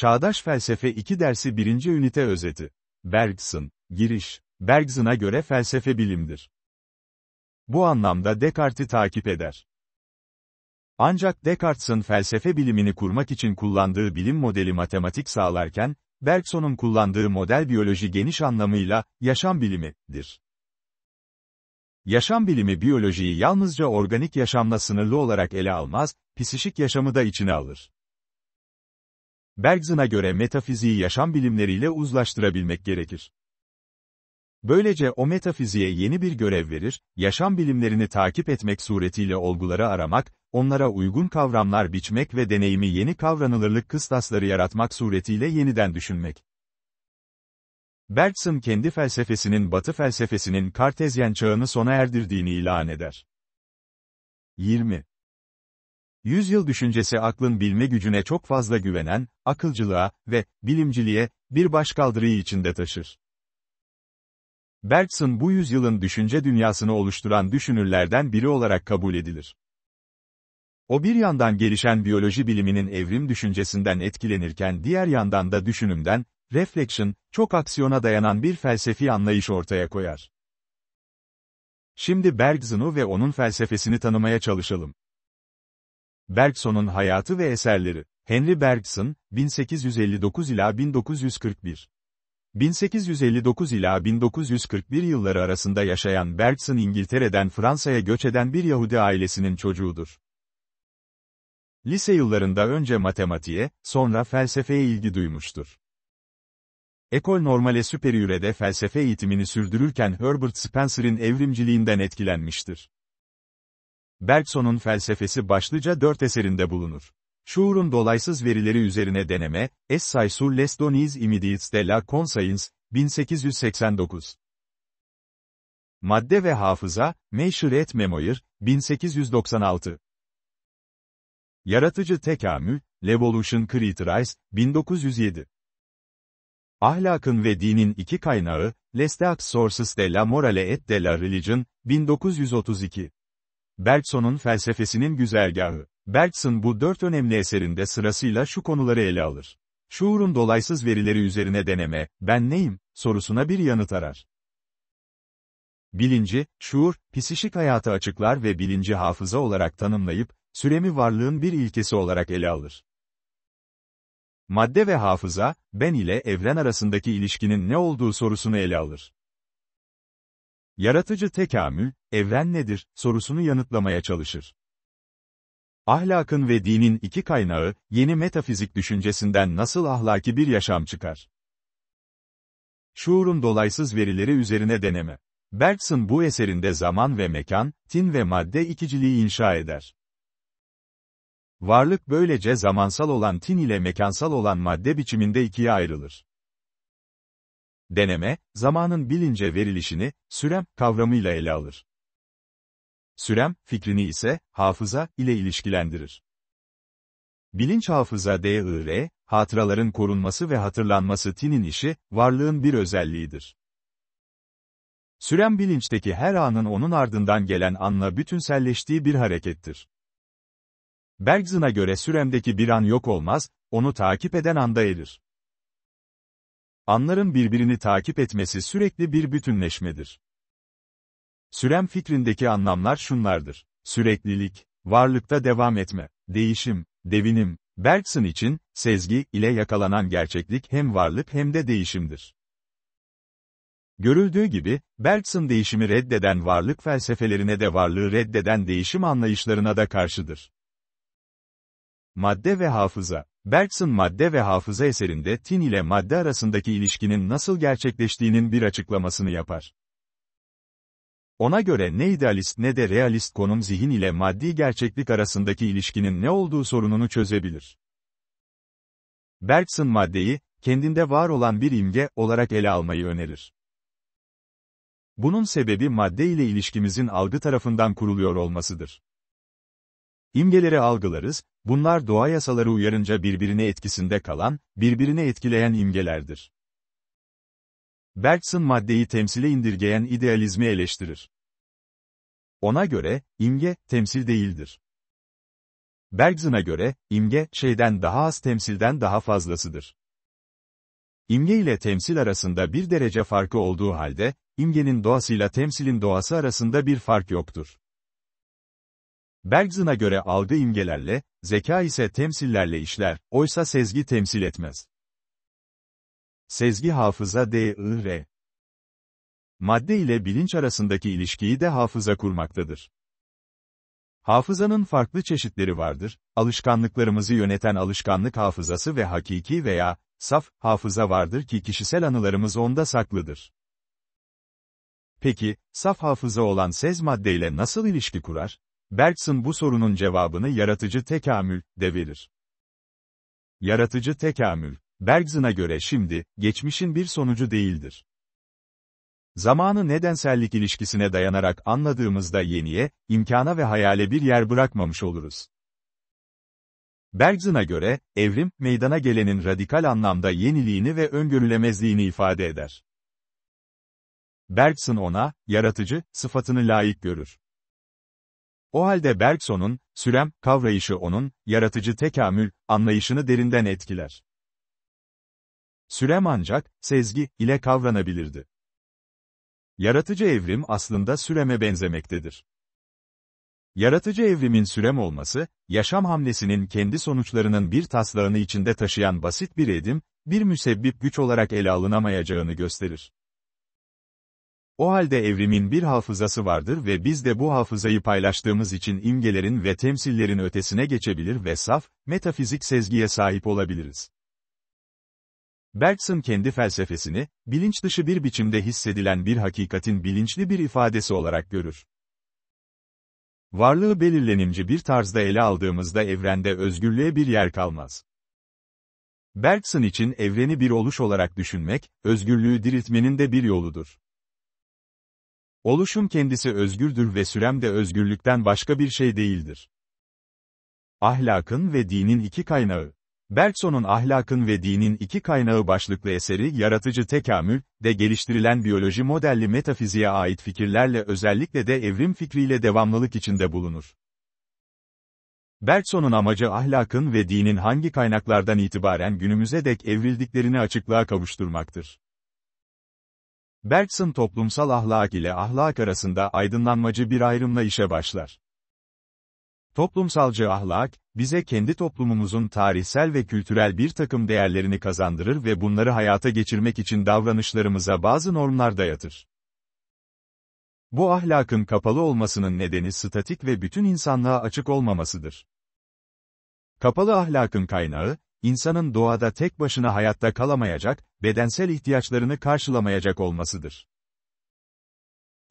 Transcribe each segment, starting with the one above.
Çağdaş Felsefe 2 dersi 1. ünite özeti. Bergson, giriş. Bergson'a göre felsefe bilimdir. Bu anlamda Descartes'i takip eder. Ancak Descartes'in felsefe bilimini kurmak için kullandığı bilim modeli matematik sağlarken, Bergson'un kullandığı model biyoloji geniş anlamıyla, yaşam bilimidir. Yaşam bilimi biyolojiyi yalnızca organik yaşamla sınırlı olarak ele almaz, psişik yaşamı da içine alır. Bergson'a göre metafiziği yaşam bilimleriyle uzlaştırabilmek gerekir. Böylece o metafiziğe yeni bir görev verir, yaşam bilimlerini takip etmek suretiyle olguları aramak, onlara uygun kavramlar biçmek ve deneyimi yeni kavranılırlık kıstasları yaratmak suretiyle yeniden düşünmek. Bergson kendi felsefesinin batı felsefesinin kartezyen çağını sona erdirdiğini ilan eder. 20. Yüzyıl düşüncesi aklın bilme gücüne çok fazla güvenen, akılcılığa ve bilimciliğe bir başkaldırıyı içinde taşır. Bergson bu yüzyılın düşünce dünyasını oluşturan düşünürlerden biri olarak kabul edilir. O bir yandan gelişen biyoloji biliminin evrim düşüncesinden etkilenirken diğer yandan da düşünümden, reflection, çok aksiyona dayanan bir felsefi anlayış ortaya koyar. Şimdi Bergson'u ve onun felsefesini tanımaya çalışalım. Bergson'un hayatı ve eserleri. Henry Bergson, 1859 ila 1941. 1859 ila 1941 yılları arasında yaşayan Bergson İngiltere'den Fransa'ya göç eden bir Yahudi ailesinin çocuğudur. Lise yıllarında önce matematiğe, sonra felsefeye ilgi duymuştur. Ecole Normale Supérieure'de felsefe eğitimini sürdürürken Herbert Spencer'in evrimciliğinden etkilenmiştir. Bergson'un felsefesi başlıca dört eserinde bulunur. Şuurun dolaysız verileri üzerine deneme, Essay sur les données immédiates de la conscience, 1889. Madde ve Hafıza, Meşir et Memoir, 1896. Yaratıcı Tekamül, L'Evolution Criticised, 1907. Ahlakın ve Dinin iki Kaynağı, Les Deux Sources de la Morale et de la Religion, 1932. Bergson'un felsefesinin güzergahı. Bergson bu dört önemli eserinde sırasıyla şu konuları ele alır. Şuurun dolaysız verileri üzerine deneme, ben neyim, sorusuna bir yanıt arar. Bilinci, şuur, psişik hayatı açıklar ve bilinci hafıza olarak tanımlayıp, süremi varlığın bir ilkesi olarak ele alır. Madde ve hafıza, ben ile evren arasındaki ilişkinin ne olduğu sorusunu ele alır. Yaratıcı tekamül, evren nedir, sorusunu yanıtlamaya çalışır. Ahlakın ve dinin iki kaynağı, yeni metafizik düşüncesinden nasıl ahlaki bir yaşam çıkar? Şuurun dolaysız verileri üzerine deneme. Bergson bu eserinde zaman ve mekan, tin ve madde ikiciliği inşa eder. Varlık böylece zamansal olan tin ile mekansal olan madde biçiminde ikiye ayrılır deneme, zamanın bilince verilişini, sürem kavramıyla ele alır. Sürem, fikrini ise, hafıza ile ilişkilendirir. Bilinç hafıza DIR, hatıraların korunması ve hatırlanması TİN'in işi, varlığın bir özelliğidir. Sürem bilinçteki her anın onun ardından gelen anla bütünselleştiği bir harekettir. Bergson'a göre süremdeki bir an yok olmaz, onu takip eden anda erir. Anların birbirini takip etmesi sürekli bir bütünleşmedir. Sürem fikrindeki anlamlar şunlardır. Süreklilik, varlıkta devam etme, değişim, devinim, Bergson için, sezgi ile yakalanan gerçeklik hem varlık hem de değişimdir. Görüldüğü gibi, Bergson değişimi reddeden varlık felsefelerine de varlığı reddeden değişim anlayışlarına da karşıdır. Madde ve hafıza Bergson madde ve hafıza eserinde tin ile madde arasındaki ilişkinin nasıl gerçekleştiğinin bir açıklamasını yapar. Ona göre ne idealist ne de realist konum zihin ile maddi gerçeklik arasındaki ilişkinin ne olduğu sorununu çözebilir. Bergson maddeyi, kendinde var olan bir imge olarak ele almayı önerir. Bunun sebebi madde ile ilişkimizin algı tarafından kuruluyor olmasıdır. İmgeleri algılarız, bunlar doğa yasaları uyarınca birbirine etkisinde kalan, birbirine etkileyen imgelerdir. Bergson maddeyi temsile indirgeyen idealizmi eleştirir. Ona göre, imge, temsil değildir. Bergson'a göre, imge, şeyden daha az temsilden daha fazlasıdır. İmge ile temsil arasında bir derece farkı olduğu halde, imgenin doğasıyla temsilin doğası arasında bir fark yoktur. Bergson'a göre algı imgelerle, zeka ise temsillerle işler, oysa sezgi temsil etmez. Sezgi hafıza D.I.R. Madde ile bilinç arasındaki ilişkiyi de hafıza kurmaktadır. Hafızanın farklı çeşitleri vardır, alışkanlıklarımızı yöneten alışkanlık hafızası ve hakiki veya, saf, hafıza vardır ki kişisel anılarımız onda saklıdır. Peki, saf hafıza olan sez madde ile nasıl ilişki kurar? Bergson bu sorunun cevabını yaratıcı tekamül de verir. Yaratıcı tekamül, Bergson'a göre şimdi, geçmişin bir sonucu değildir. Zamanı nedensellik ilişkisine dayanarak anladığımızda yeniye, imkana ve hayale bir yer bırakmamış oluruz. Bergson'a göre, evrim, meydana gelenin radikal anlamda yeniliğini ve öngörülemezliğini ifade eder. Bergson ona, yaratıcı, sıfatını layık görür. O halde Bergson'un, sürem, kavrayışı onun, yaratıcı tekamül, anlayışını derinden etkiler. Sürem ancak, sezgi, ile kavranabilirdi. Yaratıcı evrim aslında süreme benzemektedir. Yaratıcı evrimin sürem olması, yaşam hamlesinin kendi sonuçlarının bir taslağını içinde taşıyan basit bir edim, bir müsebbip güç olarak ele alınamayacağını gösterir. O halde evrimin bir hafızası vardır ve biz de bu hafızayı paylaştığımız için imgelerin ve temsillerin ötesine geçebilir ve saf, metafizik sezgiye sahip olabiliriz. Bergson kendi felsefesini, bilinç dışı bir biçimde hissedilen bir hakikatin bilinçli bir ifadesi olarak görür. Varlığı belirlenimci bir tarzda ele aldığımızda evrende özgürlüğe bir yer kalmaz. Bergson için evreni bir oluş olarak düşünmek, özgürlüğü diriltmenin de bir yoludur. Oluşum kendisi özgürdür ve sürem de özgürlükten başka bir şey değildir. Ahlakın ve dinin iki kaynağı Bergson'un Ahlakın ve Dinin iki Kaynağı başlıklı eseri yaratıcı tekamül, de geliştirilen biyoloji modelli metafiziğe ait fikirlerle özellikle de evrim fikriyle devamlılık içinde bulunur. Bergson'un amacı ahlakın ve dinin hangi kaynaklardan itibaren günümüze dek evrildiklerini açıklığa kavuşturmaktır. Bergson toplumsal ahlak ile ahlak arasında aydınlanmacı bir ayrımla işe başlar. Toplumsalcı ahlak, bize kendi toplumumuzun tarihsel ve kültürel bir takım değerlerini kazandırır ve bunları hayata geçirmek için davranışlarımıza bazı normlar dayatır. Bu ahlakın kapalı olmasının nedeni statik ve bütün insanlığa açık olmamasıdır. Kapalı ahlakın kaynağı, insanın doğada tek başına hayatta kalamayacak, bedensel ihtiyaçlarını karşılamayacak olmasıdır.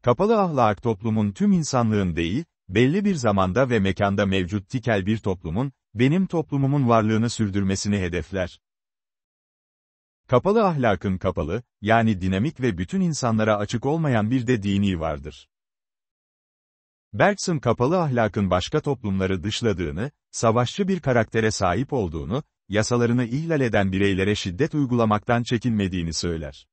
Kapalı ahlak toplumun tüm insanlığın değil, belli bir zamanda ve mekanda mevcut tikel bir toplumun, benim toplumumun varlığını sürdürmesini hedefler. Kapalı ahlakın kapalı, yani dinamik ve bütün insanlara açık olmayan bir de dini vardır. Bergson kapalı ahlakın başka toplumları dışladığını, savaşçı bir karaktere sahip olduğunu, yasalarını ihlal eden bireylere şiddet uygulamaktan çekinmediğini söyler.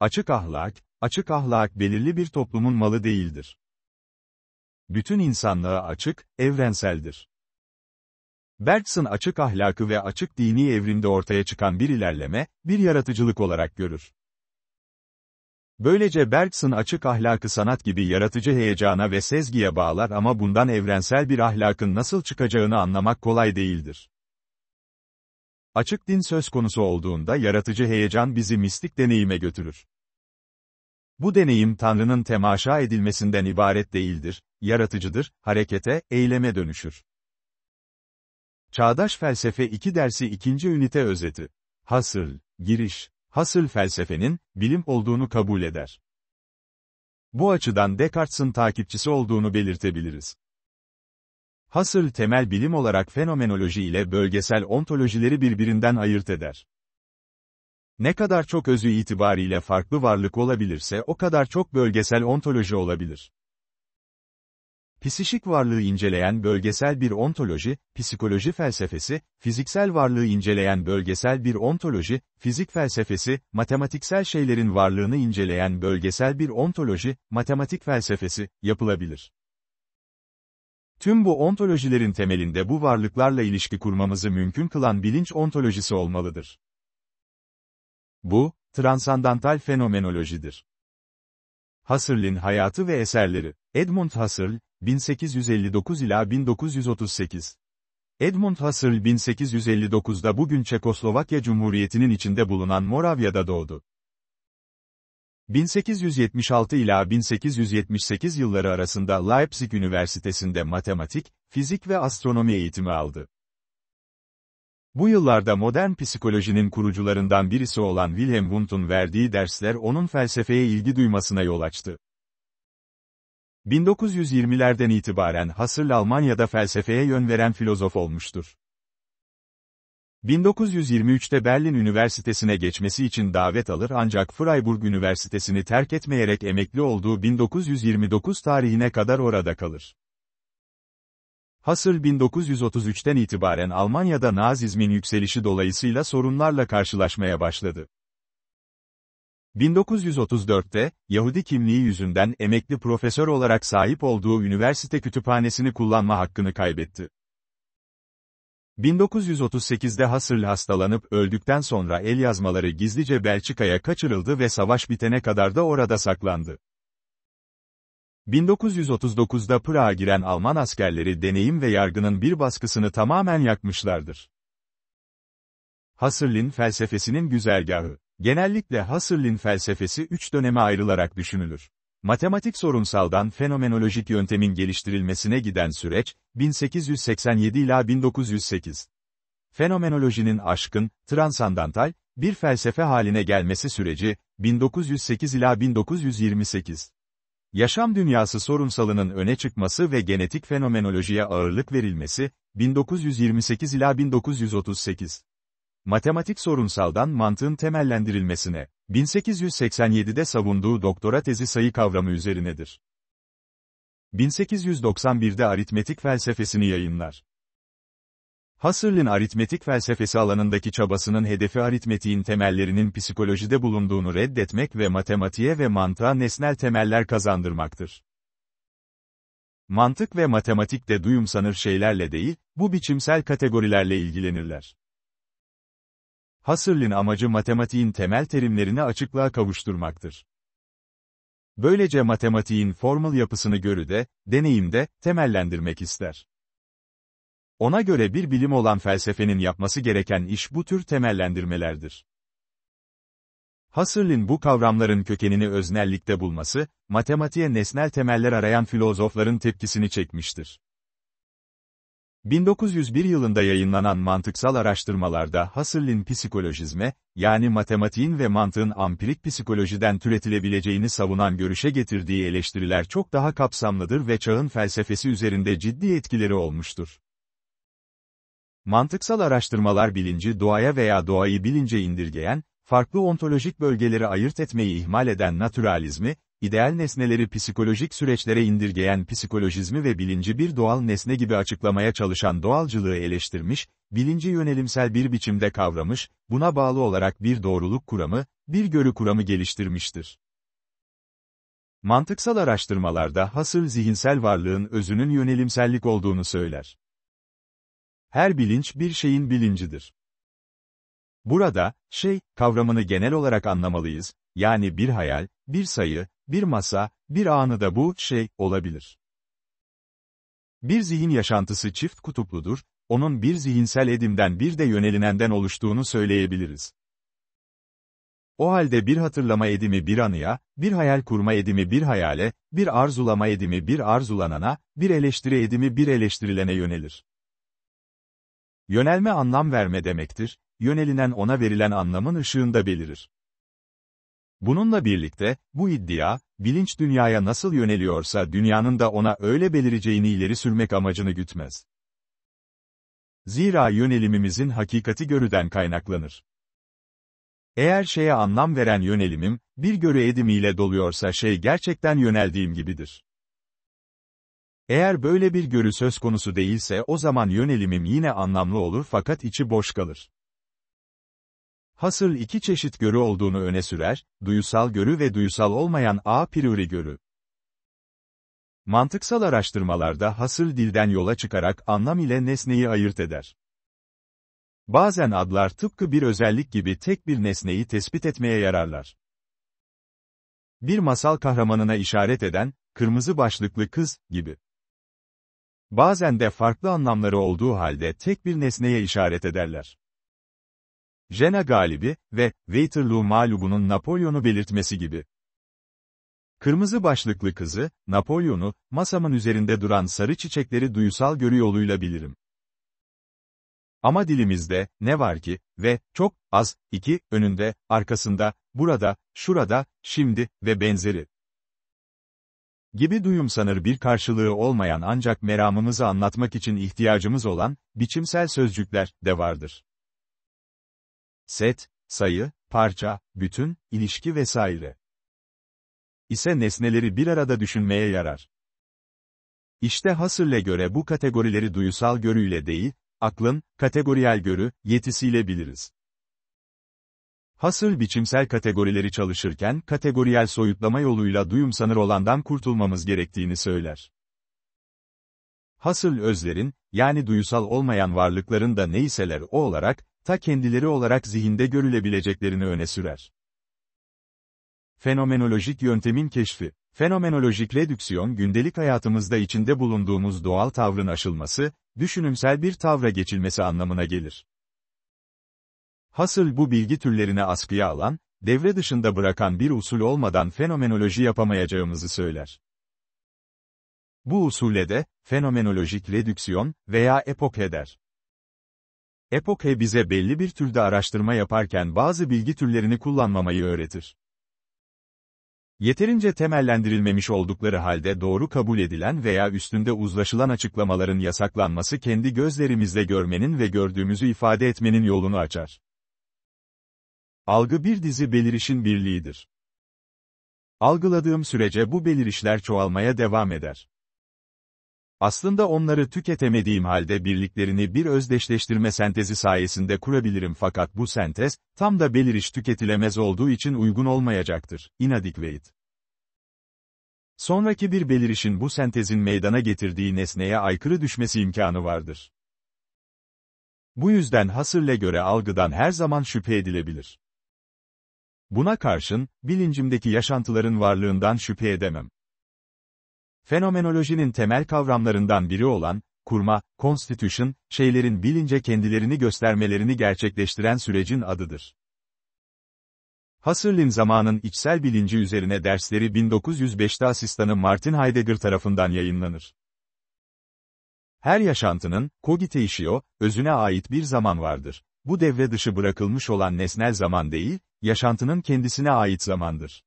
Açık ahlak, açık ahlak belirli bir toplumun malı değildir. Bütün insanlığa açık, evrenseldir. Bergson açık ahlakı ve açık dini evrimde ortaya çıkan bir ilerleme, bir yaratıcılık olarak görür. Böylece Bergson açık ahlakı sanat gibi yaratıcı heyecana ve sezgiye bağlar ama bundan evrensel bir ahlakın nasıl çıkacağını anlamak kolay değildir. Açık din söz konusu olduğunda yaratıcı heyecan bizi mistik deneyime götürür. Bu deneyim Tanrı'nın temaşa edilmesinden ibaret değildir, yaratıcıdır, harekete, eyleme dönüşür. Çağdaş Felsefe 2 dersi 2. ünite özeti. Hasıl, giriş, hasıl felsefenin, bilim olduğunu kabul eder. Bu açıdan Descartes'in takipçisi olduğunu belirtebiliriz. Husserl temel bilim olarak fenomenoloji ile bölgesel ontolojileri birbirinden ayırt eder. Ne kadar çok özü itibariyle farklı varlık olabilirse o kadar çok bölgesel ontoloji olabilir. Psişik varlığı inceleyen bölgesel bir ontoloji, psikoloji felsefesi, fiziksel varlığı inceleyen bölgesel bir ontoloji, fizik felsefesi, matematiksel şeylerin varlığını inceleyen bölgesel bir ontoloji, matematik felsefesi, yapılabilir. Tüm bu ontolojilerin temelinde bu varlıklarla ilişki kurmamızı mümkün kılan bilinç ontolojisi olmalıdır. Bu, transandantal fenomenolojidir. Husserl'in hayatı ve eserleri. Edmund Husserl, 1859 ila 1938. Edmund Husserl 1859'da bugün Çekoslovakya Cumhuriyeti'nin içinde bulunan Moravya'da doğdu. 1876 ila 1878 yılları arasında Leipzig Üniversitesi'nde matematik, fizik ve astronomi eğitimi aldı. Bu yıllarda modern psikolojinin kurucularından birisi olan Wilhelm Wundt'un verdiği dersler onun felsefeye ilgi duymasına yol açtı. 1920'lerden itibaren hasırlı Almanya'da felsefeye yön veren filozof olmuştur. 1923'te Berlin Üniversitesi'ne geçmesi için davet alır ancak Freiburg Üniversitesi'ni terk etmeyerek emekli olduğu 1929 tarihine kadar orada kalır. Hasır 1933'ten itibaren Almanya'da Nazizmin yükselişi dolayısıyla sorunlarla karşılaşmaya başladı. 1934'te, Yahudi kimliği yüzünden emekli profesör olarak sahip olduğu üniversite kütüphanesini kullanma hakkını kaybetti. 1938'de Hasırl hastalanıp öldükten sonra el yazmaları gizlice Belçika'ya kaçırıldı ve savaş bitene kadar da orada saklandı. 1939'da Pırağa giren Alman askerleri deneyim ve yargının bir baskısını tamamen yakmışlardır. Hasırlin felsefesinin güzergahı Genellikle Hasırlin felsefesi üç döneme ayrılarak düşünülür. Matematik sorunsaldan fenomenolojik yöntemin geliştirilmesine giden süreç, 1887 ila 1908. Fenomenolojinin aşkın, transandantal, bir felsefe haline gelmesi süreci, 1908 ila 1928. Yaşam dünyası sorunsalının öne çıkması ve genetik fenomenolojiye ağırlık verilmesi, 1928 ila 1938. Matematik sorunsaldan mantığın temellendirilmesine 1887'de savunduğu doktora tezi sayı kavramı üzerinedir. 1891'de aritmetik felsefesini yayınlar. Husserl'in aritmetik felsefesi alanındaki çabasının hedefi aritmetiğin temellerinin psikolojide bulunduğunu reddetmek ve matematiğe ve mantığa nesnel temeller kazandırmaktır. Mantık ve matematik de duyumsanır şeylerle değil, bu biçimsel kategorilerle ilgilenirler. Husserl'in amacı matematiğin temel terimlerini açıklığa kavuşturmaktır. Böylece matematiğin formal yapısını görüde, deneyimde, temellendirmek ister. Ona göre bir bilim olan felsefenin yapması gereken iş bu tür temellendirmelerdir. Husserl'in bu kavramların kökenini öznellikte bulması, matematiğe nesnel temeller arayan filozofların tepkisini çekmiştir. 1901 yılında yayınlanan mantıksal araştırmalarda Husserl'in psikolojizme, yani matematiğin ve mantığın ampirik psikolojiden türetilebileceğini savunan görüşe getirdiği eleştiriler çok daha kapsamlıdır ve çağın felsefesi üzerinde ciddi etkileri olmuştur. Mantıksal araştırmalar bilinci doğaya veya doğayı bilince indirgeyen, farklı ontolojik bölgeleri ayırt etmeyi ihmal eden naturalizmi, ideal nesneleri psikolojik süreçlere indirgeyen psikolojizmi ve bilinci bir doğal nesne gibi açıklamaya çalışan doğalcılığı eleştirmiş, bilinci yönelimsel bir biçimde kavramış, buna bağlı olarak bir doğruluk kuramı, bir görü kuramı geliştirmiştir. Mantıksal araştırmalarda hasıl zihinsel varlığın özünün yönelimsellik olduğunu söyler. Her bilinç bir şeyin bilincidir. Burada, şey, kavramını genel olarak anlamalıyız, yani bir hayal, bir sayı, bir masa, bir anı da bu şey olabilir. Bir zihin yaşantısı çift kutupludur, onun bir zihinsel edimden bir de yönelinenden oluştuğunu söyleyebiliriz. O halde bir hatırlama edimi bir anıya, bir hayal kurma edimi bir hayale, bir arzulama edimi bir arzulanana, bir eleştiri edimi bir eleştirilene yönelir. Yönelme anlam verme demektir, yönelinen ona verilen anlamın ışığında belirir. Bununla birlikte, bu iddia, bilinç dünyaya nasıl yöneliyorsa dünyanın da ona öyle belireceğini ileri sürmek amacını gütmez. Zira yönelimimizin hakikati görüden kaynaklanır. Eğer şeye anlam veren yönelimim, bir görü edimiyle doluyorsa şey gerçekten yöneldiğim gibidir. Eğer böyle bir görü söz konusu değilse o zaman yönelimim yine anlamlı olur fakat içi boş kalır. Husserl iki çeşit görü olduğunu öne sürer, duyusal görü ve duyusal olmayan a priori görü. Mantıksal araştırmalarda Husserl dilden yola çıkarak anlam ile nesneyi ayırt eder. Bazen adlar tıpkı bir özellik gibi tek bir nesneyi tespit etmeye yararlar. Bir masal kahramanına işaret eden, kırmızı başlıklı kız, gibi. Bazen de farklı anlamları olduğu halde tek bir nesneye işaret ederler. Jena galibi ve Waterloo mağlubunun Napolyon'u belirtmesi gibi. Kırmızı başlıklı kızı, Napolyon'u, masamın üzerinde duran sarı çiçekleri duysal görü yoluyla bilirim. Ama dilimizde, ne var ki, ve, çok, az, iki, önünde, arkasında, burada, şurada, şimdi, ve benzeri. Gibi duyum sanır bir karşılığı olmayan ancak meramımızı anlatmak için ihtiyacımız olan, biçimsel sözcükler, de vardır set, sayı, parça, bütün, ilişki vesaire ise nesneleri bir arada düşünmeye yarar. İşte Husserl'e göre bu kategorileri duyusal görüyle değil, aklın, kategoriyel görü, yetisiyle biliriz. Husserl biçimsel kategorileri çalışırken kategoriyel soyutlama yoluyla duyum sanır olandan kurtulmamız gerektiğini söyler. Husserl özlerin, yani duyusal olmayan varlıkların da neyseler o olarak, ta kendileri olarak zihinde görülebileceklerini öne sürer. Fenomenolojik yöntemin keşfi Fenomenolojik redüksiyon gündelik hayatımızda içinde bulunduğumuz doğal tavrın aşılması, düşünümsel bir tavra geçilmesi anlamına gelir. Hasıl bu bilgi türlerini askıya alan, devre dışında bırakan bir usul olmadan fenomenoloji yapamayacağımızı söyler. Bu usulle de, fenomenolojik redüksiyon veya epok eder. Epoche bize belli bir türde araştırma yaparken bazı bilgi türlerini kullanmamayı öğretir. Yeterince temellendirilmemiş oldukları halde doğru kabul edilen veya üstünde uzlaşılan açıklamaların yasaklanması kendi gözlerimizle görmenin ve gördüğümüzü ifade etmenin yolunu açar. Algı bir dizi belirişin birliğidir. Algıladığım sürece bu belirişler çoğalmaya devam eder. Aslında onları tüketemediğim halde birliklerini bir özdeşleştirme sentezi sayesinde kurabilirim fakat bu sentez, tam da beliriş tüketilemez olduğu için uygun olmayacaktır. Inadikveit. Sonraki bir belirişin bu sentezin meydana getirdiği nesneye aykırı düşmesi imkanı vardır. Bu yüzden Hasır'la göre algıdan her zaman şüphe edilebilir. Buna karşın, bilincimdeki yaşantıların varlığından şüphe edemem. Fenomenolojinin temel kavramlarından biri olan, kurma, constitution, şeylerin bilince kendilerini göstermelerini gerçekleştiren sürecin adıdır. Husserl'in zamanın içsel bilinci üzerine dersleri 1905'te asistanı Martin Heidegger tarafından yayınlanır. Her yaşantının, cogitio, özüne ait bir zaman vardır. Bu devre dışı bırakılmış olan nesnel zaman değil, yaşantının kendisine ait zamandır.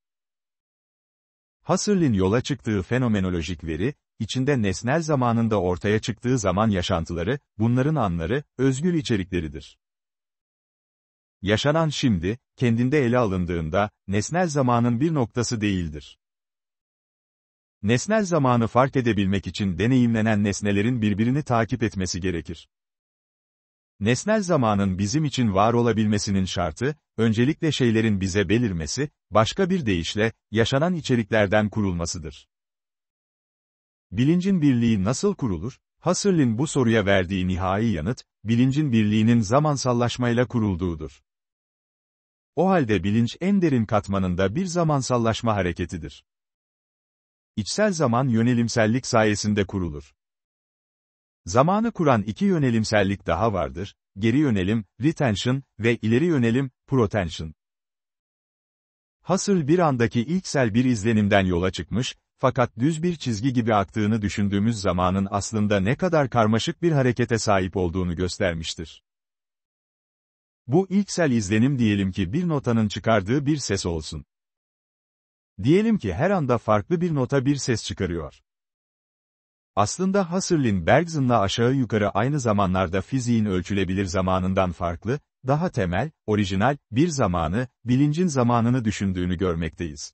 Husserl'in yola çıktığı fenomenolojik veri, içinde nesnel zamanında ortaya çıktığı zaman yaşantıları, bunların anları, özgül içerikleridir. Yaşanan şimdi, kendinde ele alındığında, nesnel zamanın bir noktası değildir. Nesnel zamanı fark edebilmek için deneyimlenen nesnelerin birbirini takip etmesi gerekir. Nesnel zamanın bizim için var olabilmesinin şartı, öncelikle şeylerin bize belirmesi, başka bir deyişle, yaşanan içeriklerden kurulmasıdır. Bilincin birliği nasıl kurulur? Husserl'in bu soruya verdiği nihai yanıt, bilincin birliğinin zamansallaşmayla kurulduğudur. O halde bilinç en derin katmanında bir zamansallaşma hareketidir. İçsel zaman yönelimsellik sayesinde kurulur. Zamanı kuran iki yönelimsellik daha vardır, geri yönelim, retention ve ileri yönelim, protension. Hasıl bir andaki ilksel bir izlenimden yola çıkmış, fakat düz bir çizgi gibi aktığını düşündüğümüz zamanın aslında ne kadar karmaşık bir harekete sahip olduğunu göstermiştir. Bu ilksel izlenim diyelim ki bir notanın çıkardığı bir ses olsun. Diyelim ki her anda farklı bir nota bir ses çıkarıyor. Aslında Husserl'in Bergson'la aşağı yukarı aynı zamanlarda fiziğin ölçülebilir zamanından farklı, daha temel, orijinal, bir zamanı, bilincin zamanını düşündüğünü görmekteyiz.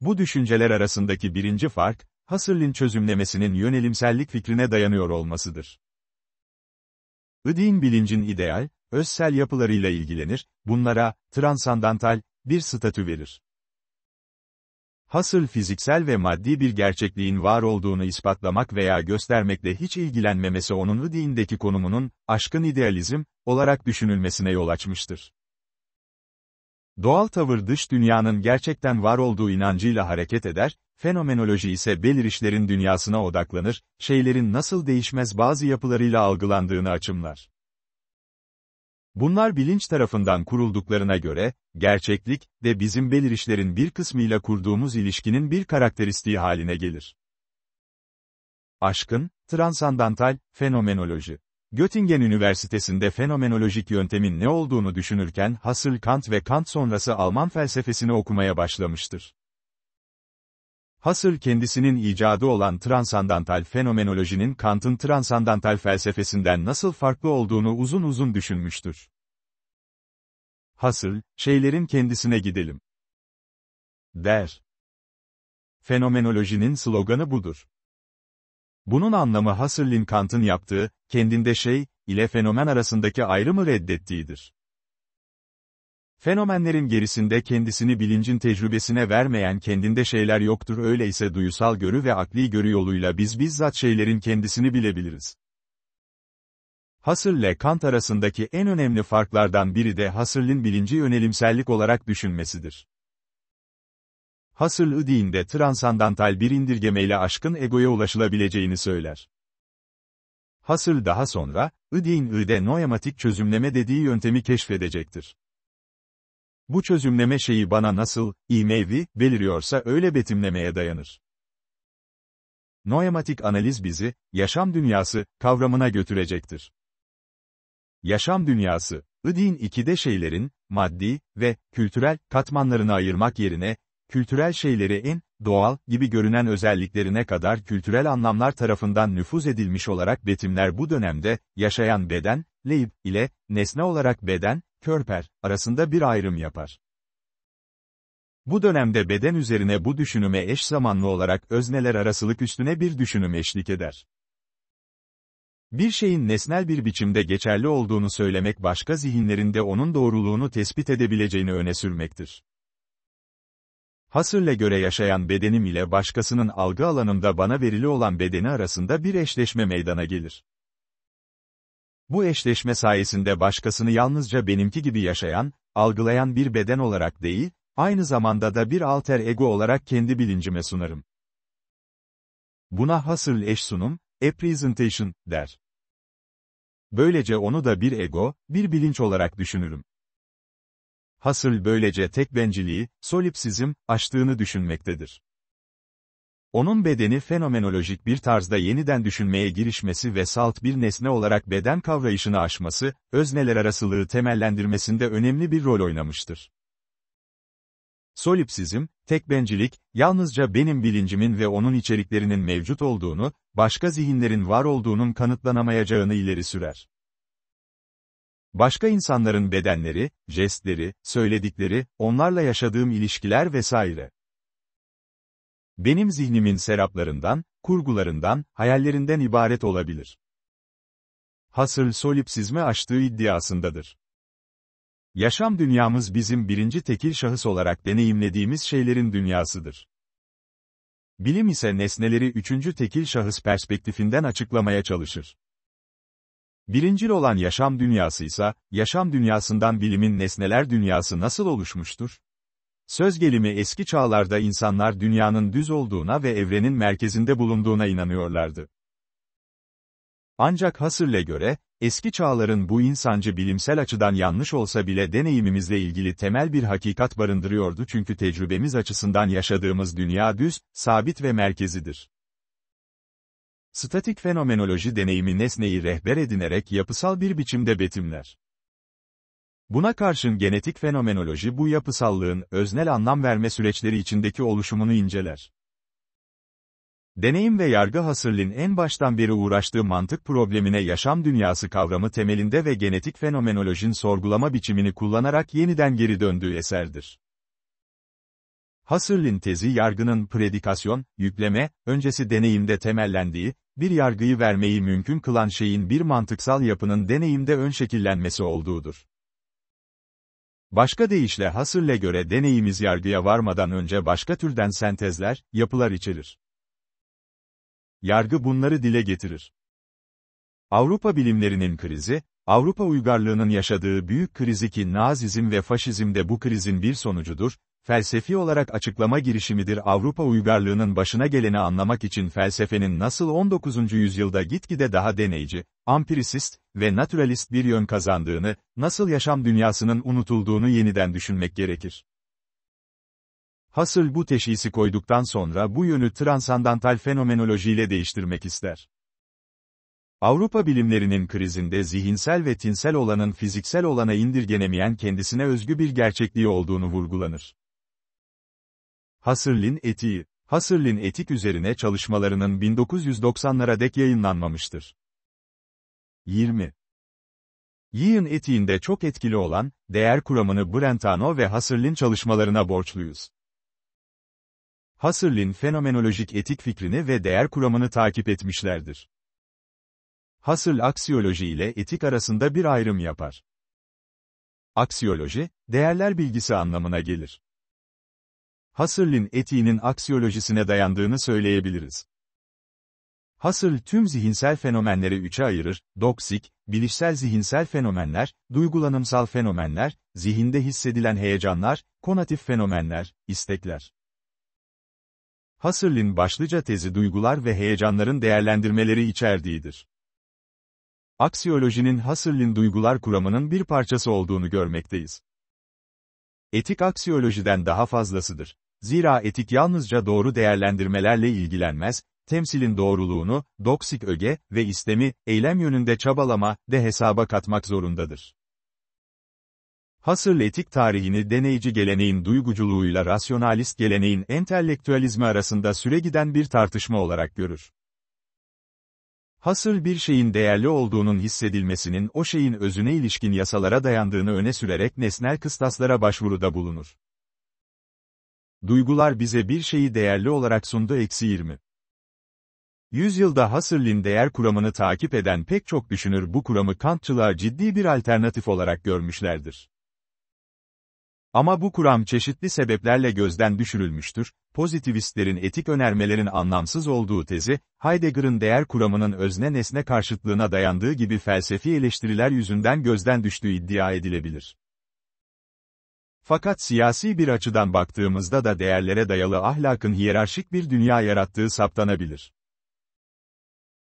Bu düşünceler arasındaki birinci fark, Husserl'in çözümlemesinin yönelimsellik fikrine dayanıyor olmasıdır. Idi'nin bilincin ideal, özsel yapılarıyla ilgilenir, bunlara, transandantal, bir statü verir. Hasıl fiziksel ve maddi bir gerçekliğin var olduğunu ispatlamak veya göstermekle hiç ilgilenmemesi onun dindeki konumunun, aşkın idealizm, olarak düşünülmesine yol açmıştır. Doğal tavır dış dünyanın gerçekten var olduğu inancıyla hareket eder, fenomenoloji ise belirişlerin dünyasına odaklanır, şeylerin nasıl değişmez bazı yapılarıyla algılandığını açımlar. Bunlar bilinç tarafından kurulduklarına göre, Gerçeklik, de bizim belirişlerin bir kısmıyla kurduğumuz ilişkinin bir karakteristiği haline gelir. Aşkın, transandantal, fenomenoloji. Göttingen Üniversitesi'nde fenomenolojik yöntemin ne olduğunu düşünürken Husserl Kant ve Kant sonrası Alman felsefesini okumaya başlamıştır. Husserl kendisinin icadı olan transandantal fenomenolojinin Kant'ın transandantal felsefesinden nasıl farklı olduğunu uzun uzun düşünmüştür. Hasıl, şeylerin kendisine gidelim. Der. Fenomenolojinin sloganı budur. Bunun anlamı Husserl'in Kant'ın yaptığı, kendinde şey, ile fenomen arasındaki ayrımı reddettiğidir. Fenomenlerin gerisinde kendisini bilincin tecrübesine vermeyen kendinde şeyler yoktur öyleyse duyusal görü ve akli görü yoluyla biz bizzat şeylerin kendisini bilebiliriz. Husserl ile Kant arasındaki en önemli farklardan biri de Hasırlin bilinci yönelimsellik olarak düşünmesidir. Husserl Idiğinde transandantal bir indirgemeyle aşkın egoya ulaşılabileceğini söyler. Hasır daha sonra, Idiğin Ide noyamatik çözümleme dediği yöntemi keşfedecektir. Bu çözümleme şeyi bana nasıl, imevi, beliriyorsa öyle betimlemeye dayanır. Noyamatik analiz bizi, yaşam dünyası, kavramına götürecektir. Yaşam dünyası, IDİN 2'de şeylerin, maddi ve kültürel katmanlarını ayırmak yerine, kültürel şeyleri en doğal gibi görünen özelliklerine kadar kültürel anlamlar tarafından nüfuz edilmiş olarak betimler bu dönemde, yaşayan beden, leib ile nesne olarak beden, körper arasında bir ayrım yapar. Bu dönemde beden üzerine bu düşünüme eş zamanlı olarak özneler arasılık üstüne bir düşünüm eşlik eder. Bir şeyin nesnel bir biçimde geçerli olduğunu söylemek başka zihinlerinde onun doğruluğunu tespit edebileceğini öne sürmektir. Hasırla göre yaşayan bedenim ile başkasının algı alanımda bana verili olan bedeni arasında bir eşleşme meydana gelir. Bu eşleşme sayesinde başkasını yalnızca benimki gibi yaşayan, algılayan bir beden olarak değil, aynı zamanda da bir alter ego olarak kendi bilincime sunarım. Buna hasıl eş sunum, e der. Böylece onu da bir ego, bir bilinç olarak düşünürüm. Hasıl böylece tek benciliği, solipsizm, açtığını düşünmektedir. Onun bedeni fenomenolojik bir tarzda yeniden düşünmeye girişmesi ve salt bir nesne olarak beden kavrayışını aşması, özneler arasılığı temellendirmesinde önemli bir rol oynamıştır. Solipsizm, bencilik yalnızca benim bilincimin ve onun içeriklerinin mevcut olduğunu, başka zihinlerin var olduğunun kanıtlanamayacağını ileri sürer. Başka insanların bedenleri, jestleri, söyledikleri, onlarla yaşadığım ilişkiler vesaire. Benim zihnimin seraplarından, kurgularından, hayallerinden ibaret olabilir. Hasıl solipsizme açtığı iddiasındadır. Yaşam dünyamız bizim birinci tekil şahıs olarak deneyimlediğimiz şeylerin dünyasıdır. Bilim ise nesneleri üçüncü tekil şahıs perspektifinden açıklamaya çalışır. Birincil olan yaşam dünyası ise, yaşam dünyasından bilimin nesneler dünyası nasıl oluşmuştur? Söz gelimi eski çağlarda insanlar dünyanın düz olduğuna ve evrenin merkezinde bulunduğuna inanıyorlardı. Ancak Hasır'le göre, eski çağların bu insancı bilimsel açıdan yanlış olsa bile deneyimimizle ilgili temel bir hakikat barındırıyordu çünkü tecrübemiz açısından yaşadığımız dünya düz, sabit ve merkezidir. Statik fenomenoloji deneyimi nesneyi rehber edinerek yapısal bir biçimde betimler. Buna karşın genetik fenomenoloji bu yapısallığın öznel anlam verme süreçleri içindeki oluşumunu inceler. Deneyim ve yargı Husserl'in en baştan beri uğraştığı mantık problemine yaşam dünyası kavramı temelinde ve genetik fenomenolojin sorgulama biçimini kullanarak yeniden geri döndüğü eserdir. Husserl'in tezi yargının predikasyon, yükleme, öncesi deneyimde temellendiği, bir yargıyı vermeyi mümkün kılan şeyin bir mantıksal yapının deneyimde ön şekillenmesi olduğudur. Başka deyişle Husserl'e göre deneyimiz yargıya varmadan önce başka türden sentezler, yapılar içerir yargı bunları dile getirir. Avrupa bilimlerinin krizi, Avrupa uygarlığının yaşadığı büyük krizi ki Nazizm ve Faşizm de bu krizin bir sonucudur, felsefi olarak açıklama girişimidir Avrupa uygarlığının başına geleni anlamak için felsefenin nasıl 19. yüzyılda gitgide daha deneyici, ampirisist ve naturalist bir yön kazandığını, nasıl yaşam dünyasının unutulduğunu yeniden düşünmek gerekir. Husserl bu teşhisi koyduktan sonra bu yönü transandantal fenomenolojiyle değiştirmek ister. Avrupa bilimlerinin krizinde zihinsel ve tinsel olanın fiziksel olana indirgenemeyen kendisine özgü bir gerçekliği olduğunu vurgulanır. Husserl'in etiği, Husserl'in etik üzerine çalışmalarının 1990'lara dek yayınlanmamıştır. 20. Yiğin etiğinde çok etkili olan, değer kuramını Brentano ve Husserl'in çalışmalarına borçluyuz. Husserl'in fenomenolojik etik fikrini ve değer kuramını takip etmişlerdir. Husserl aksiyoloji ile etik arasında bir ayrım yapar. Aksiyoloji, değerler bilgisi anlamına gelir. Husserl'in etiğinin aksiyolojisine dayandığını söyleyebiliriz. Husserl tüm zihinsel fenomenleri üçe ayırır, doksik, bilişsel zihinsel fenomenler, duygulanımsal fenomenler, zihinde hissedilen heyecanlar, konatif fenomenler, istekler. Husserl'in başlıca tezi duygular ve heyecanların değerlendirmeleri içerdiğidir. Aksiyolojinin Husserl'in duygular kuramının bir parçası olduğunu görmekteyiz. Etik aksiyolojiden daha fazlasıdır. Zira etik yalnızca doğru değerlendirmelerle ilgilenmez, temsilin doğruluğunu, doksik öge ve istemi, eylem yönünde çabalama, de hesaba katmak zorundadır. Hasırl etik tarihini deneyici geleneğin duyguculuğuyla rasyonalist geleneğin entelektüelizmi arasında süregiden bir tartışma olarak görür. Hasır bir şeyin değerli olduğunun hissedilmesinin o şeyin özüne ilişkin yasalara dayandığını öne sürerek nesnel kıstaslara başvuruda bulunur. Duygular bize bir şeyi değerli olarak sundu eksi 20. Yüzyılda Husserl'in değer kuramını takip eden pek çok düşünür bu kuramı Kantçılığa ciddi bir alternatif olarak görmüşlerdir. Ama bu kuram çeşitli sebeplerle gözden düşürülmüştür, pozitivistlerin etik önermelerin anlamsız olduğu tezi, Heidegger'ın değer kuramının özne nesne karşıtlığına dayandığı gibi felsefi eleştiriler yüzünden gözden düştüğü iddia edilebilir. Fakat siyasi bir açıdan baktığımızda da değerlere dayalı ahlakın hiyerarşik bir dünya yarattığı saptanabilir.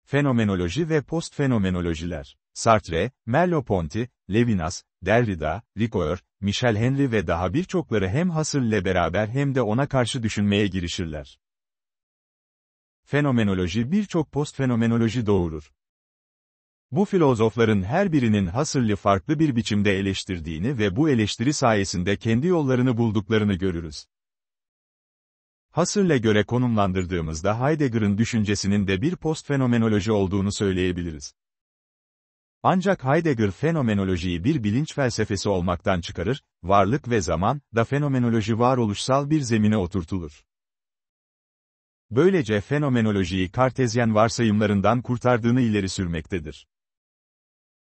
Fenomenoloji ve postfenomenolojiler Sartre, Merleau-Ponty, Levinas, Derrida, Ricoeur, Michel Henry ve daha birçokları hem Husserl'le beraber hem de ona karşı düşünmeye girişirler. Fenomenoloji birçok postfenomenoloji doğurur. Bu filozofların her birinin Husserl'i farklı bir biçimde eleştirdiğini ve bu eleştiri sayesinde kendi yollarını bulduklarını görürüz. Husserl'e göre konumlandırdığımızda Heidegger'ın düşüncesinin de bir postfenomenoloji olduğunu söyleyebiliriz. Ancak Heidegger fenomenolojiyi bir bilinç felsefesi olmaktan çıkarır, varlık ve zaman, da fenomenoloji varoluşsal bir zemine oturtulur. Böylece fenomenolojiyi kartezyen varsayımlarından kurtardığını ileri sürmektedir.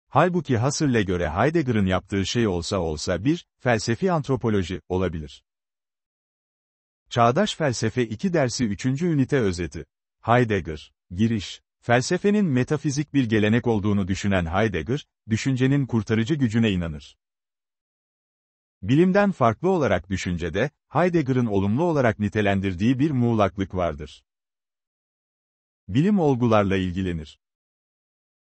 Halbuki Husserl'e göre Heidegger'ın yaptığı şey olsa olsa bir, felsefi antropoloji, olabilir. Çağdaş Felsefe 2 dersi 3. ünite özeti. Heidegger, giriş. Felsefenin metafizik bir gelenek olduğunu düşünen Heidegger, düşüncenin kurtarıcı gücüne inanır. Bilimden farklı olarak düşüncede, Heidegger'ın olumlu olarak nitelendirdiği bir muğlaklık vardır. Bilim olgularla ilgilenir.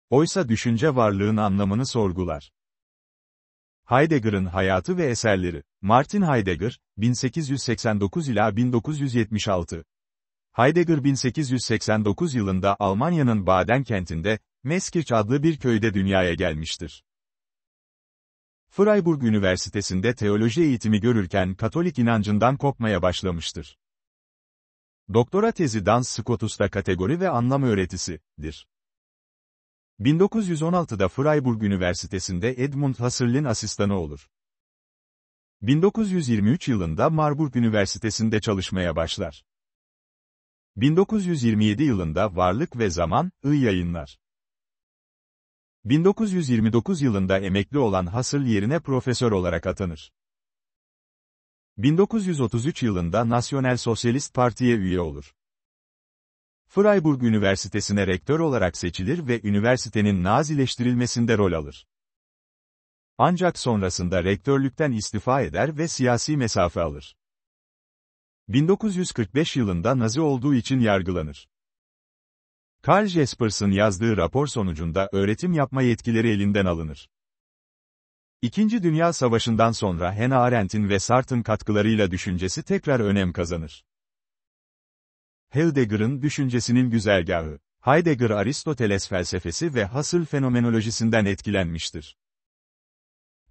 Oysa düşünce varlığın anlamını sorgular. Heidegger'ın hayatı ve eserleri, Martin Heidegger, 1889 ila 1976 Heidegger 1889 yılında Almanya'nın Baden kentinde, Meskirç adlı bir köyde dünyaya gelmiştir. Freiburg Üniversitesi'nde teoloji eğitimi görürken Katolik inancından kopmaya başlamıştır. Doktora tezi Dans Scotus'ta kategori ve anlam öğretisidir. 1916'da Freiburg Üniversitesi'nde Edmund Husserl'in asistanı olur. 1923 yılında Marburg Üniversitesi'nde çalışmaya başlar. 1927 yılında Varlık ve Zaman, I yayınlar. 1929 yılında emekli olan Hasıl yerine profesör olarak atanır. 1933 yılında Nasyonel Sosyalist Parti'ye üye olur. Freiburg Üniversitesi'ne rektör olarak seçilir ve üniversitenin nazileştirilmesinde rol alır. Ancak sonrasında rektörlükten istifa eder ve siyasi mesafe alır. 1945 yılında Nazi olduğu için yargılanır. Karl Jespers'ın yazdığı rapor sonucunda öğretim yapma yetkileri elinden alınır. İkinci Dünya Savaşı'ndan sonra Hannah Arendt'in ve Sartre'ın katkılarıyla düşüncesi tekrar önem kazanır. Heidegger'ın düşüncesinin güzergahı, Heidegger Aristoteles felsefesi ve Husserl fenomenolojisinden etkilenmiştir.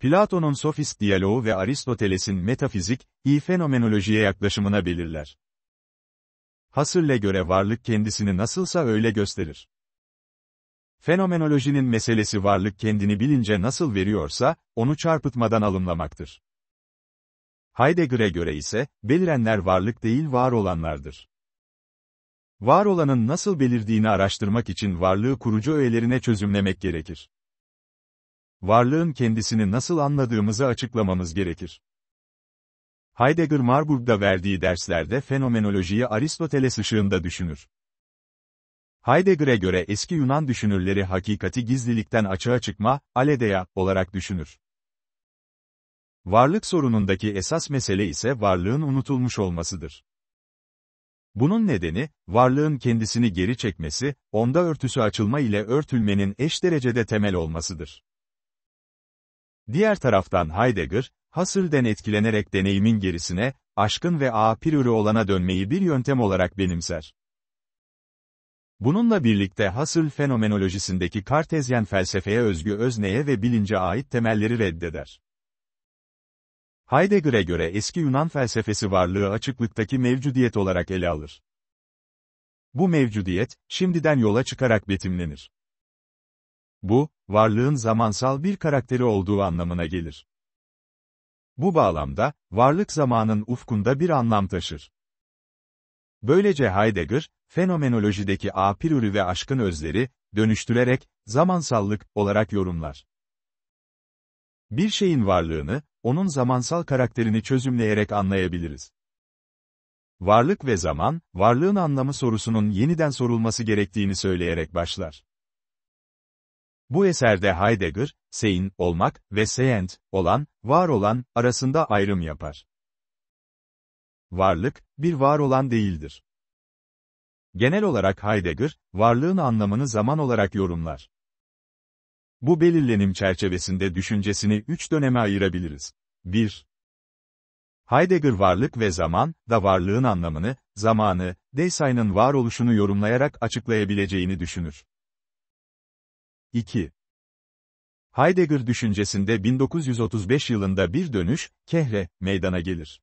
Platon'un sofist diyaloğu ve Aristoteles'in metafizik, iyi fenomenolojiye yaklaşımına belirler. Hasırle göre varlık kendisini nasılsa öyle gösterir. Fenomenolojinin meselesi varlık kendini bilince nasıl veriyorsa, onu çarpıtmadan alımlamaktır. Heidegger'e göre ise, belirenler varlık değil var olanlardır. Var olanın nasıl belirdiğini araştırmak için varlığı kurucu öğelerine çözümlemek gerekir varlığın kendisini nasıl anladığımızı açıklamamız gerekir. Heidegger Marburg'da verdiği derslerde fenomenolojiyi Aristoteles ışığında düşünür. Heidegger'e göre eski Yunan düşünürleri hakikati gizlilikten açığa çıkma, aledeya olarak düşünür. Varlık sorunundaki esas mesele ise varlığın unutulmuş olmasıdır. Bunun nedeni, varlığın kendisini geri çekmesi, onda örtüsü açılma ile örtülmenin eş derecede temel olmasıdır. Diğer taraftan Heidegger, Husserl'den etkilenerek deneyimin gerisine, aşkın ve a priori olana dönmeyi bir yöntem olarak benimser. Bununla birlikte Husserl fenomenolojisindeki kartezyen felsefeye özgü özneye ve bilince ait temelleri reddeder. Heidegger'e göre eski Yunan felsefesi varlığı açıklıktaki mevcudiyet olarak ele alır. Bu mevcudiyet, şimdiden yola çıkarak betimlenir. Bu, varlığın zamansal bir karakteri olduğu anlamına gelir. Bu bağlamda, varlık zamanın ufkunda bir anlam taşır. Böylece Heidegger, fenomenolojideki a priori ve aşkın özleri, dönüştürerek, zamansallık olarak yorumlar. Bir şeyin varlığını, onun zamansal karakterini çözümleyerek anlayabiliriz. Varlık ve zaman, varlığın anlamı sorusunun yeniden sorulması gerektiğini söyleyerek başlar. Bu eserde Heidegger, sein olmak ve seyent olan, var olan arasında ayrım yapar. Varlık, bir var olan değildir. Genel olarak Heidegger, varlığın anlamını zaman olarak yorumlar. Bu belirlenim çerçevesinde düşüncesini üç döneme ayırabiliriz. 1. Heidegger varlık ve zaman, da varlığın anlamını, zamanı, Desai'nin varoluşunu yorumlayarak açıklayabileceğini düşünür. 2. Heidegger düşüncesinde 1935 yılında bir dönüş, kehre, meydana gelir.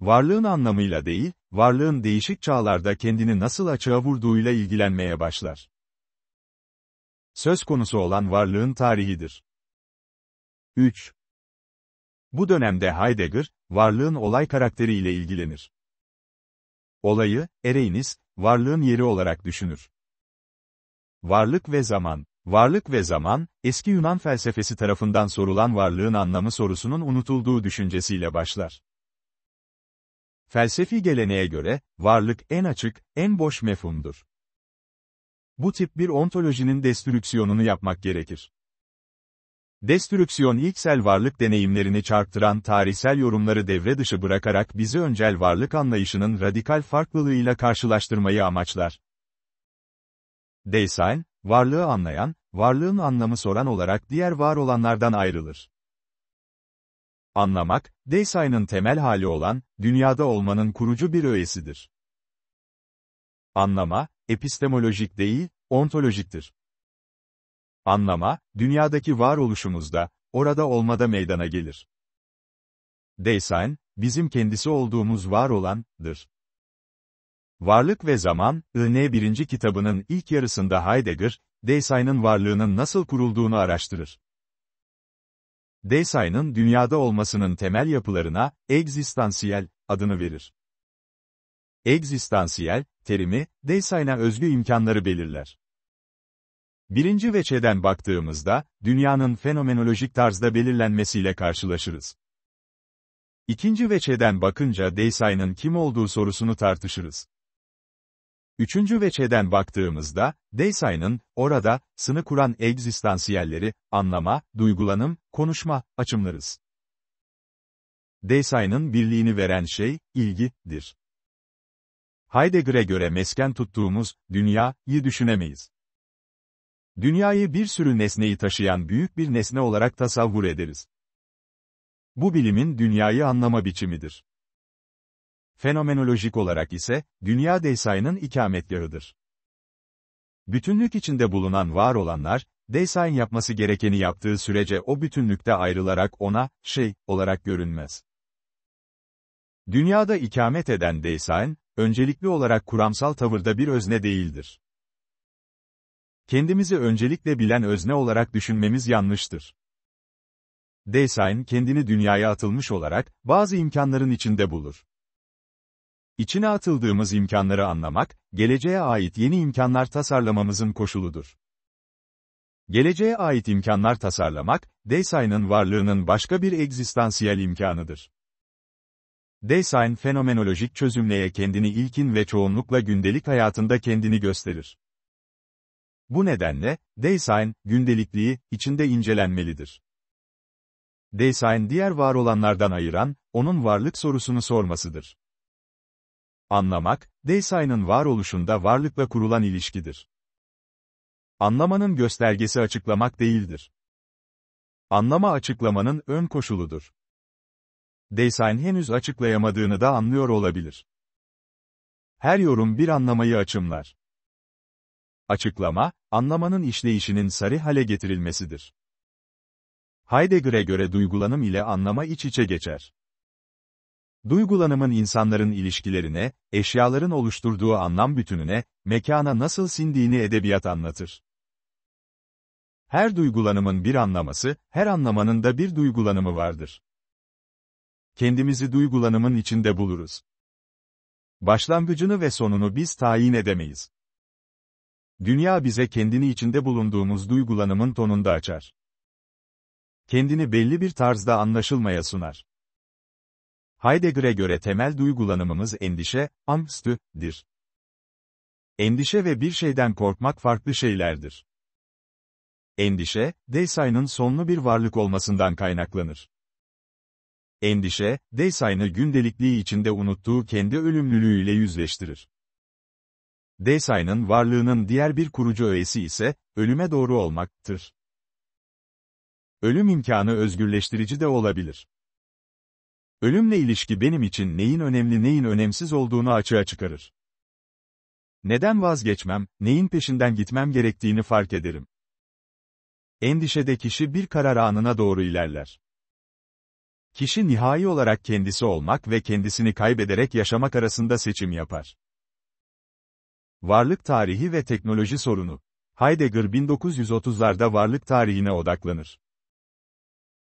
Varlığın anlamıyla değil, varlığın değişik çağlarda kendini nasıl açığa vurduğuyla ilgilenmeye başlar. Söz konusu olan varlığın tarihidir. 3. Bu dönemde Heidegger, varlığın olay karakteriyle ilgilenir. Olayı, Ereğiniz, varlığın yeri olarak düşünür. Varlık ve zaman. Varlık ve zaman, eski Yunan felsefesi tarafından sorulan varlığın anlamı sorusunun unutulduğu düşüncesiyle başlar. Felsefi geleneğe göre, varlık en açık, en boş mefhumdur. Bu tip bir ontolojinin destrüksiyonunu yapmak gerekir. Destrüksiyon ilksel varlık deneyimlerini çarptıran tarihsel yorumları devre dışı bırakarak bizi öncel varlık anlayışının radikal farklılığıyla karşılaştırmayı amaçlar. Deysel, varlığı anlayan, varlığın anlamı soran olarak diğer var olanlardan ayrılır. Anlamak, Deysay'ın temel hali olan, dünyada olmanın kurucu bir öğesidir. Anlama, epistemolojik değil, ontolojiktir. Anlama, dünyadaki varoluşumuzda, orada olmada meydana gelir. Deysay, bizim kendisi olduğumuz var olandır. Varlık ve Zaman, IN 1. kitabının ilk yarısında Heidegger, Dasein'in varlığının nasıl kurulduğunu araştırır. Dasein'in dünyada olmasının temel yapılarına, egzistansiyel, adını verir. Egzistansiyel, terimi, Dasein'e özgü imkanları belirler. Birinci veçeden baktığımızda, dünyanın fenomenolojik tarzda belirlenmesiyle karşılaşırız. İkinci veçeden bakınca Dasein'in kim olduğu sorusunu tartışırız. Üçüncü veçeden baktığımızda, Desailly'nin, orada, sını kuran egzistansiyelleri, anlama, duygulanım, konuşma, açımlarız. Desailly'nin birliğini veren şey, ilgidir. Heidegger'e göre mesken tuttuğumuz, dünyayı düşünemeyiz. Dünyayı bir sürü nesneyi taşıyan büyük bir nesne olarak tasavvur ederiz. Bu bilimin dünyayı anlama biçimidir fenomenolojik olarak ise, dünya Desai'nin ikametgahıdır. Bütünlük içinde bulunan var olanlar, Desai'nin yapması gerekeni yaptığı sürece o bütünlükte ayrılarak ona, şey, olarak görünmez. Dünyada ikamet eden Desai'nin, öncelikli olarak kuramsal tavırda bir özne değildir. Kendimizi öncelikle bilen özne olarak düşünmemiz yanlıştır. Desai'nin kendini dünyaya atılmış olarak, bazı imkanların içinde bulur. İçine atıldığımız imkanları anlamak, geleceğe ait yeni imkanlar tasarlamamızın koşuludur. Geleceğe ait imkanlar tasarlamak, Deseyn'in varlığının başka bir egzistansiyel imkanıdır. Deseyn fenomenolojik çözümleye kendini ilkin ve çoğunlukla gündelik hayatında kendini gösterir. Bu nedenle, Deseyn, gündelikliği, içinde incelenmelidir. Deseyn diğer var olanlardan ayıran, onun varlık sorusunu sormasıdır. Anlamak, Desai'nin varoluşunda varlıkla kurulan ilişkidir. Anlamanın göstergesi açıklamak değildir. Anlama açıklamanın ön koşuludur. Desain henüz açıklayamadığını da anlıyor olabilir. Her yorum bir anlamayı açımlar. Açıklama, anlamanın işleyişinin sarı hale getirilmesidir. Heidegger'e göre duygulanım ile anlama iç içe geçer. Duygulanımın insanların ilişkilerine, eşyaların oluşturduğu anlam bütününe, mekana nasıl sindiğini edebiyat anlatır. Her duygulanımın bir anlaması, her anlamanın da bir duygulanımı vardır. Kendimizi duygulanımın içinde buluruz. Başlangıcını ve sonunu biz tayin edemeyiz. Dünya bize kendini içinde bulunduğumuz duygulanımın tonunda açar. Kendini belli bir tarzda anlaşılmaya sunar. Heidegger'e göre temel duygulanımımız endişe, angst'dir. Endişe ve bir şeyden korkmak farklı şeylerdir. Endişe, Desai'nin sonlu bir varlık olmasından kaynaklanır. Endişe, Desai'ni gündelikliği içinde unuttuğu kendi ölümlülüğüyle yüzleştirir. Desai'nin varlığının diğer bir kurucu öğesi ise, ölüme doğru olmaktır. Ölüm imkanı özgürleştirici de olabilir. Ölümle ilişki benim için neyin önemli neyin önemsiz olduğunu açığa çıkarır. Neden vazgeçmem, neyin peşinden gitmem gerektiğini fark ederim. Endişede kişi bir karar anına doğru ilerler. Kişi nihai olarak kendisi olmak ve kendisini kaybederek yaşamak arasında seçim yapar. Varlık tarihi ve teknoloji sorunu. Heidegger 1930'larda varlık tarihine odaklanır.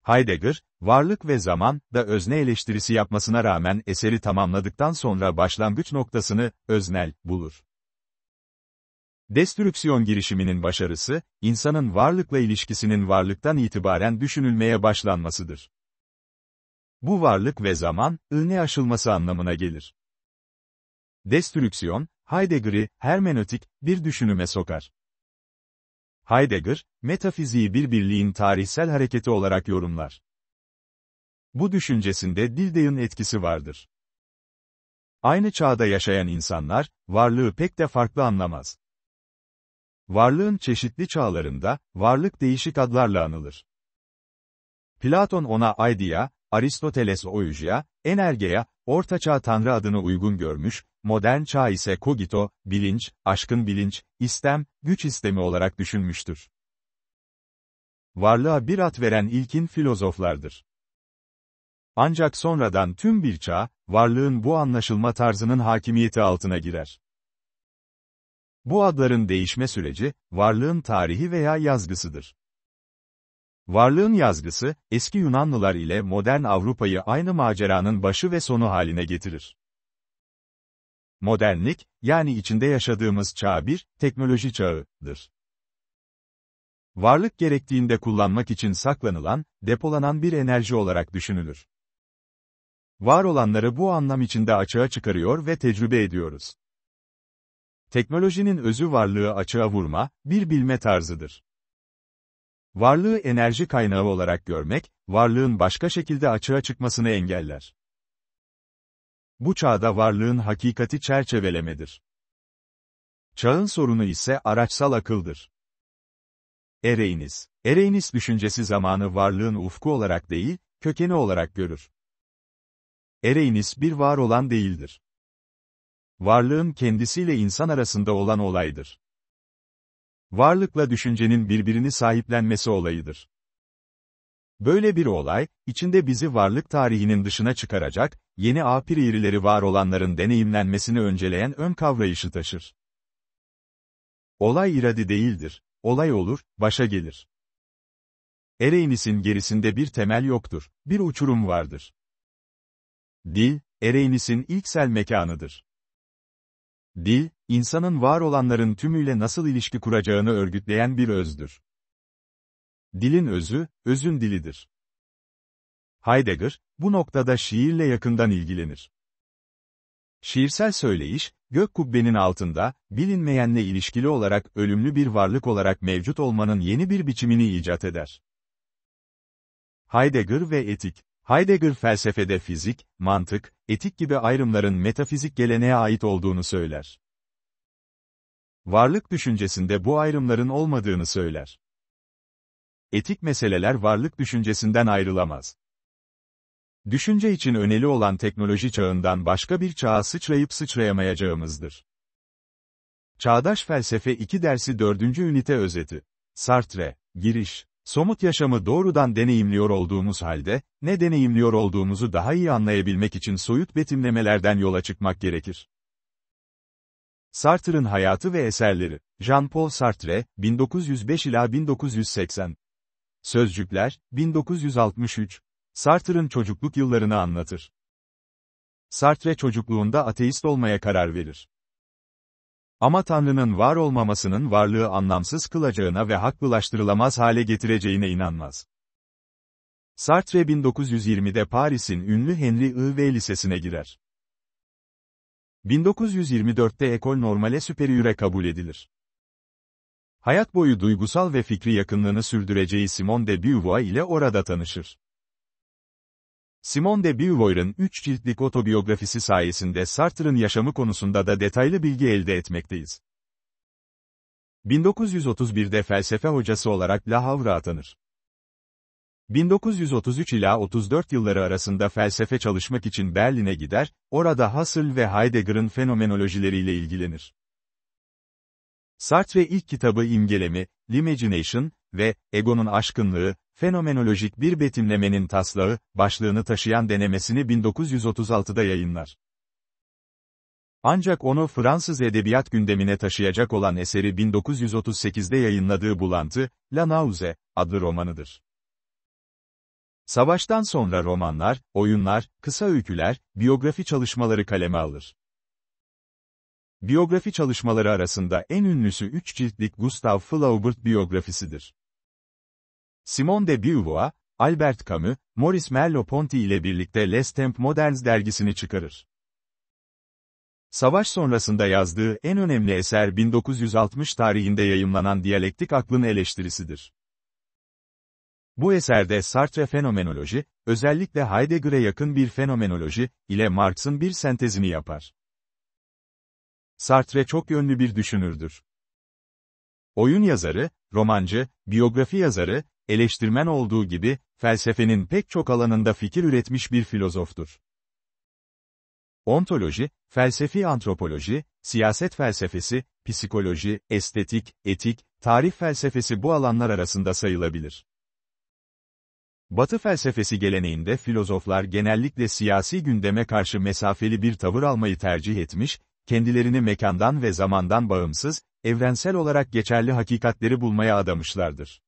Heidegger, varlık ve zaman da özne eleştirisi yapmasına rağmen eseri tamamladıktan sonra başlangıç noktasını, öznel, bulur. Destürüksiyon girişiminin başarısı, insanın varlıkla ilişkisinin varlıktan itibaren düşünülmeye başlanmasıdır. Bu varlık ve zaman, ılne aşılması anlamına gelir. Destürüksiyon, Heidegger'i, hermenötik, bir düşünüme sokar. Heidegger, metafiziği bir birliğin tarihsel hareketi olarak yorumlar. Bu düşüncesinde Dilde'nin etkisi vardır. Aynı çağda yaşayan insanlar, varlığı pek de farklı anlamaz. Varlığın çeşitli çağlarında, varlık değişik adlarla anılır. Platon ona Aidia, Aristoteles Oüjya, Energeya, Ortaçağ Tanrı adını uygun görmüş, modern çağ ise kogito, bilinç, aşkın bilinç, istem, güç istemi olarak düşünmüştür. Varlığa bir at veren ilkin filozoflardır. Ancak sonradan tüm bir çağ, varlığın bu anlaşılma tarzının hakimiyeti altına girer. Bu adların değişme süreci, varlığın tarihi veya yazgısıdır. Varlığın yazgısı, eski Yunanlılar ile modern Avrupa'yı aynı maceranın başı ve sonu haline getirir modernlik, yani içinde yaşadığımız çağ bir, teknoloji çağıdır. Varlık gerektiğinde kullanmak için saklanılan, depolanan bir enerji olarak düşünülür. Var olanları bu anlam içinde açığa çıkarıyor ve tecrübe ediyoruz. Teknolojinin özü varlığı açığa vurma, bir bilme tarzıdır. Varlığı enerji kaynağı olarak görmek, varlığın başka şekilde açığa çıkmasını engeller. Bu çağda varlığın hakikati çerçevelemedir. Çağın sorunu ise araçsal akıldır. Ereynis, Ereynis düşüncesi zamanı varlığın ufku olarak değil, kökeni olarak görür. Ereynis bir var olan değildir. Varlığın kendisiyle insan arasında olan olaydır. Varlıkla düşüncenin birbirini sahiplenmesi olayıdır. Böyle bir olay, içinde bizi varlık tarihinin dışına çıkaracak, yeni apir eğrileri var olanların deneyimlenmesini önceleyen ön kavrayışı taşır. Olay iradi değildir, olay olur, başa gelir. Ereynis'in gerisinde bir temel yoktur, bir uçurum vardır. Dil, Ereynis'in ilksel mekanıdır. Dil, insanın var olanların tümüyle nasıl ilişki kuracağını örgütleyen bir özdür. Dilin özü, özün dilidir. Heidegger, bu noktada şiirle yakından ilgilenir. Şiirsel söyleyiş, gök kubbenin altında, bilinmeyenle ilişkili olarak ölümlü bir varlık olarak mevcut olmanın yeni bir biçimini icat eder. Heidegger ve etik Heidegger felsefede fizik, mantık, etik gibi ayrımların metafizik geleneğe ait olduğunu söyler. Varlık düşüncesinde bu ayrımların olmadığını söyler etik meseleler varlık düşüncesinden ayrılamaz. Düşünce için öneli olan teknoloji çağından başka bir çağa sıçrayıp sıçrayamayacağımızdır. Çağdaş Felsefe 2 dersi 4. ünite özeti. Sartre, giriş, somut yaşamı doğrudan deneyimliyor olduğumuz halde, ne deneyimliyor olduğumuzu daha iyi anlayabilmek için soyut betimlemelerden yola çıkmak gerekir. Sartre'ın hayatı ve eserleri. Jean-Paul Sartre, 1905 ila 1980. Sözcükler, 1963, Sartre'ın çocukluk yıllarını anlatır. Sartre çocukluğunda ateist olmaya karar verir. Ama Tanrı'nın var olmamasının varlığı anlamsız kılacağına ve haklılaştırılamaz hale getireceğine inanmaz. Sartre 1920'de Paris'in ünlü Henri IV Lisesi'ne girer. 1924'te Ecole Normale Supérieure kabul edilir. Hayat boyu duygusal ve fikri yakınlığını sürdüreceği Simone de Beauvoir ile orada tanışır. Simone de Beauvoir'ın 3 ciltlik otobiyografisi sayesinde Sartre'ın yaşamı konusunda da detaylı bilgi elde etmekteyiz. 1931'de felsefe hocası olarak La Havre atanır. 1933 ila 34 yılları arasında felsefe çalışmak için Berlin'e gider, orada Husserl ve Heidegger'ın fenomenolojileriyle ilgilenir. Sartre ilk kitabı imgelemi, L'Imagination ve Egonun Aşkınlığı, Fenomenolojik bir betimlemenin taslağı, başlığını taşıyan denemesini 1936'da yayınlar. Ancak onu Fransız edebiyat gündemine taşıyacak olan eseri 1938'de yayınladığı bulantı, La Nauze, adlı romanıdır. Savaştan sonra romanlar, oyunlar, kısa öyküler, biyografi çalışmaları kaleme alır. Biyografi çalışmaları arasında en ünlüsü üç ciltlik Gustav Flaubert biyografisidir. Simone de Beauvoir, Albert Camus, Maurice Merleau-Ponty ile birlikte Les Temps Modernes dergisini çıkarır. Savaş sonrasında yazdığı en önemli eser 1960 tarihinde yayımlanan diyalektik aklın eleştirisidir. Bu eserde Sartre fenomenoloji, özellikle Heidegger'e yakın bir fenomenoloji, ile Marx'ın bir sentezini yapar. Sartre çok yönlü bir düşünürdür. Oyun yazarı, romancı, biyografi yazarı, eleştirmen olduğu gibi, felsefenin pek çok alanında fikir üretmiş bir filozoftur. Ontoloji, felsefi antropoloji, siyaset felsefesi, psikoloji, estetik, etik, tarih felsefesi bu alanlar arasında sayılabilir. Batı felsefesi geleneğinde filozoflar genellikle siyasi gündeme karşı mesafeli bir tavır almayı tercih etmiş, kendilerini mekandan ve zamandan bağımsız, evrensel olarak geçerli hakikatleri bulmaya adamışlardır.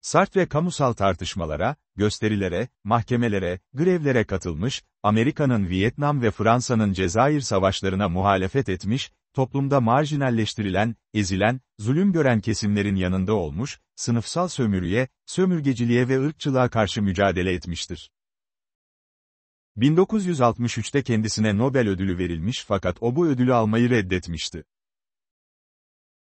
Sart ve kamusal tartışmalara, gösterilere, mahkemelere, grevlere katılmış, Amerika'nın Vietnam ve Fransa'nın Cezayir savaşlarına muhalefet etmiş, toplumda marjinalleştirilen, ezilen, zulüm gören kesimlerin yanında olmuş, sınıfsal sömürüye, sömürgeciliğe ve ırkçılığa karşı mücadele etmiştir. 1963'te kendisine Nobel ödülü verilmiş fakat o bu ödülü almayı reddetmişti.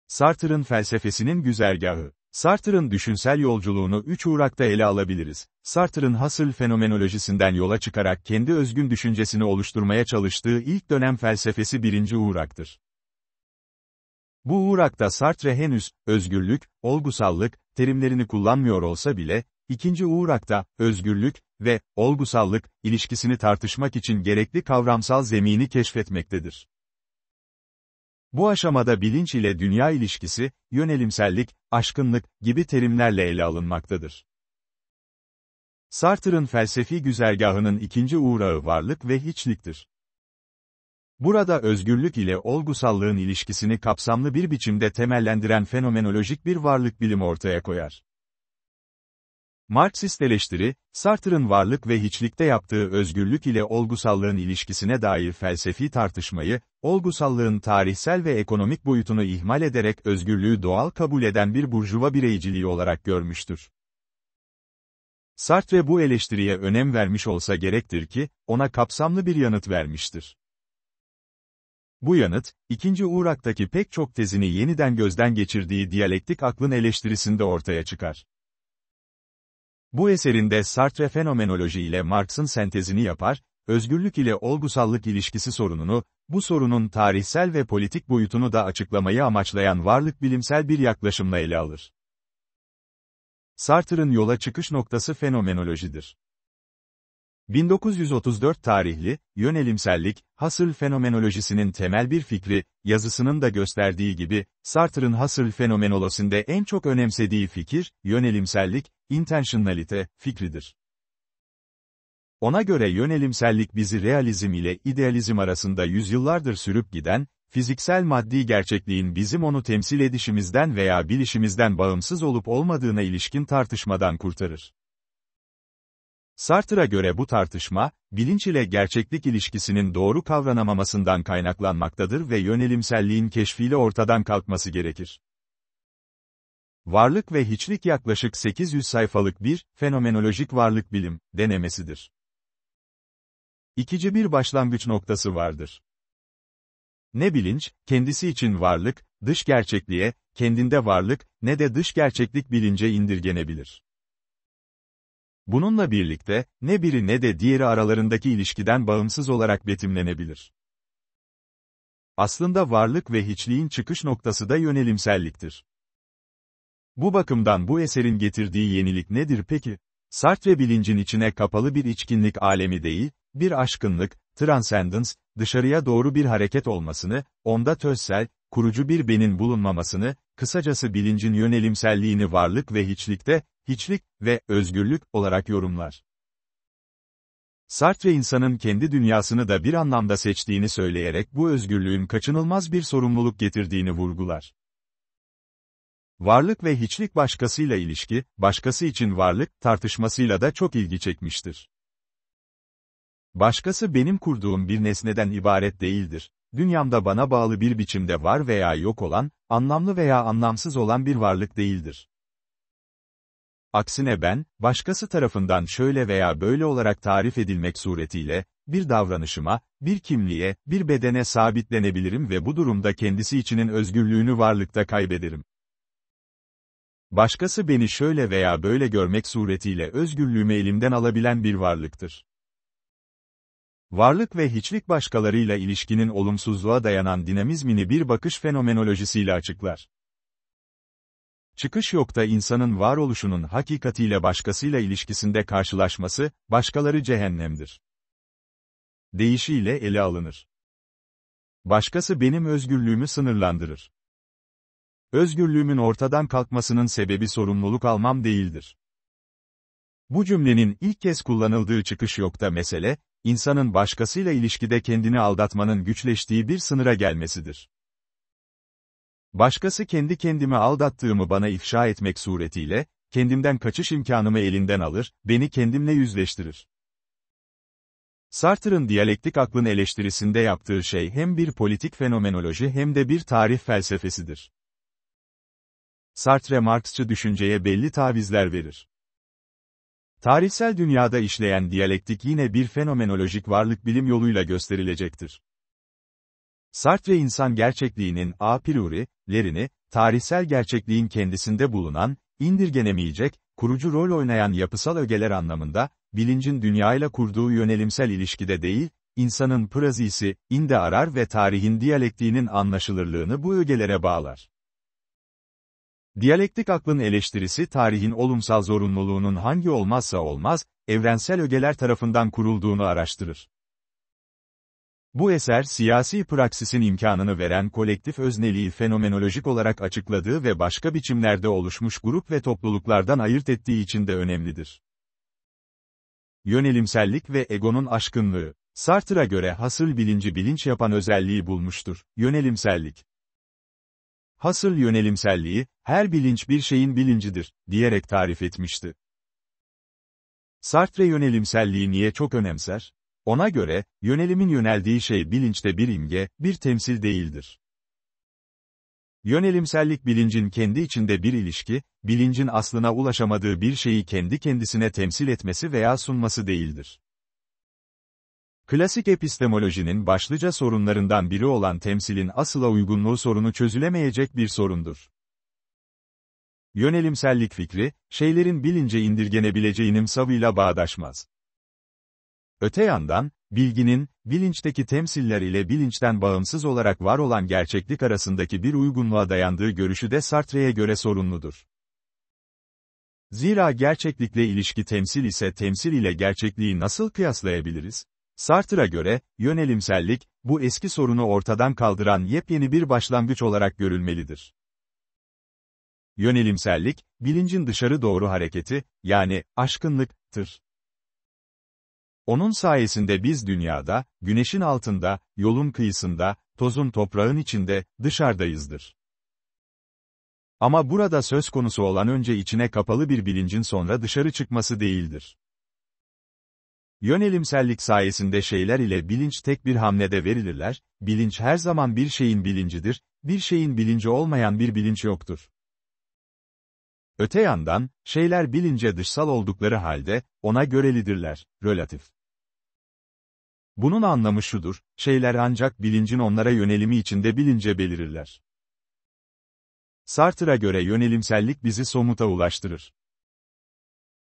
Sartre'ın felsefesinin güzergahı Sartre'ın düşünsel yolculuğunu üç uğrakta ele alabiliriz. Sartre'ın hasıl fenomenolojisinden yola çıkarak kendi özgün düşüncesini oluşturmaya çalıştığı ilk dönem felsefesi birinci uğraktır. Bu uğrakta Sartre henüz, özgürlük, olgusallık, terimlerini kullanmıyor olsa bile, ikinci uğrakta, özgürlük, ve olgusallık ilişkisini tartışmak için gerekli kavramsal zemini keşfetmektedir. Bu aşamada bilinç ile dünya ilişkisi, yönelimsellik, aşkınlık gibi terimlerle ele alınmaktadır. Sartre'ın felsefi güzergahının ikinci uğrağı varlık ve hiçliktir. Burada özgürlük ile olgusallığın ilişkisini kapsamlı bir biçimde temellendiren fenomenolojik bir varlık bilimi ortaya koyar. Marksist eleştiri, Sartre'ın varlık ve hiçlikte yaptığı özgürlük ile olgusallığın ilişkisine dair felsefi tartışmayı, olgusallığın tarihsel ve ekonomik boyutunu ihmal ederek özgürlüğü doğal kabul eden bir burjuva bireyciliği olarak görmüştür. Sartre bu eleştiriye önem vermiş olsa gerektir ki, ona kapsamlı bir yanıt vermiştir. Bu yanıt, ikinci Uğrak'taki pek çok tezini yeniden gözden geçirdiği diyalektik aklın eleştirisinde ortaya çıkar. Bu eserinde Sartre fenomenoloji ile Marx'ın sentezini yapar, özgürlük ile olgusallık ilişkisi sorununu, bu sorunun tarihsel ve politik boyutunu da açıklamayı amaçlayan varlık bilimsel bir yaklaşımla ele alır. Sartre'ın yola çıkış noktası fenomenolojidir. 1934 tarihli, yönelimsellik, Husserl fenomenolojisinin temel bir fikri, yazısının da gösterdiği gibi, Sartre'ın Husserl fenomenolojisinde en çok önemsediği fikir, yönelimsellik, intentionalite, fikridir. Ona göre yönelimsellik bizi realizm ile idealizm arasında yüzyıllardır sürüp giden, fiziksel maddi gerçekliğin bizim onu temsil edişimizden veya bilişimizden bağımsız olup olmadığına ilişkin tartışmadan kurtarır. Sartre'a göre bu tartışma, bilinç ile gerçeklik ilişkisinin doğru kavranamamasından kaynaklanmaktadır ve yönelimselliğin keşfiyle ortadan kalkması gerekir. Varlık ve hiçlik yaklaşık 800 sayfalık bir, fenomenolojik varlık bilim, denemesidir. İkici bir başlangıç noktası vardır. Ne bilinç, kendisi için varlık, dış gerçekliğe, kendinde varlık, ne de dış gerçeklik bilince indirgenebilir. Bununla birlikte, ne biri ne de diğeri aralarındaki ilişkiden bağımsız olarak betimlenebilir. Aslında varlık ve hiçliğin çıkış noktası da yönelimselliktir. Bu bakımdan bu eserin getirdiği yenilik nedir peki? Sartre bilincin içine kapalı bir içkinlik alemi değil, bir aşkınlık, transcendence, dışarıya doğru bir hareket olmasını, onda tözsel, kurucu bir benin bulunmamasını, kısacası bilincin yönelimselliğini varlık ve hiçlikte, hiçlik ve özgürlük olarak yorumlar. Sartre insanın kendi dünyasını da bir anlamda seçtiğini söyleyerek bu özgürlüğün kaçınılmaz bir sorumluluk getirdiğini vurgular. Varlık ve hiçlik başkasıyla ilişki, başkası için varlık, tartışmasıyla da çok ilgi çekmiştir. Başkası benim kurduğum bir nesneden ibaret değildir. Dünyamda bana bağlı bir biçimde var veya yok olan, anlamlı veya anlamsız olan bir varlık değildir. Aksine ben, başkası tarafından şöyle veya böyle olarak tarif edilmek suretiyle, bir davranışıma, bir kimliğe, bir bedene sabitlenebilirim ve bu durumda kendisi içinin özgürlüğünü varlıkta kaybederim. Başkası beni şöyle veya böyle görmek suretiyle özgürlüğümü elimden alabilen bir varlıktır. Varlık ve hiçlik başkalarıyla ilişkinin olumsuzluğa dayanan dinamizmini bir bakış fenomenolojisiyle açıklar. Çıkış yokta insanın varoluşunun hakikatiyle başkasıyla ilişkisinde karşılaşması, başkaları cehennemdir. Değişiyle ele alınır. Başkası benim özgürlüğümü sınırlandırır. Özgürlüğümün ortadan kalkmasının sebebi sorumluluk almam değildir. Bu cümlenin ilk kez kullanıldığı çıkış yokta mesele, insanın başkasıyla ilişkide kendini aldatmanın güçleştiği bir sınıra gelmesidir. Başkası kendi kendimi aldattığımı bana ifşa etmek suretiyle, kendimden kaçış imkanımı elinden alır, beni kendimle yüzleştirir. Sartre'ın diyalektik aklın eleştirisinde yaptığı şey hem bir politik fenomenoloji hem de bir tarih felsefesidir. Sartre Marksçı düşünceye belli tavizler verir. Tarihsel dünyada işleyen diyalektik yine bir fenomenolojik varlık bilim yoluyla gösterilecektir. Sartre insan gerçekliğinin a priorilerini, tarihsel gerçekliğin kendisinde bulunan, indirgenemeyecek, kurucu rol oynayan yapısal ögeler anlamında, bilincin dünyayla kurduğu yönelimsel ilişkide değil, insanın prazisi, inde arar ve tarihin diyalektiğinin anlaşılırlığını bu ögelere bağlar. Diyalektik aklın eleştirisi tarihin olumsal zorunluluğunun hangi olmazsa olmaz, evrensel ögeler tarafından kurulduğunu araştırır. Bu eser siyasi praksisin imkanını veren kolektif özneliği fenomenolojik olarak açıkladığı ve başka biçimlerde oluşmuş grup ve topluluklardan ayırt ettiği için de önemlidir. Yönelimsellik ve egonun aşkınlığı Sartre'a göre hasıl bilinci bilinç yapan özelliği bulmuştur. Yönelimsellik, hasıl yönelimselliği, her bilinç bir şeyin bilincidir, diyerek tarif etmişti. Sartre yönelimselliği niye çok önemser? Ona göre, yönelimin yöneldiği şey bilinçte bir imge, bir temsil değildir. Yönelimsellik bilincin kendi içinde bir ilişki, bilincin aslına ulaşamadığı bir şeyi kendi kendisine temsil etmesi veya sunması değildir. Klasik epistemolojinin başlıca sorunlarından biri olan temsilin asıla uygunluğu sorunu çözülemeyecek bir sorundur. Yönelimsellik fikri, şeylerin bilince indirgenebileceğinin savıyla bağdaşmaz. Öte yandan, bilginin, bilinçteki temsiller ile bilinçten bağımsız olarak var olan gerçeklik arasındaki bir uygunluğa dayandığı görüşü de Sartre'ye göre sorunludur. Zira gerçeklikle ilişki temsil ise temsil ile gerçekliği nasıl kıyaslayabiliriz? Sartre'a göre, yönelimsellik, bu eski sorunu ortadan kaldıran yepyeni bir başlangıç olarak görülmelidir. Yönelimsellik, bilincin dışarı doğru hareketi, yani aşkınlıktır. Onun sayesinde biz dünyada, güneşin altında, yolun kıyısında, tozun toprağın içinde, dışarıdayızdır. Ama burada söz konusu olan önce içine kapalı bir bilincin sonra dışarı çıkması değildir. Yönelimsellik sayesinde şeyler ile bilinç tek bir hamlede verilirler, bilinç her zaman bir şeyin bilincidir, bir şeyin bilinci olmayan bir bilinç yoktur. Öte yandan, şeyler bilince dışsal oldukları halde, ona görelidirler, relatif. Bunun anlamı şudur, şeyler ancak bilincin onlara yönelimi içinde bilince belirirler. Sartre'a göre yönelimsellik bizi somuta ulaştırır.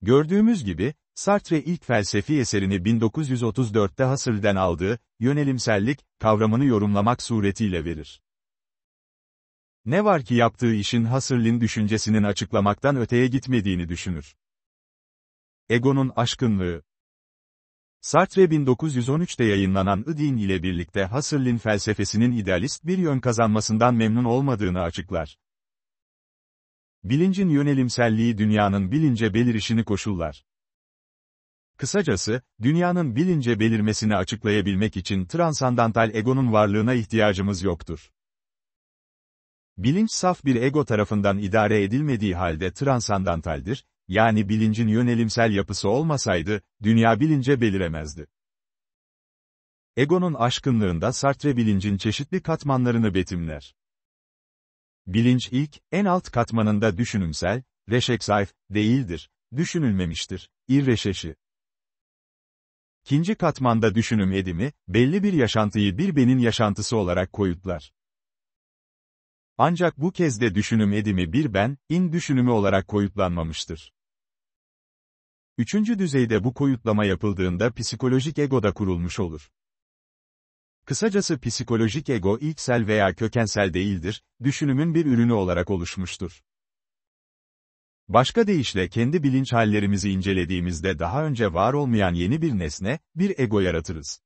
Gördüğümüz gibi, Sartre ilk felsefi eserini 1934'te Husserl'den aldığı, yönelimsellik, kavramını yorumlamak suretiyle verir. Ne var ki yaptığı işin Husserl'in düşüncesinin açıklamaktan öteye gitmediğini düşünür. Egonun aşkınlığı Sartre 1913'te yayınlanan Idin ile birlikte Husserl'in felsefesinin idealist bir yön kazanmasından memnun olmadığını açıklar. Bilincin yönelimselliği dünyanın bilince belirişini koşullar. Kısacası, dünyanın bilince belirmesini açıklayabilmek için transandantal egonun varlığına ihtiyacımız yoktur. Bilinç saf bir ego tarafından idare edilmediği halde transandantaldir, yani bilincin yönelimsel yapısı olmasaydı, dünya bilince beliremezdi. Egonun aşkınlığında Sartre bilincin çeşitli katmanlarını betimler. Bilinç ilk, en alt katmanında düşünümsel, reşeksayf, değildir, düşünülmemiştir, irreşeşi, İkinci katmanda düşünüm edimi, belli bir yaşantıyı bir benin yaşantısı olarak koyutlar. Ancak bu kez de düşünüm edimi bir ben, in düşünümü olarak koyutlanmamıştır. Üçüncü düzeyde bu koyutlama yapıldığında psikolojik ego da kurulmuş olur. Kısacası psikolojik ego ilksel veya kökensel değildir, düşünümün bir ürünü olarak oluşmuştur. Başka deyişle kendi bilinç hallerimizi incelediğimizde daha önce var olmayan yeni bir nesne, bir ego yaratırız.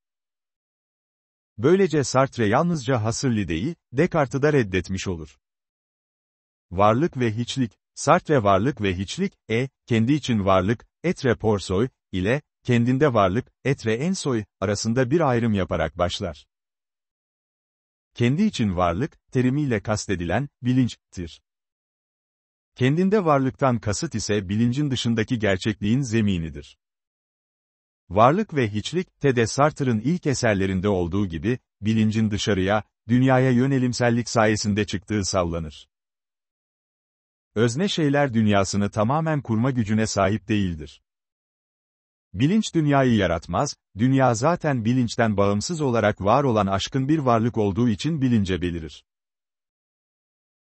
Böylece Sartre yalnızca hasırlı değil, Descartes'ı da reddetmiş olur. Varlık ve hiçlik, Sartre varlık ve hiçlik, e, kendi için varlık, etre porsoy, ile, kendinde varlık, etre ensoy, arasında bir ayrım yaparak başlar. Kendi için varlık, terimiyle kastedilen, bilinçtir. Kendinde varlıktan kasıt ise bilincin dışındaki gerçekliğin zeminidir. Varlık ve hiçlik, T.D. Sartre'ın ilk eserlerinde olduğu gibi, bilincin dışarıya, dünyaya yönelimsellik sayesinde çıktığı sallanır. Özne şeyler dünyasını tamamen kurma gücüne sahip değildir. Bilinç dünyayı yaratmaz, dünya zaten bilinçten bağımsız olarak var olan aşkın bir varlık olduğu için bilince belirir.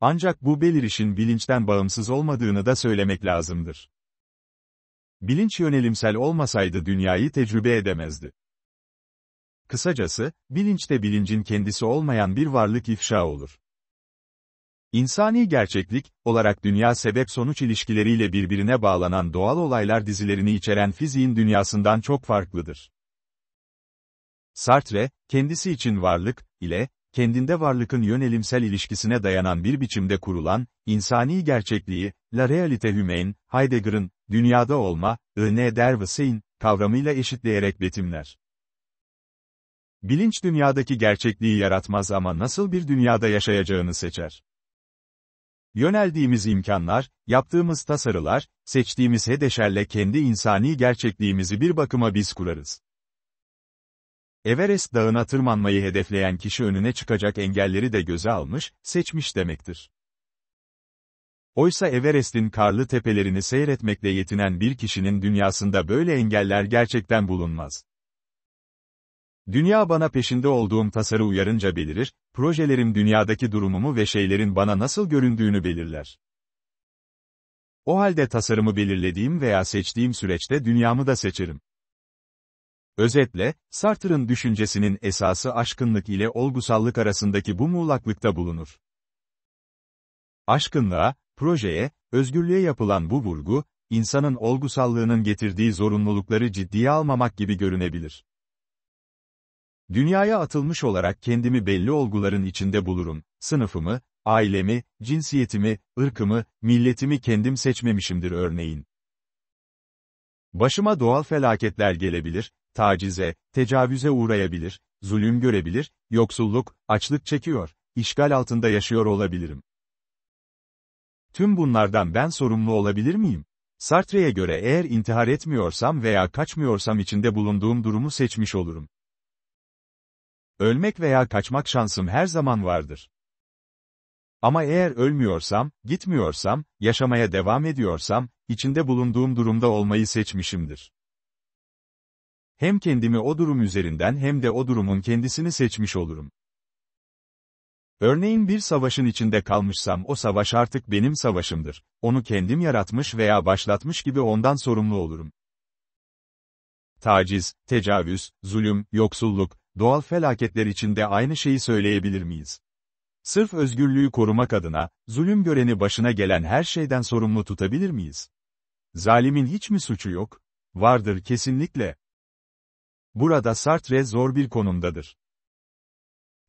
Ancak bu belirişin bilinçten bağımsız olmadığını da söylemek lazımdır. Bilinç yönelimsel olmasaydı dünyayı tecrübe edemezdi. Kısacası, bilinçte bilincin kendisi olmayan bir varlık ifşa olur. İnsani gerçeklik, olarak dünya sebep-sonuç ilişkileriyle birbirine bağlanan doğal olaylar dizilerini içeren fiziğin dünyasından çok farklıdır. Sartre, kendisi için varlık, ile, kendinde varlıkın yönelimsel ilişkisine dayanan bir biçimde kurulan, insani gerçekliği, la realite humaine, Heidegger'ın, dünyada olma, öne dervisein, kavramıyla eşitleyerek betimler. Bilinç dünyadaki gerçekliği yaratmaz ama nasıl bir dünyada yaşayacağını seçer. Yöneldiğimiz imkanlar, yaptığımız tasarılar, seçtiğimiz hedeşerle kendi insani gerçekliğimizi bir bakıma biz kurarız. Everest dağına tırmanmayı hedefleyen kişi önüne çıkacak engelleri de göze almış, seçmiş demektir. Oysa Everest'in karlı tepelerini seyretmekle yetinen bir kişinin dünyasında böyle engeller gerçekten bulunmaz. Dünya bana peşinde olduğum tasarı uyarınca belirir, projelerim dünyadaki durumumu ve şeylerin bana nasıl göründüğünü belirler. O halde tasarımı belirlediğim veya seçtiğim süreçte dünyamı da seçerim. Özetle, Sartre'ın düşüncesinin esası aşkınlık ile olgusallık arasındaki bu muğlaklıkta bulunur. Aşkınlığa, projeye, özgürlüğe yapılan bu vurgu, insanın olgusallığının getirdiği zorunlulukları ciddiye almamak gibi görünebilir. Dünyaya atılmış olarak kendimi belli olguların içinde bulurum, sınıfımı, ailemi, cinsiyetimi, ırkımı, milletimi kendim seçmemişimdir örneğin. Başıma doğal felaketler gelebilir, tacize, tecavüze uğrayabilir, zulüm görebilir, yoksulluk, açlık çekiyor, işgal altında yaşıyor olabilirim. Tüm bunlardan ben sorumlu olabilir miyim? Sartre'ye göre eğer intihar etmiyorsam veya kaçmıyorsam içinde bulunduğum durumu seçmiş olurum. Ölmek veya kaçmak şansım her zaman vardır. Ama eğer ölmüyorsam, gitmiyorsam, yaşamaya devam ediyorsam, içinde bulunduğum durumda olmayı seçmişimdir. Hem kendimi o durum üzerinden hem de o durumun kendisini seçmiş olurum. Örneğin bir savaşın içinde kalmışsam o savaş artık benim savaşımdır. Onu kendim yaratmış veya başlatmış gibi ondan sorumlu olurum. Taciz, tecavüz, zulüm, yoksulluk, doğal felaketler içinde aynı şeyi söyleyebilir miyiz? Sırf özgürlüğü korumak adına, zulüm göreni başına gelen her şeyden sorumlu tutabilir miyiz? Zalimin hiç mi suçu yok? Vardır kesinlikle. Burada Sartre zor bir konumdadır.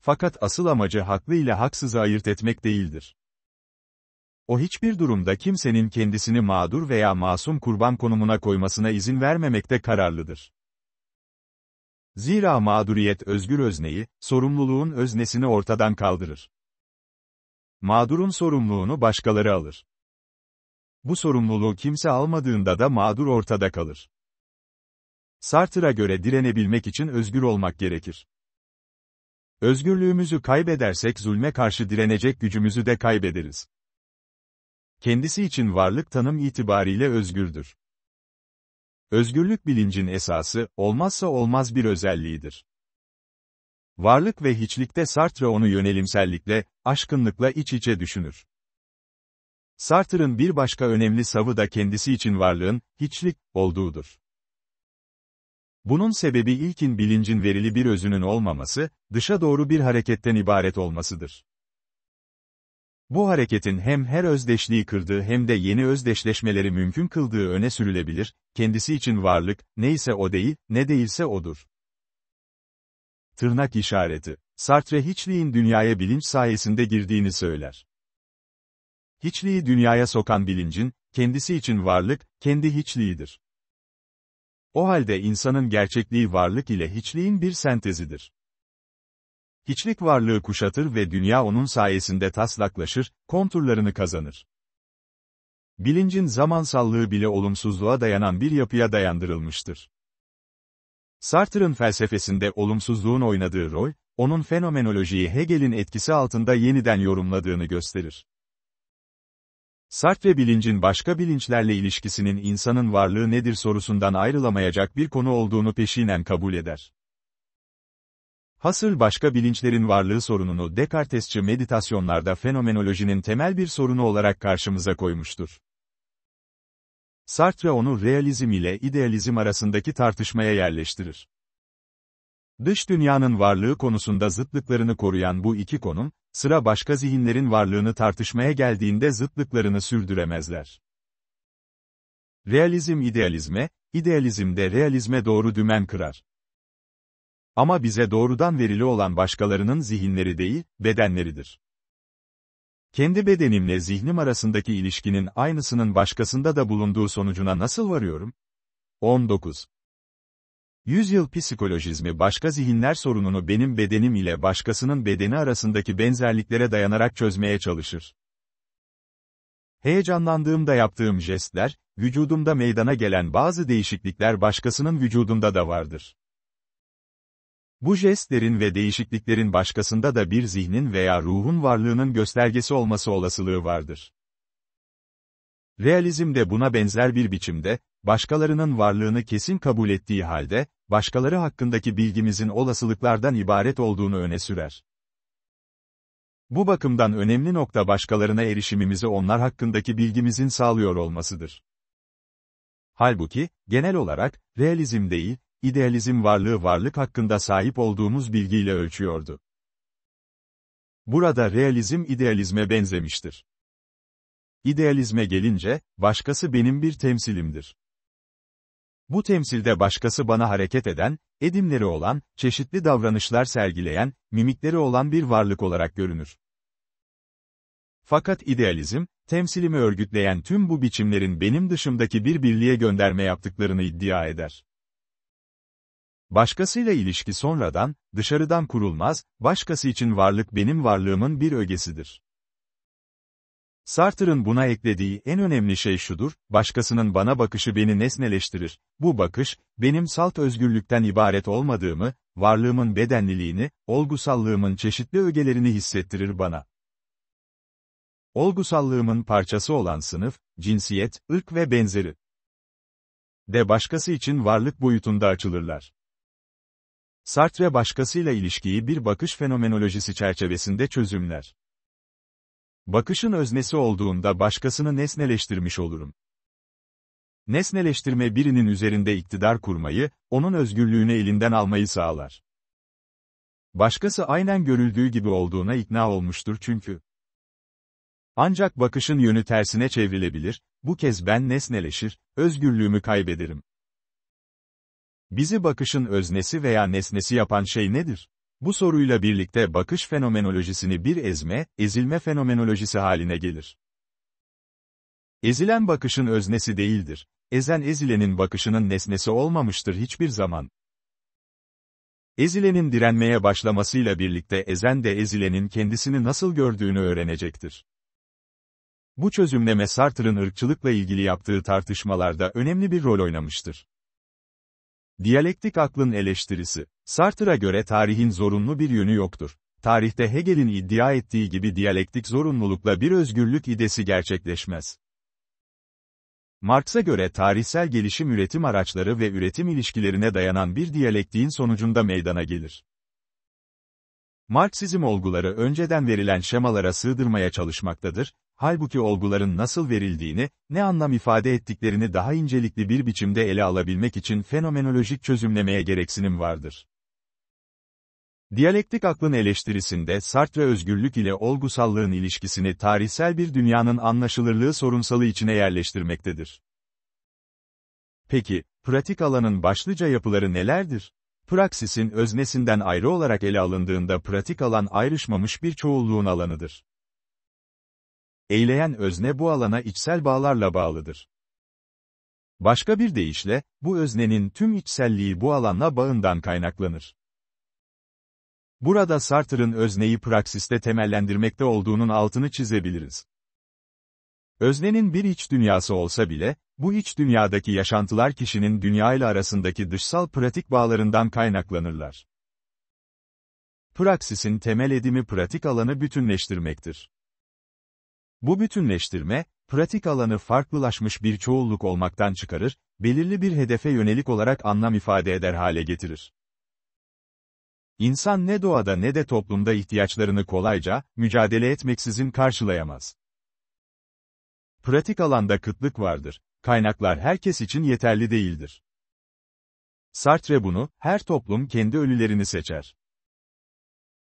Fakat asıl amacı haklı ile haksızı ayırt etmek değildir. O hiçbir durumda kimsenin kendisini mağdur veya masum kurban konumuna koymasına izin vermemekte kararlıdır. Zira mağduriyet özgür özneyi, sorumluluğun öznesini ortadan kaldırır. Mağdurun sorumluluğunu başkaları alır. Bu sorumluluğu kimse almadığında da mağdur ortada kalır. Sartre'a göre direnebilmek için özgür olmak gerekir. Özgürlüğümüzü kaybedersek zulme karşı direnecek gücümüzü de kaybederiz. Kendisi için varlık tanım itibariyle özgürdür. Özgürlük bilincin esası, olmazsa olmaz bir özelliğidir. Varlık ve hiçlikte Sartre onu yönelimsellikle, aşkınlıkla iç içe düşünür. Sartre'ın bir başka önemli savı da kendisi için varlığın, hiçlik, olduğudur. Bunun sebebi ilkin bilincin verili bir özünün olmaması, dışa doğru bir hareketten ibaret olmasıdır. Bu hareketin hem her özdeşliği kırdığı hem de yeni özdeşleşmeleri mümkün kıldığı öne sürülebilir, kendisi için varlık, neyse o değil, ne değilse odur. Tırnak işareti. Sartre hiçliğin dünyaya bilinç sayesinde girdiğini söyler. Hiçliği dünyaya sokan bilincin, kendisi için varlık, kendi hiçliğidir. O halde insanın gerçekliği varlık ile hiçliğin bir sentezidir. Hiçlik varlığı kuşatır ve dünya onun sayesinde taslaklaşır, konturlarını kazanır. Bilincin zamansallığı bile olumsuzluğa dayanan bir yapıya dayandırılmıştır. Sartre'ın felsefesinde olumsuzluğun oynadığı rol, onun fenomenolojiyi Hegel'in etkisi altında yeniden yorumladığını gösterir. Sarp ve bilincin başka bilinçlerle ilişkisinin insanın varlığı nedir sorusundan ayrılamayacak bir konu olduğunu peşinen kabul eder. Hasıl başka bilinçlerin varlığı sorununu Descartesçi meditasyonlarda fenomenolojinin temel bir sorunu olarak karşımıza koymuştur. Sartre onu realizm ile idealizm arasındaki tartışmaya yerleştirir. Dış dünyanın varlığı konusunda zıtlıklarını koruyan bu iki konum, sıra başka zihinlerin varlığını tartışmaya geldiğinde zıtlıklarını sürdüremezler. Realizm idealizme, idealizm de realizme doğru dümen kırar. Ama bize doğrudan verili olan başkalarının zihinleri değil, bedenleridir. Kendi bedenimle zihnim arasındaki ilişkinin aynısının başkasında da bulunduğu sonucuna nasıl varıyorum? 19. Yüzyıl psikolojizmi başka zihinler sorununu benim bedenim ile başkasının bedeni arasındaki benzerliklere dayanarak çözmeye çalışır. Heyecanlandığımda yaptığım jestler, vücudumda meydana gelen bazı değişiklikler başkasının vücudunda da vardır. Bu jestlerin ve değişikliklerin başkasında da bir zihnin veya ruhun varlığının göstergesi olması olasılığı vardır. Realizm de buna benzer bir biçimde, başkalarının varlığını kesin kabul ettiği halde, başkaları hakkındaki bilgimizin olasılıklardan ibaret olduğunu öne sürer. Bu bakımdan önemli nokta başkalarına erişimimizi onlar hakkındaki bilgimizin sağlıyor olmasıdır. Halbuki, genel olarak, realizm değil, idealizm varlığı varlık hakkında sahip olduğumuz bilgiyle ölçüyordu. Burada realizm idealizme benzemiştir. İdealizme gelince, başkası benim bir temsilimdir. Bu temsilde başkası bana hareket eden, edimleri olan, çeşitli davranışlar sergileyen, mimikleri olan bir varlık olarak görünür. Fakat idealizm, temsilimi örgütleyen tüm bu biçimlerin benim dışımdaki bir birliğe gönderme yaptıklarını iddia eder. Başkasıyla ilişki sonradan, dışarıdan kurulmaz, başkası için varlık benim varlığımın bir ögesidir. Sartre'ın buna eklediği en önemli şey şudur, başkasının bana bakışı beni nesneleştirir. Bu bakış, benim salt özgürlükten ibaret olmadığımı, varlığımın bedenliliğini, olgusallığımın çeşitli ögelerini hissettirir bana. Olgusallığımın parçası olan sınıf, cinsiyet, ırk ve benzeri de başkası için varlık boyutunda açılırlar. Sartre başkasıyla ilişkiyi bir bakış fenomenolojisi çerçevesinde çözümler. Bakışın öznesi olduğunda başkasını nesneleştirmiş olurum. Nesneleştirme birinin üzerinde iktidar kurmayı, onun özgürlüğünü elinden almayı sağlar. Başkası aynen görüldüğü gibi olduğuna ikna olmuştur çünkü. Ancak bakışın yönü tersine çevrilebilir, bu kez ben nesneleşir, özgürlüğümü kaybederim. Bizi bakışın öznesi veya nesnesi yapan şey nedir? Bu soruyla birlikte bakış fenomenolojisini bir ezme, ezilme fenomenolojisi haline gelir. Ezilen bakışın öznesi değildir. Ezen ezilenin bakışının nesnesi olmamıştır hiçbir zaman. Ezilenin direnmeye başlamasıyla birlikte ezen de ezilenin kendisini nasıl gördüğünü öğrenecektir. Bu çözümleme Sartre'ın ırkçılıkla ilgili yaptığı tartışmalarda önemli bir rol oynamıştır. Diyalektik aklın eleştirisi. Sartre'a göre tarihin zorunlu bir yönü yoktur. Tarihte Hegel'in iddia ettiği gibi diyalektik zorunlulukla bir özgürlük idesi gerçekleşmez. Marx'a göre tarihsel gelişim üretim araçları ve üretim ilişkilerine dayanan bir diyalektiğin sonucunda meydana gelir. Marksizm olguları önceden verilen şemalara sığdırmaya çalışmaktadır, halbuki olguların nasıl verildiğini, ne anlam ifade ettiklerini daha incelikli bir biçimde ele alabilmek için fenomenolojik çözümlemeye gereksinim vardır. Diyalektik aklın eleştirisinde Sartre özgürlük ile olgusallığın ilişkisini tarihsel bir dünyanın anlaşılırlığı sorunsalı içine yerleştirmektedir. Peki, pratik alanın başlıca yapıları nelerdir? Praksisin öznesinden ayrı olarak ele alındığında pratik alan ayrışmamış bir çoğulluğun alanıdır eyleyen özne bu alana içsel bağlarla bağlıdır. Başka bir deyişle, bu öznenin tüm içselliği bu alanla bağından kaynaklanır. Burada Sartre'ın özneyi praksiste temellendirmekte olduğunun altını çizebiliriz. Öznenin bir iç dünyası olsa bile, bu iç dünyadaki yaşantılar kişinin dünya ile arasındaki dışsal pratik bağlarından kaynaklanırlar. Praksisin temel edimi pratik alanı bütünleştirmektir. Bu bütünleştirme, pratik alanı farklılaşmış bir çoğulluk olmaktan çıkarır, belirli bir hedefe yönelik olarak anlam ifade eder hale getirir. İnsan ne doğada ne de toplumda ihtiyaçlarını kolayca, mücadele etmeksizin karşılayamaz. Pratik alanda kıtlık vardır, kaynaklar herkes için yeterli değildir. Sartre bunu, her toplum kendi ölülerini seçer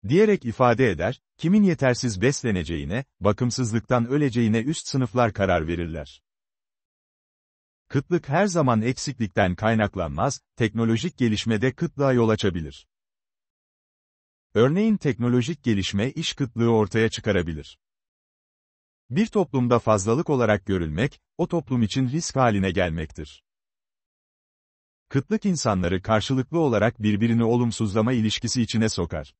diyerek ifade eder, kimin yetersiz besleneceğine, bakımsızlıktan öleceğine üst sınıflar karar verirler. Kıtlık her zaman eksiklikten kaynaklanmaz, teknolojik gelişmede kıtlığa yol açabilir. Örneğin teknolojik gelişme iş kıtlığı ortaya çıkarabilir. Bir toplumda fazlalık olarak görülmek, o toplum için risk haline gelmektir. Kıtlık insanları karşılıklı olarak birbirini olumsuzlama ilişkisi içine sokar.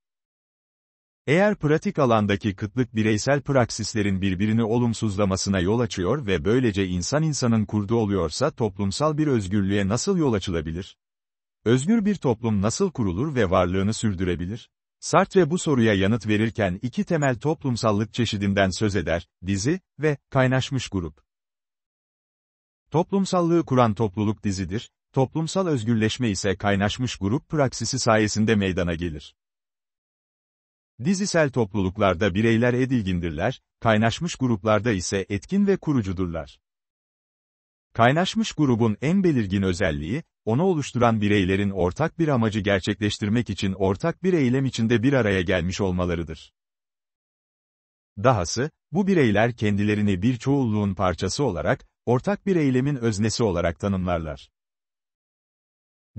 Eğer pratik alandaki kıtlık bireysel praksislerin birbirini olumsuzlamasına yol açıyor ve böylece insan insanın kurdu oluyorsa toplumsal bir özgürlüğe nasıl yol açılabilir? Özgür bir toplum nasıl kurulur ve varlığını sürdürebilir? Sartre bu soruya yanıt verirken iki temel toplumsallık çeşidinden söz eder, dizi ve kaynaşmış grup. Toplumsallığı kuran topluluk dizidir, toplumsal özgürleşme ise kaynaşmış grup praksisi sayesinde meydana gelir. Dizisel topluluklarda bireyler edilgindirler, kaynaşmış gruplarda ise etkin ve kurucudurlar. Kaynaşmış grubun en belirgin özelliği, onu oluşturan bireylerin ortak bir amacı gerçekleştirmek için ortak bir eylem içinde bir araya gelmiş olmalarıdır. Dahası, bu bireyler kendilerini bir çoğulluğun parçası olarak, ortak bir eylemin öznesi olarak tanımlarlar.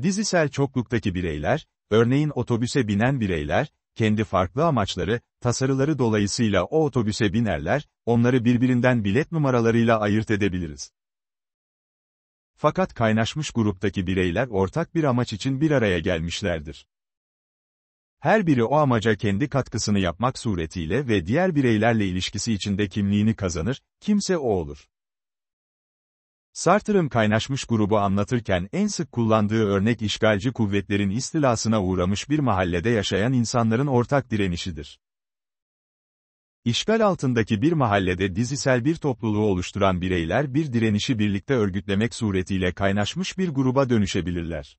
Dizisel çokluktaki bireyler, örneğin otobüse binen bireyler, kendi farklı amaçları, tasarıları dolayısıyla o otobüse binerler, onları birbirinden bilet numaralarıyla ayırt edebiliriz. Fakat kaynaşmış gruptaki bireyler ortak bir amaç için bir araya gelmişlerdir. Her biri o amaca kendi katkısını yapmak suretiyle ve diğer bireylerle ilişkisi içinde kimliğini kazanır, kimse o olur. Sartre'ın kaynaşmış grubu anlatırken en sık kullandığı örnek işgalci kuvvetlerin istilasına uğramış bir mahallede yaşayan insanların ortak direnişidir. İşgal altındaki bir mahallede dizisel bir topluluğu oluşturan bireyler bir direnişi birlikte örgütlemek suretiyle kaynaşmış bir gruba dönüşebilirler.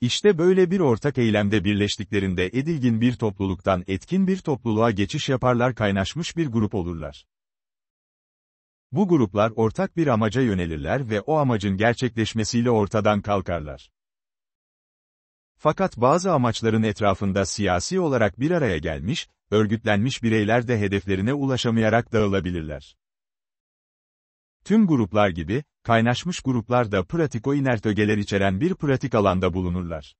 İşte böyle bir ortak eylemde birleştiklerinde edilgin bir topluluktan etkin bir topluluğa geçiş yaparlar kaynaşmış bir grup olurlar. Bu gruplar ortak bir amaca yönelirler ve o amacın gerçekleşmesiyle ortadan kalkarlar. Fakat bazı amaçların etrafında siyasi olarak bir araya gelmiş, örgütlenmiş bireyler de hedeflerine ulaşamayarak dağılabilirler. Tüm gruplar gibi, kaynaşmış gruplar da pratiko inert ögeler içeren bir pratik alanda bulunurlar.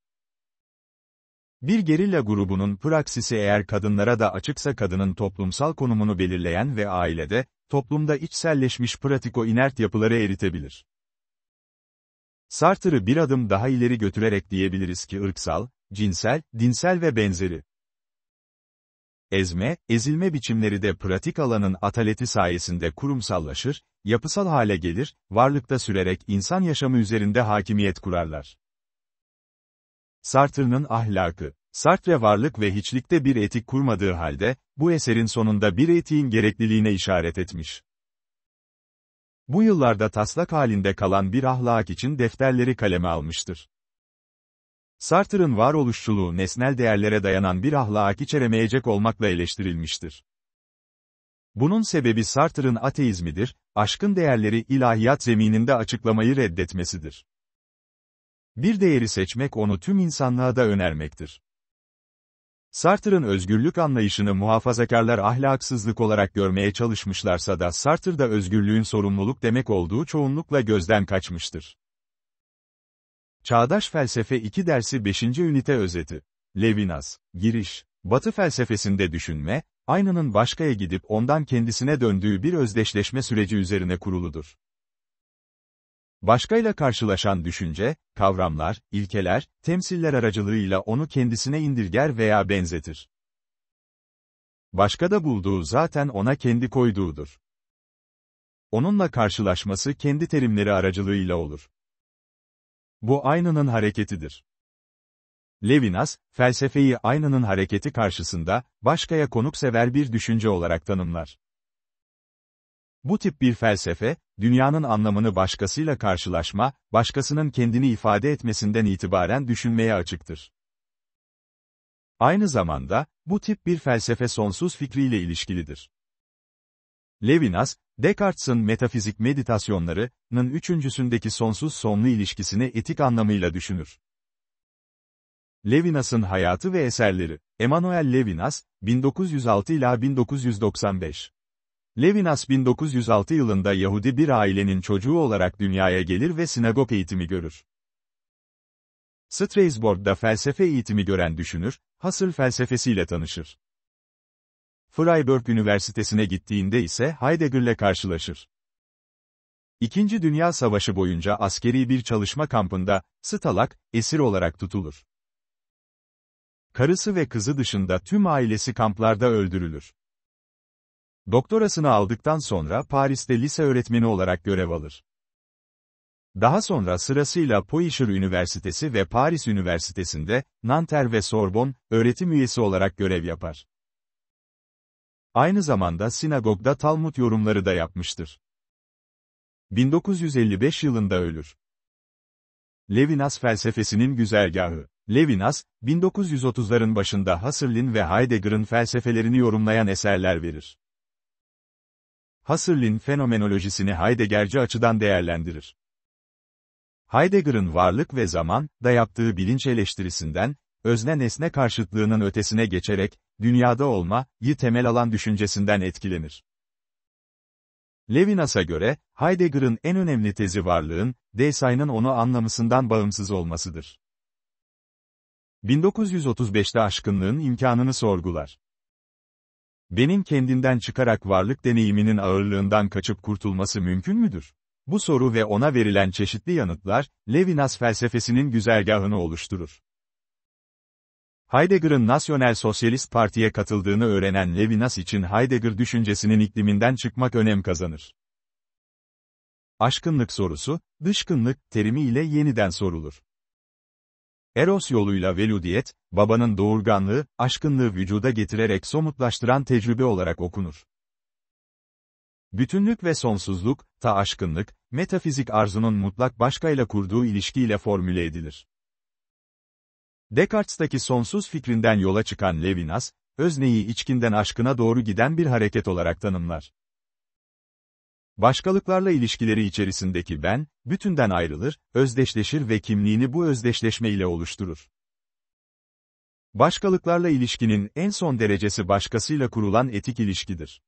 Bir gerilla grubunun praksisi eğer kadınlara da açıksa kadının toplumsal konumunu belirleyen ve ailede, toplumda içselleşmiş pratiko inert yapıları eritebilir. Sartre'ı bir adım daha ileri götürerek diyebiliriz ki ırksal, cinsel, dinsel ve benzeri. Ezme, ezilme biçimleri de pratik alanın ataleti sayesinde kurumsallaşır, yapısal hale gelir, varlıkta sürerek insan yaşamı üzerinde hakimiyet kurarlar. Sartre'nin ahlakı. Sartre varlık ve hiçlikte bir etik kurmadığı halde, bu eserin sonunda bir etiğin gerekliliğine işaret etmiş. Bu yıllarda taslak halinde kalan bir ahlak için defterleri kaleme almıştır. Sartre'ın varoluşçuluğu nesnel değerlere dayanan bir ahlak içeremeyecek olmakla eleştirilmiştir. Bunun sebebi Sartre'ın ateizmidir, aşkın değerleri ilahiyat zemininde açıklamayı reddetmesidir. Bir değeri seçmek onu tüm insanlığa da önermektir. Sartre'ın özgürlük anlayışını muhafazakarlar ahlaksızlık olarak görmeye çalışmışlarsa da Sartre'da özgürlüğün sorumluluk demek olduğu çoğunlukla gözden kaçmıştır. Çağdaş Felsefe 2 dersi 5. ünite özeti. Levinas, giriş, Batı felsefesinde düşünme, aynanın başkaya gidip ondan kendisine döndüğü bir özdeşleşme süreci üzerine kuruludur. Başkayla karşılaşan düşünce, kavramlar, ilkeler, temsiller aracılığıyla onu kendisine indirger veya benzetir. Başka da bulduğu zaten ona kendi koyduğudur. Onunla karşılaşması kendi terimleri aracılığıyla olur. Bu aynanın hareketidir. Levinas, felsefeyi aynanın hareketi karşısında, başkaya konuksever bir düşünce olarak tanımlar. Bu tip bir felsefe, dünyanın anlamını başkasıyla karşılaşma, başkasının kendini ifade etmesinden itibaren düşünmeye açıktır. Aynı zamanda, bu tip bir felsefe sonsuz fikriyle ilişkilidir. Levinas, Descartes'in metafizik meditasyonlarının üçüncüsündeki sonsuz sonlu ilişkisini etik anlamıyla düşünür. Levinas'ın hayatı ve eserleri, Emmanuel Levinas, 1906 ila 1995 Levinas 1906 yılında Yahudi bir ailenin çocuğu olarak dünyaya gelir ve sinagog eğitimi görür. Strasbourg'da felsefe eğitimi gören düşünür, Hasıl felsefesiyle tanışır. Freiburg Üniversitesi'ne gittiğinde ise Heidegger'le karşılaşır. İkinci Dünya Savaşı boyunca askeri bir çalışma kampında, Stalak, esir olarak tutulur. Karısı ve kızı dışında tüm ailesi kamplarda öldürülür. Doktorasını aldıktan sonra Paris'te lise öğretmeni olarak görev alır. Daha sonra sırasıyla Poitiers Üniversitesi ve Paris Üniversitesi'nde, Nanterre ve Sorbon, öğretim üyesi olarak görev yapar. Aynı zamanda sinagogda Talmud yorumları da yapmıştır. 1955 yılında ölür. Levinas felsefesinin güzergahı Levinas, 1930'ların başında Husserl'in ve Heidegger'ın felsefelerini yorumlayan eserler verir. Husserl'in fenomenolojisini Heidegger'ci açıdan değerlendirir. Heidegger'ın varlık ve zaman, da yaptığı bilinç eleştirisinden, özne-nesne karşıtlığının ötesine geçerek, dünyada olma, yı temel alan düşüncesinden etkilenir. Levinas'a göre, Heidegger'ın en önemli tezi varlığın, Desayn'ın onu anlamısından bağımsız olmasıdır. 1935'te aşkınlığın imkanını sorgular benim kendinden çıkarak varlık deneyiminin ağırlığından kaçıp kurtulması mümkün müdür? Bu soru ve ona verilen çeşitli yanıtlar, Levinas felsefesinin güzergahını oluşturur. Heidegger'ın Nasyonel Sosyalist Parti'ye katıldığını öğrenen Levinas için Heidegger düşüncesinin ikliminden çıkmak önem kazanır. Aşkınlık sorusu, dışkınlık terimiyle yeniden sorulur. Eros yoluyla veludiyet, babanın doğurganlığı, aşkınlığı vücuda getirerek somutlaştıran tecrübe olarak okunur. Bütünlük ve sonsuzluk, ta aşkınlık, metafizik arzunun mutlak başkayla kurduğu ilişkiyle formüle edilir. Descartes'taki sonsuz fikrinden yola çıkan Levinas, özneyi içkinden aşkına doğru giden bir hareket olarak tanımlar. Başkalıklarla ilişkileri içerisindeki ben, bütünden ayrılır, özdeşleşir ve kimliğini bu özdeşleşme ile oluşturur. Başkalıklarla ilişkinin en son derecesi başkasıyla kurulan etik ilişkidir.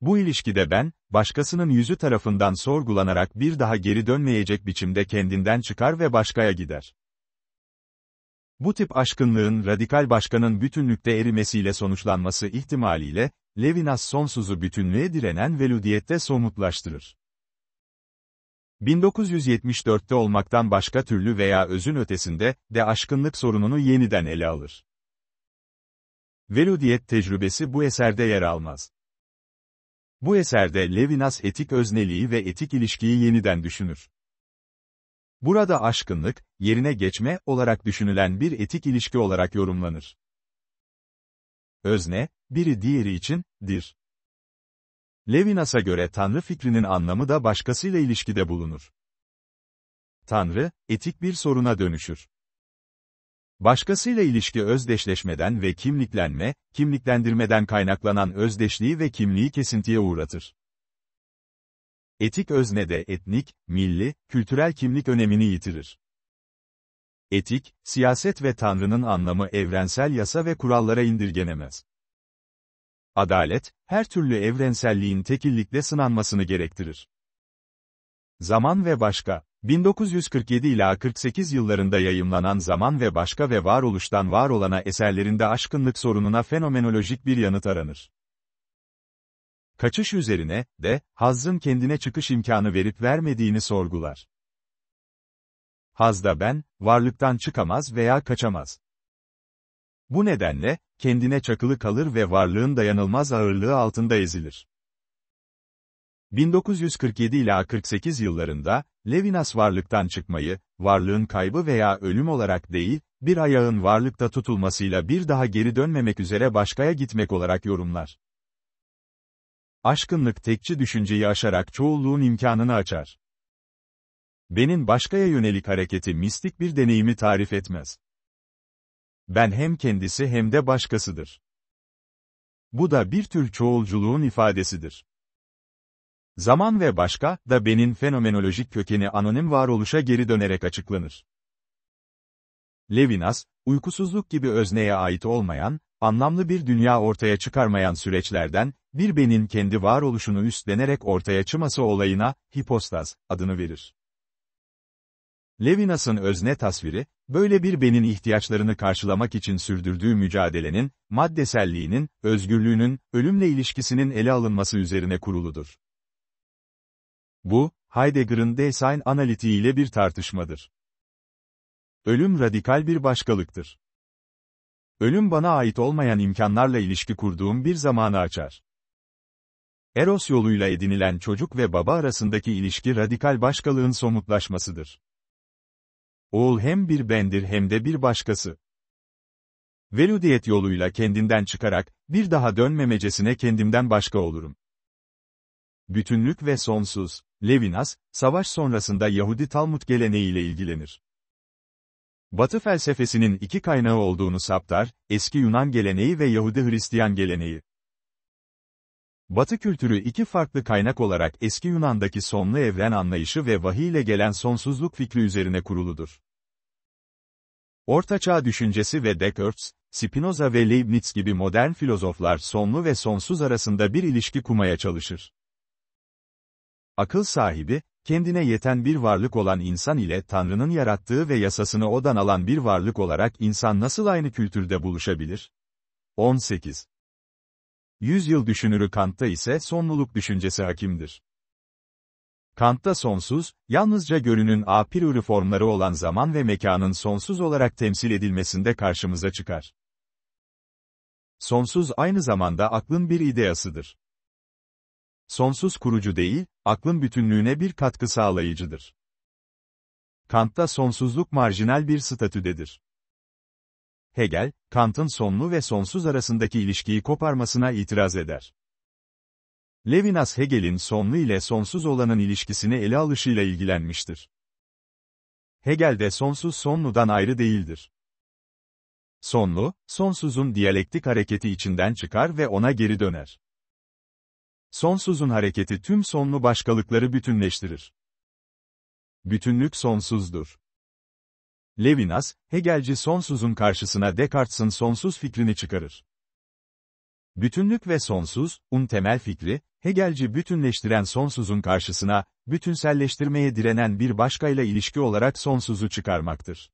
Bu ilişkide ben, başkasının yüzü tarafından sorgulanarak bir daha geri dönmeyecek biçimde kendinden çıkar ve başkaya gider. Bu tip aşkınlığın radikal başkanın bütünlükte erimesiyle sonuçlanması ihtimaliyle, Levinas sonsuzu bütünlüğe direnen veludiyette somutlaştırır. 1974'te olmaktan başka türlü veya özün ötesinde de aşkınlık sorununu yeniden ele alır. Veludiyet tecrübesi bu eserde yer almaz. Bu eserde Levinas etik özneliği ve etik ilişkiyi yeniden düşünür. Burada aşkınlık, yerine geçme olarak düşünülen bir etik ilişki olarak yorumlanır. Özne, biri diğeri için dir. Levinas'a göre Tanrı fikrinin anlamı da başkasıyla ilişkide bulunur. Tanrı, etik bir soruna dönüşür. Başkasıyla ilişki özdeşleşmeden ve kimliklenme, kimliklendirmeden kaynaklanan özdeşliği ve kimliği kesintiye uğratır. Etik özne de etnik, milli, kültürel kimlik önemini yitirir. Etik, siyaset ve Tanrı'nın anlamı evrensel yasa ve kurallara indirgenemez. Adalet, her türlü evrenselliğin tekillikle sınanmasını gerektirir. Zaman ve Başka 1947 ila 48 yıllarında yayımlanan Zaman ve Başka ve Varoluştan Var olana eserlerinde aşkınlık sorununa fenomenolojik bir yanıt aranır. Kaçış üzerine de hazzın kendine çıkış imkanı verip vermediğini sorgular. Hazda ben, varlıktan çıkamaz veya kaçamaz. Bu nedenle, kendine çakılı kalır ve varlığın dayanılmaz ağırlığı altında ezilir. 1947 ila 48 yıllarında, Levinas varlıktan çıkmayı, varlığın kaybı veya ölüm olarak değil, bir ayağın varlıkta tutulmasıyla bir daha geri dönmemek üzere başkaya gitmek olarak yorumlar. Aşkınlık tekçi düşünceyi aşarak çoğulluğun imkanını açar. Benim başkaya yönelik hareketi mistik bir deneyimi tarif etmez ben hem kendisi hem de başkasıdır. Bu da bir tür çoğulculuğun ifadesidir. Zaman ve başka, da benin fenomenolojik kökeni anonim varoluşa geri dönerek açıklanır. Levinas, uykusuzluk gibi özneye ait olmayan, anlamlı bir dünya ortaya çıkarmayan süreçlerden, bir benin kendi varoluşunu üstlenerek ortaya çıması olayına, hipostaz, adını verir. Levinas'ın özne tasviri, Böyle bir benin ihtiyaçlarını karşılamak için sürdürdüğü mücadelenin, maddeselliğinin, özgürlüğünün, ölümle ilişkisinin ele alınması üzerine kuruludur. Bu, Heidegger'ın Design analitiği ile bir tartışmadır. Ölüm radikal bir başkalıktır. Ölüm bana ait olmayan imkanlarla ilişki kurduğum bir zamanı açar. Eros yoluyla edinilen çocuk ve baba arasındaki ilişki radikal başkalığın somutlaşmasıdır. Oğul hem bir bendir hem de bir başkası. Veludiyet yoluyla kendinden çıkarak, bir daha dönmemecesine kendimden başka olurum. Bütünlük ve sonsuz, Levinas, savaş sonrasında Yahudi Talmud geleneğiyle ilgilenir. Batı felsefesinin iki kaynağı olduğunu saptar, eski Yunan geleneği ve Yahudi Hristiyan geleneği. Batı kültürü iki farklı kaynak olarak eski Yunan'daki sonlu evren anlayışı ve vahiy ile gelen sonsuzluk fikri üzerine kuruludur. Ortaçağ düşüncesi ve Descartes, Spinoza ve Leibniz gibi modern filozoflar sonlu ve sonsuz arasında bir ilişki kurmaya çalışır. Akıl sahibi, kendine yeten bir varlık olan insan ile Tanrı'nın yarattığı ve yasasını odan alan bir varlık olarak insan nasıl aynı kültürde buluşabilir? 18. Yüzyıl düşünürü Kant'ta ise sonluluk düşüncesi hakimdir. Kant'ta sonsuz, yalnızca görünün a priori formları olan zaman ve mekanın sonsuz olarak temsil edilmesinde karşımıza çıkar. Sonsuz aynı zamanda aklın bir ideasıdır. Sonsuz kurucu değil, aklın bütünlüğüne bir katkı sağlayıcıdır. Kant'ta sonsuzluk marjinal bir statüdedir. Hegel, Kant'ın sonlu ve sonsuz arasındaki ilişkiyi koparmasına itiraz eder. Levinas Hegel'in sonlu ile sonsuz olanın ilişkisini ele alışıyla ilgilenmiştir. Hegel'de de sonsuz sonludan ayrı değildir. Sonlu, sonsuzun diyalektik hareketi içinden çıkar ve ona geri döner. Sonsuzun hareketi tüm sonlu başkalıkları bütünleştirir. Bütünlük sonsuzdur. Levinas, Hegelci sonsuzun karşısına Descartes'in sonsuz fikrini çıkarır. Bütünlük ve sonsuz, un temel fikri, Hegelci bütünleştiren sonsuzun karşısına, bütünselleştirmeye direnen bir başkayla ilişki olarak sonsuzu çıkarmaktır.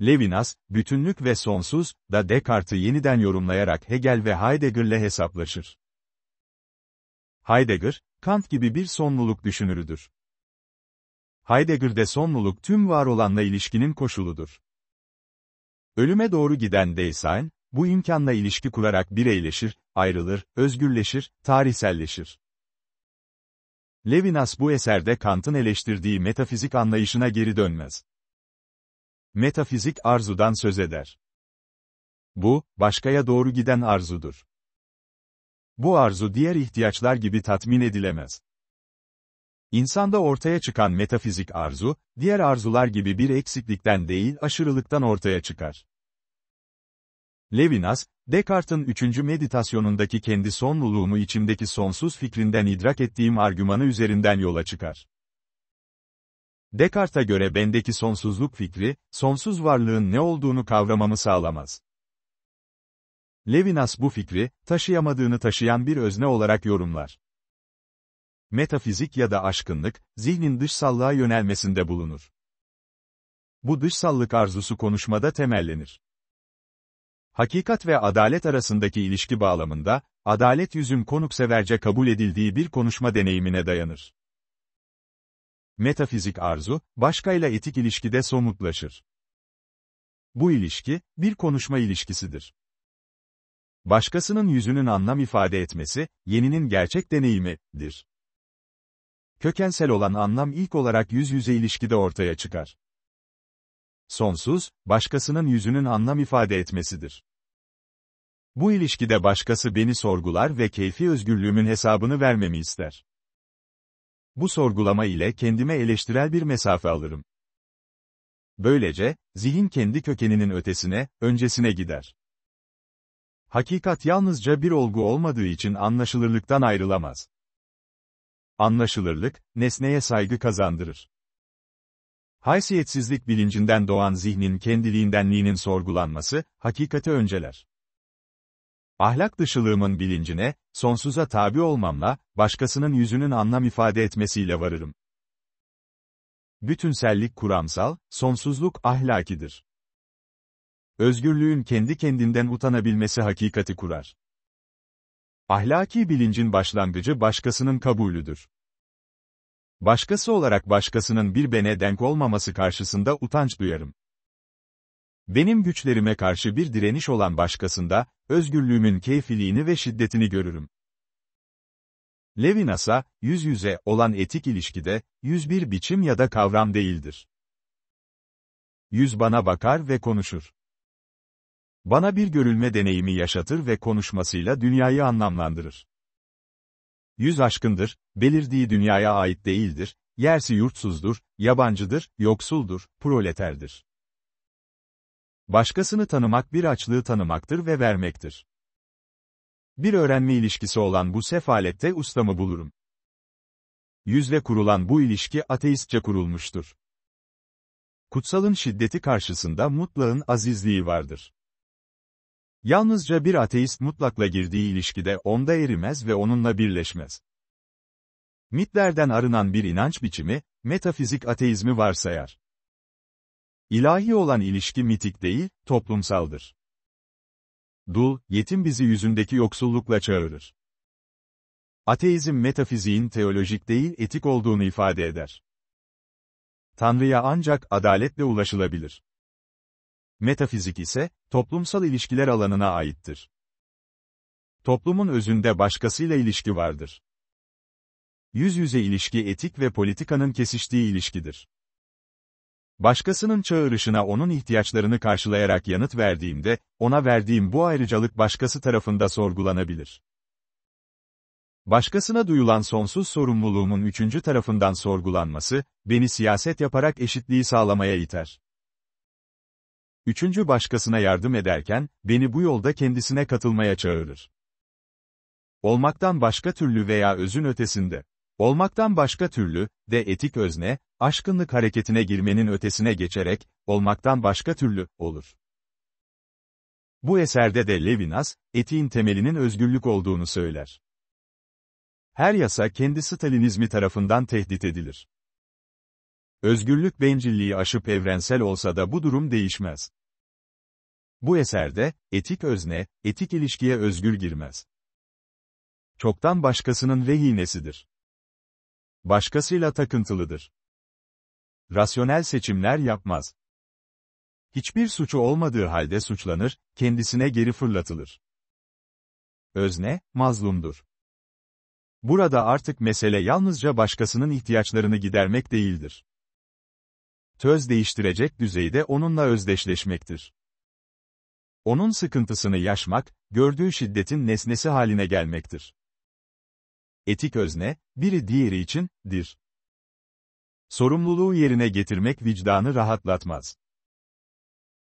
Levinas, bütünlük ve sonsuz, da Descartes'i yeniden yorumlayarak Hegel ve Heidegger'le hesaplaşır. Heidegger, Kant gibi bir sonluluk düşünürüdür. Heidegger'de sonluluk tüm var olanla ilişkinin koşuludur. Ölüme doğru giden Deysan, bu imkanla ilişki kurarak bireyleşir, ayrılır, özgürleşir, tarihselleşir. Levinas bu eserde Kant'ın eleştirdiği metafizik anlayışına geri dönmez. Metafizik arzudan söz eder. Bu, başkaya doğru giden arzudur. Bu arzu diğer ihtiyaçlar gibi tatmin edilemez. İnsanda ortaya çıkan metafizik arzu, diğer arzular gibi bir eksiklikten değil aşırılıktan ortaya çıkar. Levinas, Descartes'in üçüncü meditasyonundaki kendi sonluluğumu içimdeki sonsuz fikrinden idrak ettiğim argümanı üzerinden yola çıkar. Descartes'a göre bendeki sonsuzluk fikri, sonsuz varlığın ne olduğunu kavramamı sağlamaz. Levinas bu fikri, taşıyamadığını taşıyan bir özne olarak yorumlar metafizik ya da aşkınlık, zihnin dışsallığa yönelmesinde bulunur. Bu dışsallık arzusu konuşmada temellenir. Hakikat ve adalet arasındaki ilişki bağlamında, adalet yüzüm konukseverce kabul edildiği bir konuşma deneyimine dayanır. Metafizik arzu, başkayla etik ilişkide somutlaşır. Bu ilişki, bir konuşma ilişkisidir. Başkasının yüzünün anlam ifade etmesi, yeninin gerçek deneyimidir kökensel olan anlam ilk olarak yüz yüze ilişkide ortaya çıkar. Sonsuz, başkasının yüzünün anlam ifade etmesidir. Bu ilişkide başkası beni sorgular ve keyfi özgürlüğümün hesabını vermemi ister. Bu sorgulama ile kendime eleştirel bir mesafe alırım. Böylece, zihin kendi kökeninin ötesine, öncesine gider. Hakikat yalnızca bir olgu olmadığı için anlaşılırlıktan ayrılamaz anlaşılırlık, nesneye saygı kazandırır. Haysiyetsizlik bilincinden doğan zihnin kendiliğindenliğinin sorgulanması, hakikati önceler. Ahlak dışılığımın bilincine, sonsuza tabi olmamla, başkasının yüzünün anlam ifade etmesiyle varırım. Bütünsellik kuramsal, sonsuzluk ahlakidir. Özgürlüğün kendi kendinden utanabilmesi hakikati kurar. Ahlaki bilincin başlangıcı başkasının kabulüdür. Başkası olarak başkasının bir bene denk olmaması karşısında utanç duyarım. Benim güçlerime karşı bir direniş olan başkasında, özgürlüğümün keyfiliğini ve şiddetini görürüm. Levinas'a, yüz yüze olan etik ilişkide, yüz bir biçim ya da kavram değildir. Yüz bana bakar ve konuşur. Bana bir görülme deneyimi yaşatır ve konuşmasıyla dünyayı anlamlandırır. Yüz aşkındır, belirdiği dünyaya ait değildir, yersi yurtsuzdur, yabancıdır, yoksuldur, proleterdir. Başkasını tanımak bir açlığı tanımaktır ve vermektir. Bir öğrenme ilişkisi olan bu sefalette ustamı bulurum. Yüzle kurulan bu ilişki ateistçe kurulmuştur. Kutsalın şiddeti karşısında mutlağın azizliği vardır. Yalnızca bir ateist mutlakla girdiği ilişkide onda erimez ve onunla birleşmez. Mitlerden arınan bir inanç biçimi, metafizik ateizmi varsayar. İlahi olan ilişki mitik değil, toplumsaldır. Dul, yetim bizi yüzündeki yoksullukla çağırır. Ateizm metafiziğin teolojik değil etik olduğunu ifade eder. Tanrı'ya ancak adaletle ulaşılabilir. Metafizik ise, toplumsal ilişkiler alanına aittir. Toplumun özünde başkasıyla ilişki vardır. Yüz yüze ilişki etik ve politikanın kesiştiği ilişkidir. Başkasının çağrışına onun ihtiyaçlarını karşılayarak yanıt verdiğimde, ona verdiğim bu ayrıcalık başkası tarafında sorgulanabilir. Başkasına duyulan sonsuz sorumluluğumun üçüncü tarafından sorgulanması, beni siyaset yaparak eşitliği sağlamaya iter. Üçüncü başkasına yardım ederken, beni bu yolda kendisine katılmaya çağırır. Olmaktan başka türlü veya özün ötesinde. Olmaktan başka türlü, de etik özne, aşkınlık hareketine girmenin ötesine geçerek, olmaktan başka türlü, olur. Bu eserde de Levinas, etiğin temelinin özgürlük olduğunu söyler. Her yasa kendi Stalinizmi tarafından tehdit edilir. Özgürlük bencilliği aşıp evrensel olsa da bu durum değişmez. Bu eserde, etik özne, etik ilişkiye özgür girmez. Çoktan başkasının rehinesidir. Başkasıyla takıntılıdır. Rasyonel seçimler yapmaz. Hiçbir suçu olmadığı halde suçlanır, kendisine geri fırlatılır. Özne, mazlumdur. Burada artık mesele yalnızca başkasının ihtiyaçlarını gidermek değildir töz değiştirecek düzeyde onunla özdeşleşmektir. Onun sıkıntısını yaşmak, gördüğü şiddetin nesnesi haline gelmektir. Etik özne, biri diğeri için dir. Sorumluluğu yerine getirmek vicdanı rahatlatmaz.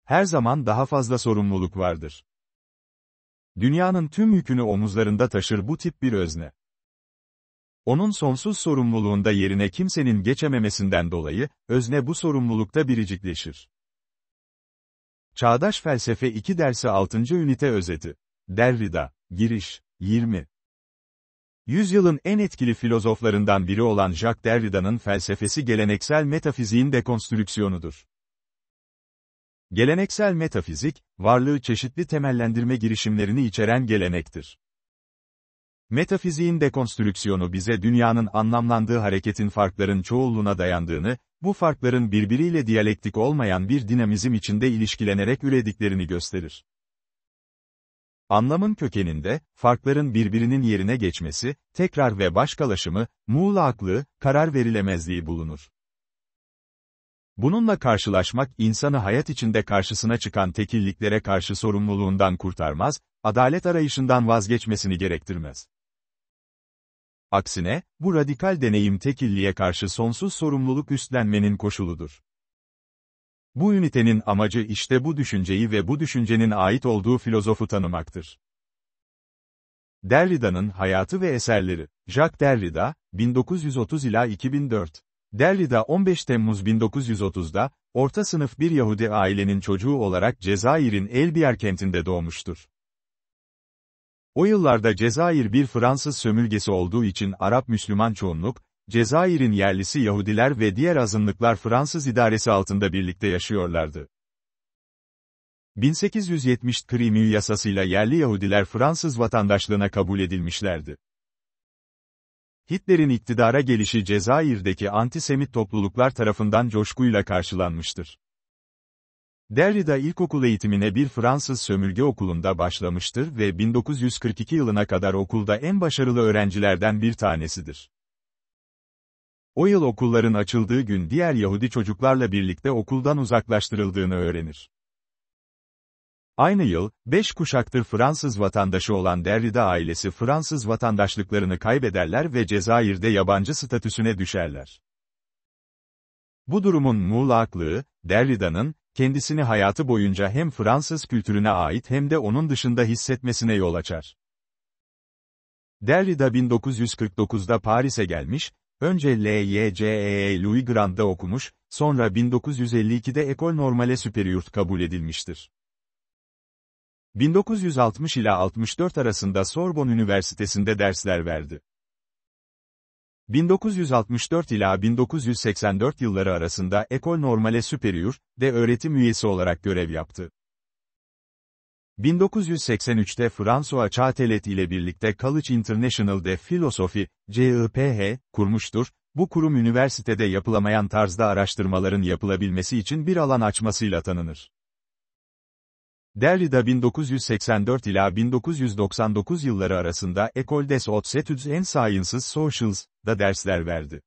Her zaman daha fazla sorumluluk vardır. Dünyanın tüm yükünü omuzlarında taşır bu tip bir özne. Onun sonsuz sorumluluğunda yerine kimsenin geçememesinden dolayı, özne bu sorumlulukta biricikleşir. Çağdaş Felsefe 2 dersi 6. ünite özeti. Derrida, giriş, 20. Yüzyılın en etkili filozoflarından biri olan Jacques Derrida'nın felsefesi geleneksel metafiziğin dekonstrüksiyonudur. Geleneksel metafizik, varlığı çeşitli temellendirme girişimlerini içeren gelenektir. Metafiziğin dekonstrüksiyonu bize dünyanın anlamlandığı hareketin farkların çoğulluğuna dayandığını, bu farkların birbiriyle diyalektik olmayan bir dinamizm içinde ilişkilenerek ürediklerini gösterir. Anlamın kökeninde, farkların birbirinin yerine geçmesi, tekrar ve başkalaşımı, muğlaklığı, karar verilemezliği bulunur. Bununla karşılaşmak insanı hayat içinde karşısına çıkan tekilliklere karşı sorumluluğundan kurtarmaz, adalet arayışından vazgeçmesini gerektirmez. Aksine, bu radikal deneyim tekilliğe karşı sonsuz sorumluluk üstlenmenin koşuludur. Bu ünitenin amacı işte bu düşünceyi ve bu düşüncenin ait olduğu filozofu tanımaktır. Derrida'nın hayatı ve eserleri. Jacques Derrida, 1930 ila 2004. Derrida 15 Temmuz 1930'da, orta sınıf bir Yahudi ailenin çocuğu olarak Cezayir'in Elbiyar kentinde doğmuştur. O yıllarda Cezayir bir Fransız sömürgesi olduğu için Arap-Müslüman çoğunluk, Cezayir'in yerlisi Yahudiler ve diğer azınlıklar Fransız idaresi altında birlikte yaşıyorlardı. 1870 Krimi yasasıyla yerli Yahudiler Fransız vatandaşlığına kabul edilmişlerdi. Hitler'in iktidara gelişi Cezayir'deki antisemit topluluklar tarafından coşkuyla karşılanmıştır. Derrida ilkokul eğitimine bir Fransız sömürge okulunda başlamıştır ve 1942 yılına kadar okulda en başarılı öğrencilerden bir tanesidir. O yıl okulların açıldığı gün diğer Yahudi çocuklarla birlikte okuldan uzaklaştırıldığını öğrenir. Aynı yıl, beş kuşaktır Fransız vatandaşı olan Derrida ailesi Fransız vatandaşlıklarını kaybederler ve Cezayir'de yabancı statüsüne düşerler. Bu durumun muğlaklığı, Derrida'nın, kendisini hayatı boyunca hem Fransız kültürüne ait hem de onun dışında hissetmesine yol açar. Derrida 1949'da Paris'e gelmiş, önce LYCEE e Louis Grand'da okumuş, sonra 1952'de Ecole Normale Supérieure kabul edilmiştir. 1960 ile 64 arasında Sorbonne Üniversitesi'nde dersler verdi. 1964 ila 1984 yılları arasında Ecole Normale Supérieure de öğretim üyesi olarak görev yaptı. 1983'te François Châtelet ile birlikte College International de Philosophie CIPH, e kurmuştur. Bu kurum üniversitede yapılamayan tarzda araştırmaların yapılabilmesi için bir alan açmasıyla tanınır. Derrida 1984 ila 1999 yılları arasında École des Hautes Études en Sciences Sociales da dersler verdi.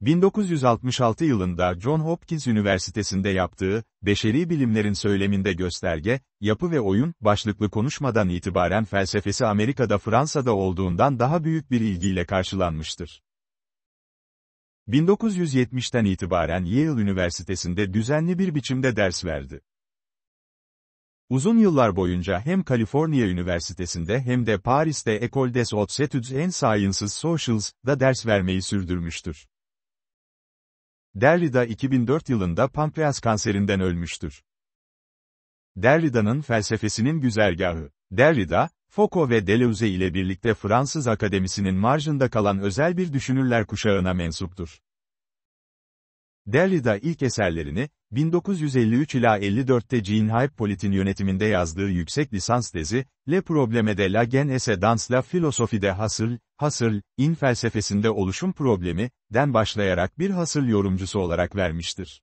1966 yılında John Hopkins Üniversitesi'nde yaptığı, Beşeri Bilimlerin Söyleminde Gösterge, Yapı ve Oyun, başlıklı konuşmadan itibaren felsefesi Amerika'da Fransa'da olduğundan daha büyük bir ilgiyle karşılanmıştır. 1970'ten itibaren Yale Üniversitesi'nde düzenli bir biçimde ders verdi. Uzun yıllar boyunca hem Kaliforniya Üniversitesi'nde hem de Paris'te École des Hautes Études en Sciences Sociales da ders vermeyi sürdürmüştür. Derrida 2004 yılında pankreas kanserinden ölmüştür. Derrida'nın felsefesinin güzergahı. Derrida, Foucault ve Deleuze ile birlikte Fransız Akademisi'nin marjında kalan özel bir düşünürler kuşağına mensuptur. Derrida ilk eserlerini, 1953 ila 54'te Jean Hypolit'in yönetiminde yazdığı yüksek lisans tezi, Le Probleme de la Genese dans la Philosophie de Husserl, Husserl, in felsefesinde oluşum problemi, den başlayarak bir Husserl yorumcusu olarak vermiştir.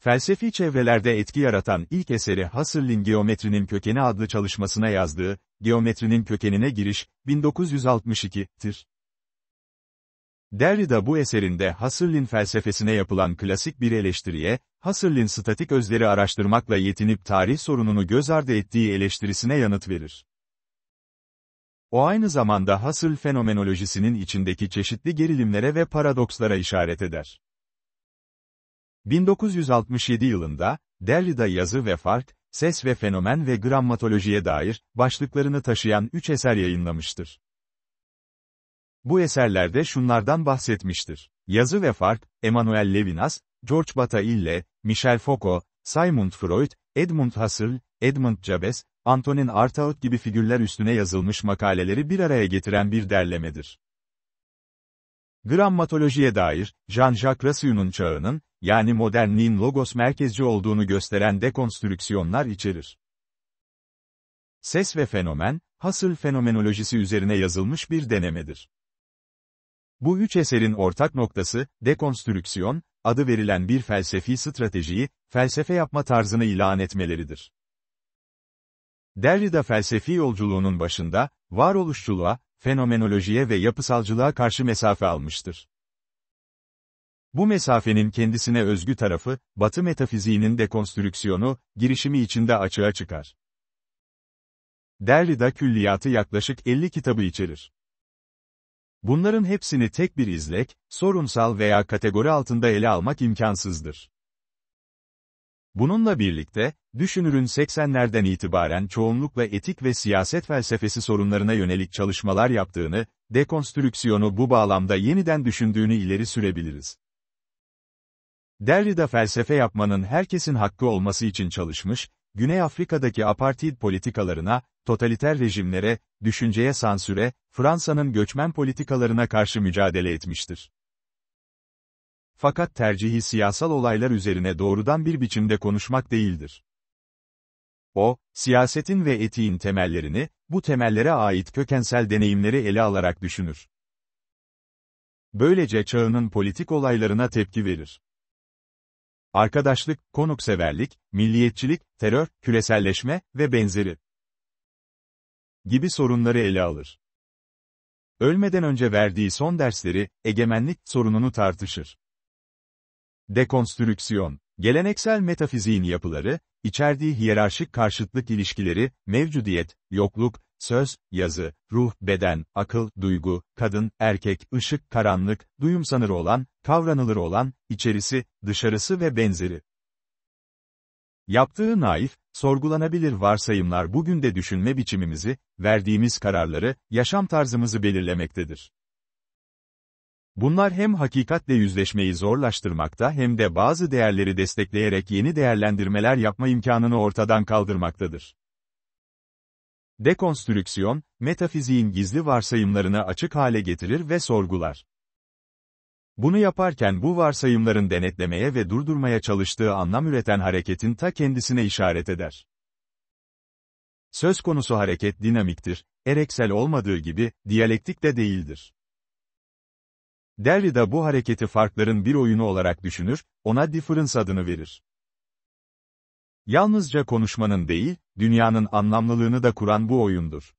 Felsefi çevrelerde etki yaratan ilk eseri Husserl'in Geometrinin Kökeni adlı çalışmasına yazdığı, Geometrinin Kökenine Giriş, 1962'tir. Derrida bu eserinde Husserl'in felsefesine yapılan klasik bir eleştiriye, Husserl'in statik özleri araştırmakla yetinip tarih sorununu göz ardı ettiği eleştirisine yanıt verir. O aynı zamanda Husserl fenomenolojisinin içindeki çeşitli gerilimlere ve paradokslara işaret eder. 1967 yılında, Derrida yazı ve fark, ses ve fenomen ve grammatolojiye dair, başlıklarını taşıyan üç eser yayınlamıştır. Bu eserlerde şunlardan bahsetmiştir. Yazı ve Fark, Emmanuel Levinas, George Bataille, Michel Foucault, Sigmund Freud, Edmund Husserl, Edmund Jabes, Antonin Artaud gibi figürler üstüne yazılmış makaleleri bir araya getiren bir derlemedir. Grammatolojiye dair, Jean-Jacques Racine'un çağının, yani modernliğin logos merkezci olduğunu gösteren dekonstrüksiyonlar içerir. Ses ve fenomen, hasıl fenomenolojisi üzerine yazılmış bir denemedir. Bu üç eserin ortak noktası, dekonstrüksiyon, adı verilen bir felsefi stratejiyi, felsefe yapma tarzını ilan etmeleridir. Derrida felsefi yolculuğunun başında, varoluşçuluğa, fenomenolojiye ve yapısalcılığa karşı mesafe almıştır. Bu mesafenin kendisine özgü tarafı, Batı metafiziğinin dekonstrüksiyonu, girişimi içinde açığa çıkar. Derrida külliyatı yaklaşık 50 kitabı içerir. Bunların hepsini tek bir izlek, sorunsal veya kategori altında ele almak imkansızdır. Bununla birlikte, düşünürün 80'lerden itibaren çoğunlukla etik ve siyaset felsefesi sorunlarına yönelik çalışmalar yaptığını, dekonstrüksiyonu bu bağlamda yeniden düşündüğünü ileri sürebiliriz. Derrida felsefe yapmanın herkesin hakkı olması için çalışmış, Güney Afrika'daki apartheid politikalarına, totaliter rejimlere, düşünceye sansüre, Fransa'nın göçmen politikalarına karşı mücadele etmiştir. Fakat tercihi siyasal olaylar üzerine doğrudan bir biçimde konuşmak değildir. O, siyasetin ve etiğin temellerini, bu temellere ait kökensel deneyimleri ele alarak düşünür. Böylece çağının politik olaylarına tepki verir arkadaşlık, konukseverlik, milliyetçilik, terör, küreselleşme ve benzeri gibi sorunları ele alır. Ölmeden önce verdiği son dersleri, egemenlik sorununu tartışır. Dekonstrüksiyon, geleneksel metafiziğin yapıları, içerdiği hiyerarşik karşıtlık ilişkileri, mevcudiyet, yokluk, söz, yazı, ruh, beden, akıl, duygu, kadın, erkek, ışık, karanlık, duyum sanır olan, kavranılır olan, içerisi, dışarısı ve benzeri. Yaptığı naif, sorgulanabilir varsayımlar bugün de düşünme biçimimizi, verdiğimiz kararları, yaşam tarzımızı belirlemektedir. Bunlar hem hakikatle yüzleşmeyi zorlaştırmakta hem de bazı değerleri destekleyerek yeni değerlendirmeler yapma imkanını ortadan kaldırmaktadır. Dekonstrüksiyon, metafiziğin gizli varsayımlarını açık hale getirir ve sorgular. Bunu yaparken bu varsayımların denetlemeye ve durdurmaya çalıştığı anlam üreten hareketin ta kendisine işaret eder. Söz konusu hareket dinamiktir, ereksel olmadığı gibi, diyalektik de değildir. Derrida bu hareketi farkların bir oyunu olarak düşünür, ona difference adını verir. Yalnızca konuşmanın değil, dünyanın anlamlılığını da kuran bu oyundur.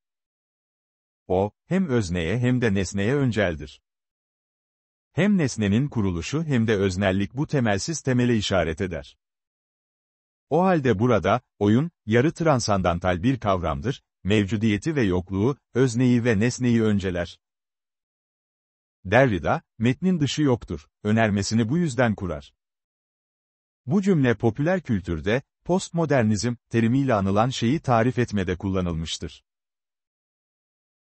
O, hem özneye hem de nesneye önceldir. Hem nesnenin kuruluşu hem de öznellik bu temelsiz temele işaret eder. O halde burada, oyun, yarı transandantal bir kavramdır, mevcudiyeti ve yokluğu, özneyi ve nesneyi önceler. Derrida, metnin dışı yoktur, önermesini bu yüzden kurar. Bu cümle popüler kültürde, postmodernizm terimiyle anılan şeyi tarif etmede kullanılmıştır.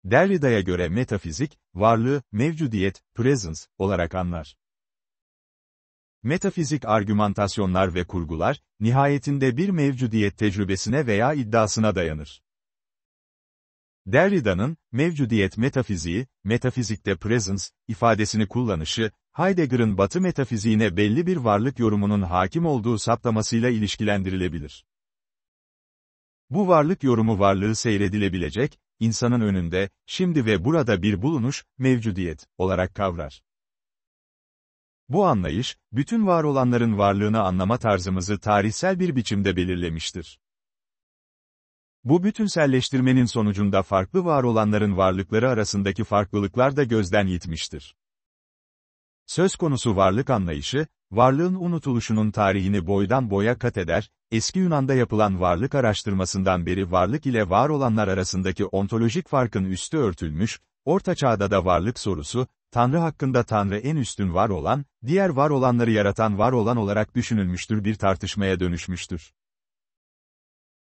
Derrida'ya göre metafizik, varlığı, mevcudiyet, presence, olarak anlar. Metafizik argümantasyonlar ve kurgular, nihayetinde bir mevcudiyet tecrübesine veya iddiasına dayanır. Derrida'nın, mevcudiyet metafiziği, metafizikte presence, ifadesini kullanışı, Heidegger'ın batı metafiziğine belli bir varlık yorumunun hakim olduğu saptamasıyla ilişkilendirilebilir. Bu varlık yorumu varlığı seyredilebilecek, insanın önünde, şimdi ve burada bir bulunuş, mevcudiyet, olarak kavrar. Bu anlayış, bütün var olanların varlığını anlama tarzımızı tarihsel bir biçimde belirlemiştir. Bu bütünselleştirmenin sonucunda farklı var olanların varlıkları arasındaki farklılıklar da gözden yitmiştir. Söz konusu varlık anlayışı, varlığın unutuluşunun tarihini boydan boya kat eder, eski Yunan'da yapılan varlık araştırmasından beri varlık ile var olanlar arasındaki ontolojik farkın üstü örtülmüş, Orta Çağ'da da varlık sorusu, Tanrı hakkında Tanrı en üstün var olan, diğer var olanları yaratan var olan olarak düşünülmüştür bir tartışmaya dönüşmüştür.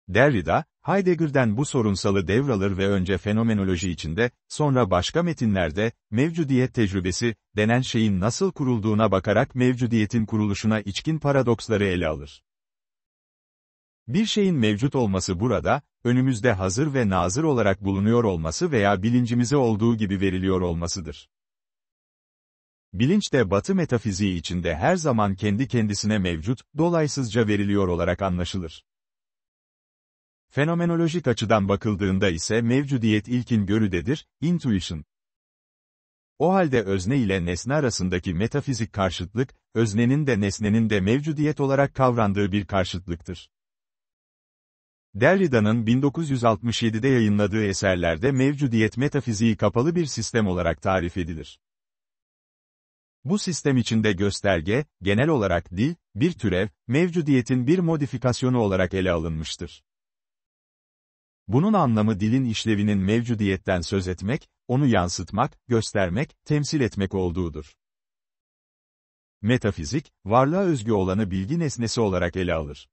Derrida, Heidegger'den bu sorunsalı devralır ve önce fenomenoloji içinde, sonra başka metinlerde, mevcudiyet tecrübesi, denen şeyin nasıl kurulduğuna bakarak mevcudiyetin kuruluşuna içkin paradoksları ele alır. Bir şeyin mevcut olması burada, önümüzde hazır ve nazır olarak bulunuyor olması veya bilincimize olduğu gibi veriliyor olmasıdır. Bilinç de batı metafiziği içinde her zaman kendi kendisine mevcut, dolaysızca veriliyor olarak anlaşılır. Fenomenolojik açıdan bakıldığında ise mevcudiyet ilkin görüdedir, intuition. O halde özne ile nesne arasındaki metafizik karşıtlık, öznenin de nesnenin de mevcudiyet olarak kavrandığı bir karşıtlıktır. Derrida'nın 1967'de yayınladığı eserlerde mevcudiyet metafiziği kapalı bir sistem olarak tarif edilir. Bu sistem içinde gösterge, genel olarak dil, bir türev, mevcudiyetin bir modifikasyonu olarak ele alınmıştır. Bunun anlamı dilin işlevinin mevcudiyetten söz etmek, onu yansıtmak, göstermek, temsil etmek olduğudur. Metafizik, varlığa özgü olanı bilgi nesnesi olarak ele alır.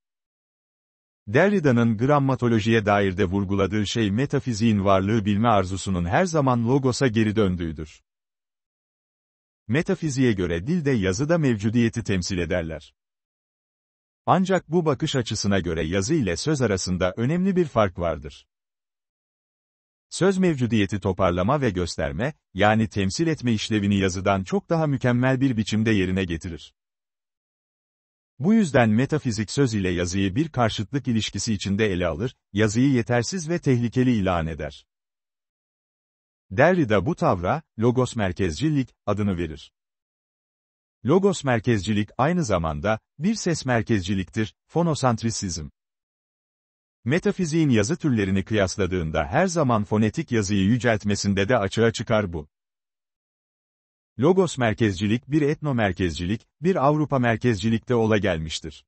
Derrida'nın grammatolojiye dair de vurguladığı şey metafiziğin varlığı bilme arzusunun her zaman logosa geri döndüğüdür. Metafiziğe göre dil de yazı da mevcudiyeti temsil ederler. Ancak bu bakış açısına göre yazı ile söz arasında önemli bir fark vardır. Söz mevcudiyeti toparlama ve gösterme, yani temsil etme işlevini yazıdan çok daha mükemmel bir biçimde yerine getirir. Bu yüzden metafizik söz ile yazıyı bir karşıtlık ilişkisi içinde ele alır, yazıyı yetersiz ve tehlikeli ilan eder. Derrida bu tavra, logos merkezcilik adını verir. Logos merkezcilik aynı zamanda, bir ses merkezciliktir, fonosantrisizm. Metafiziğin yazı türlerini kıyasladığında her zaman fonetik yazıyı yüceltmesinde de açığa çıkar bu. Logos merkezcilik bir etno merkezcilik, bir Avrupa merkezcilikte ola gelmiştir.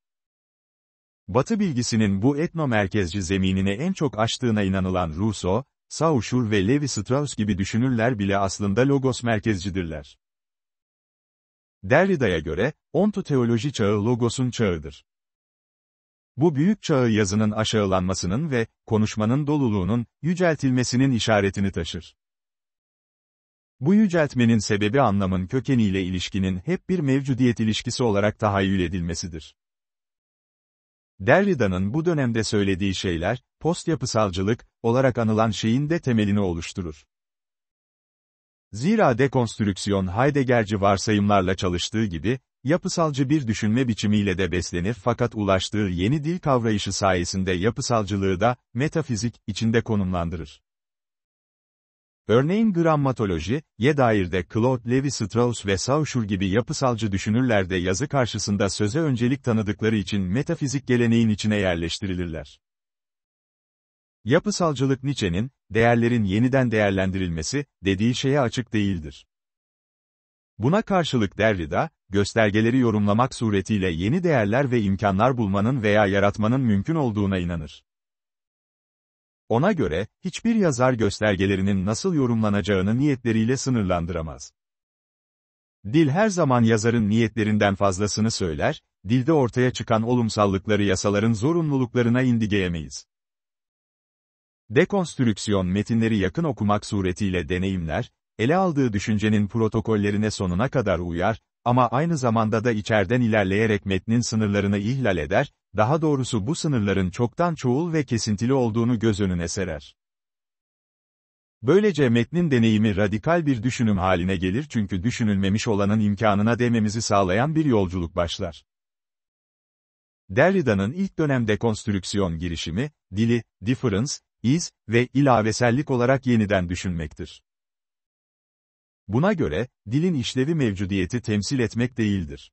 Batı bilgisinin bu etno merkezci zeminini en çok açtığına inanılan Rousseau, Saussure ve Levi Strauss gibi düşünürler bile aslında logos merkezcidirler. Derrida'ya göre, ontoteoloji çağı logosun çağıdır. Bu büyük çağı yazının aşağılanmasının ve konuşmanın doluluğunun yüceltilmesinin işaretini taşır. Bu yüceltmenin sebebi anlamın kökeniyle ilişkinin hep bir mevcudiyet ilişkisi olarak tahayyül edilmesidir. Derrida'nın bu dönemde söylediği şeyler, post yapısalcılık olarak anılan şeyin de temelini oluşturur. Zira dekonstrüksiyon Heideggerci varsayımlarla çalıştığı gibi, yapısalcı bir düşünme biçimiyle de beslenir fakat ulaştığı yeni dil kavrayışı sayesinde yapısalcılığı da, metafizik, içinde konumlandırır. Örneğin grammatoloji, dair de Claude Levi-Strauss ve Saussure gibi yapısalcı düşünürler de yazı karşısında söze öncelik tanıdıkları için metafizik geleneğin içine yerleştirilirler. Yapısalcılık Nietzsche'nin, değerlerin yeniden değerlendirilmesi, dediği şeye açık değildir. Buna karşılık Derrida, göstergeleri yorumlamak suretiyle yeni değerler ve imkanlar bulmanın veya yaratmanın mümkün olduğuna inanır. Ona göre, hiçbir yazar göstergelerinin nasıl yorumlanacağını niyetleriyle sınırlandıramaz. Dil her zaman yazarın niyetlerinden fazlasını söyler, dilde ortaya çıkan olumsallıkları yasaların zorunluluklarına indigeyemeyiz. Dekonstrüksiyon metinleri yakın okumak suretiyle deneyimler, ele aldığı düşüncenin protokollerine sonuna kadar uyar, ama aynı zamanda da içerden ilerleyerek metnin sınırlarını ihlal eder, daha doğrusu bu sınırların çoktan çoğul ve kesintili olduğunu göz önüne serer. Böylece metnin deneyimi radikal bir düşünüm haline gelir çünkü düşünülmemiş olanın imkanına dememizi sağlayan bir yolculuk başlar. Derrida'nın ilk dönem dekonstrüksiyon girişimi, dili, difference, iz ve ilavesellik olarak yeniden düşünmektir. Buna göre, dilin işlevi mevcudiyeti temsil etmek değildir.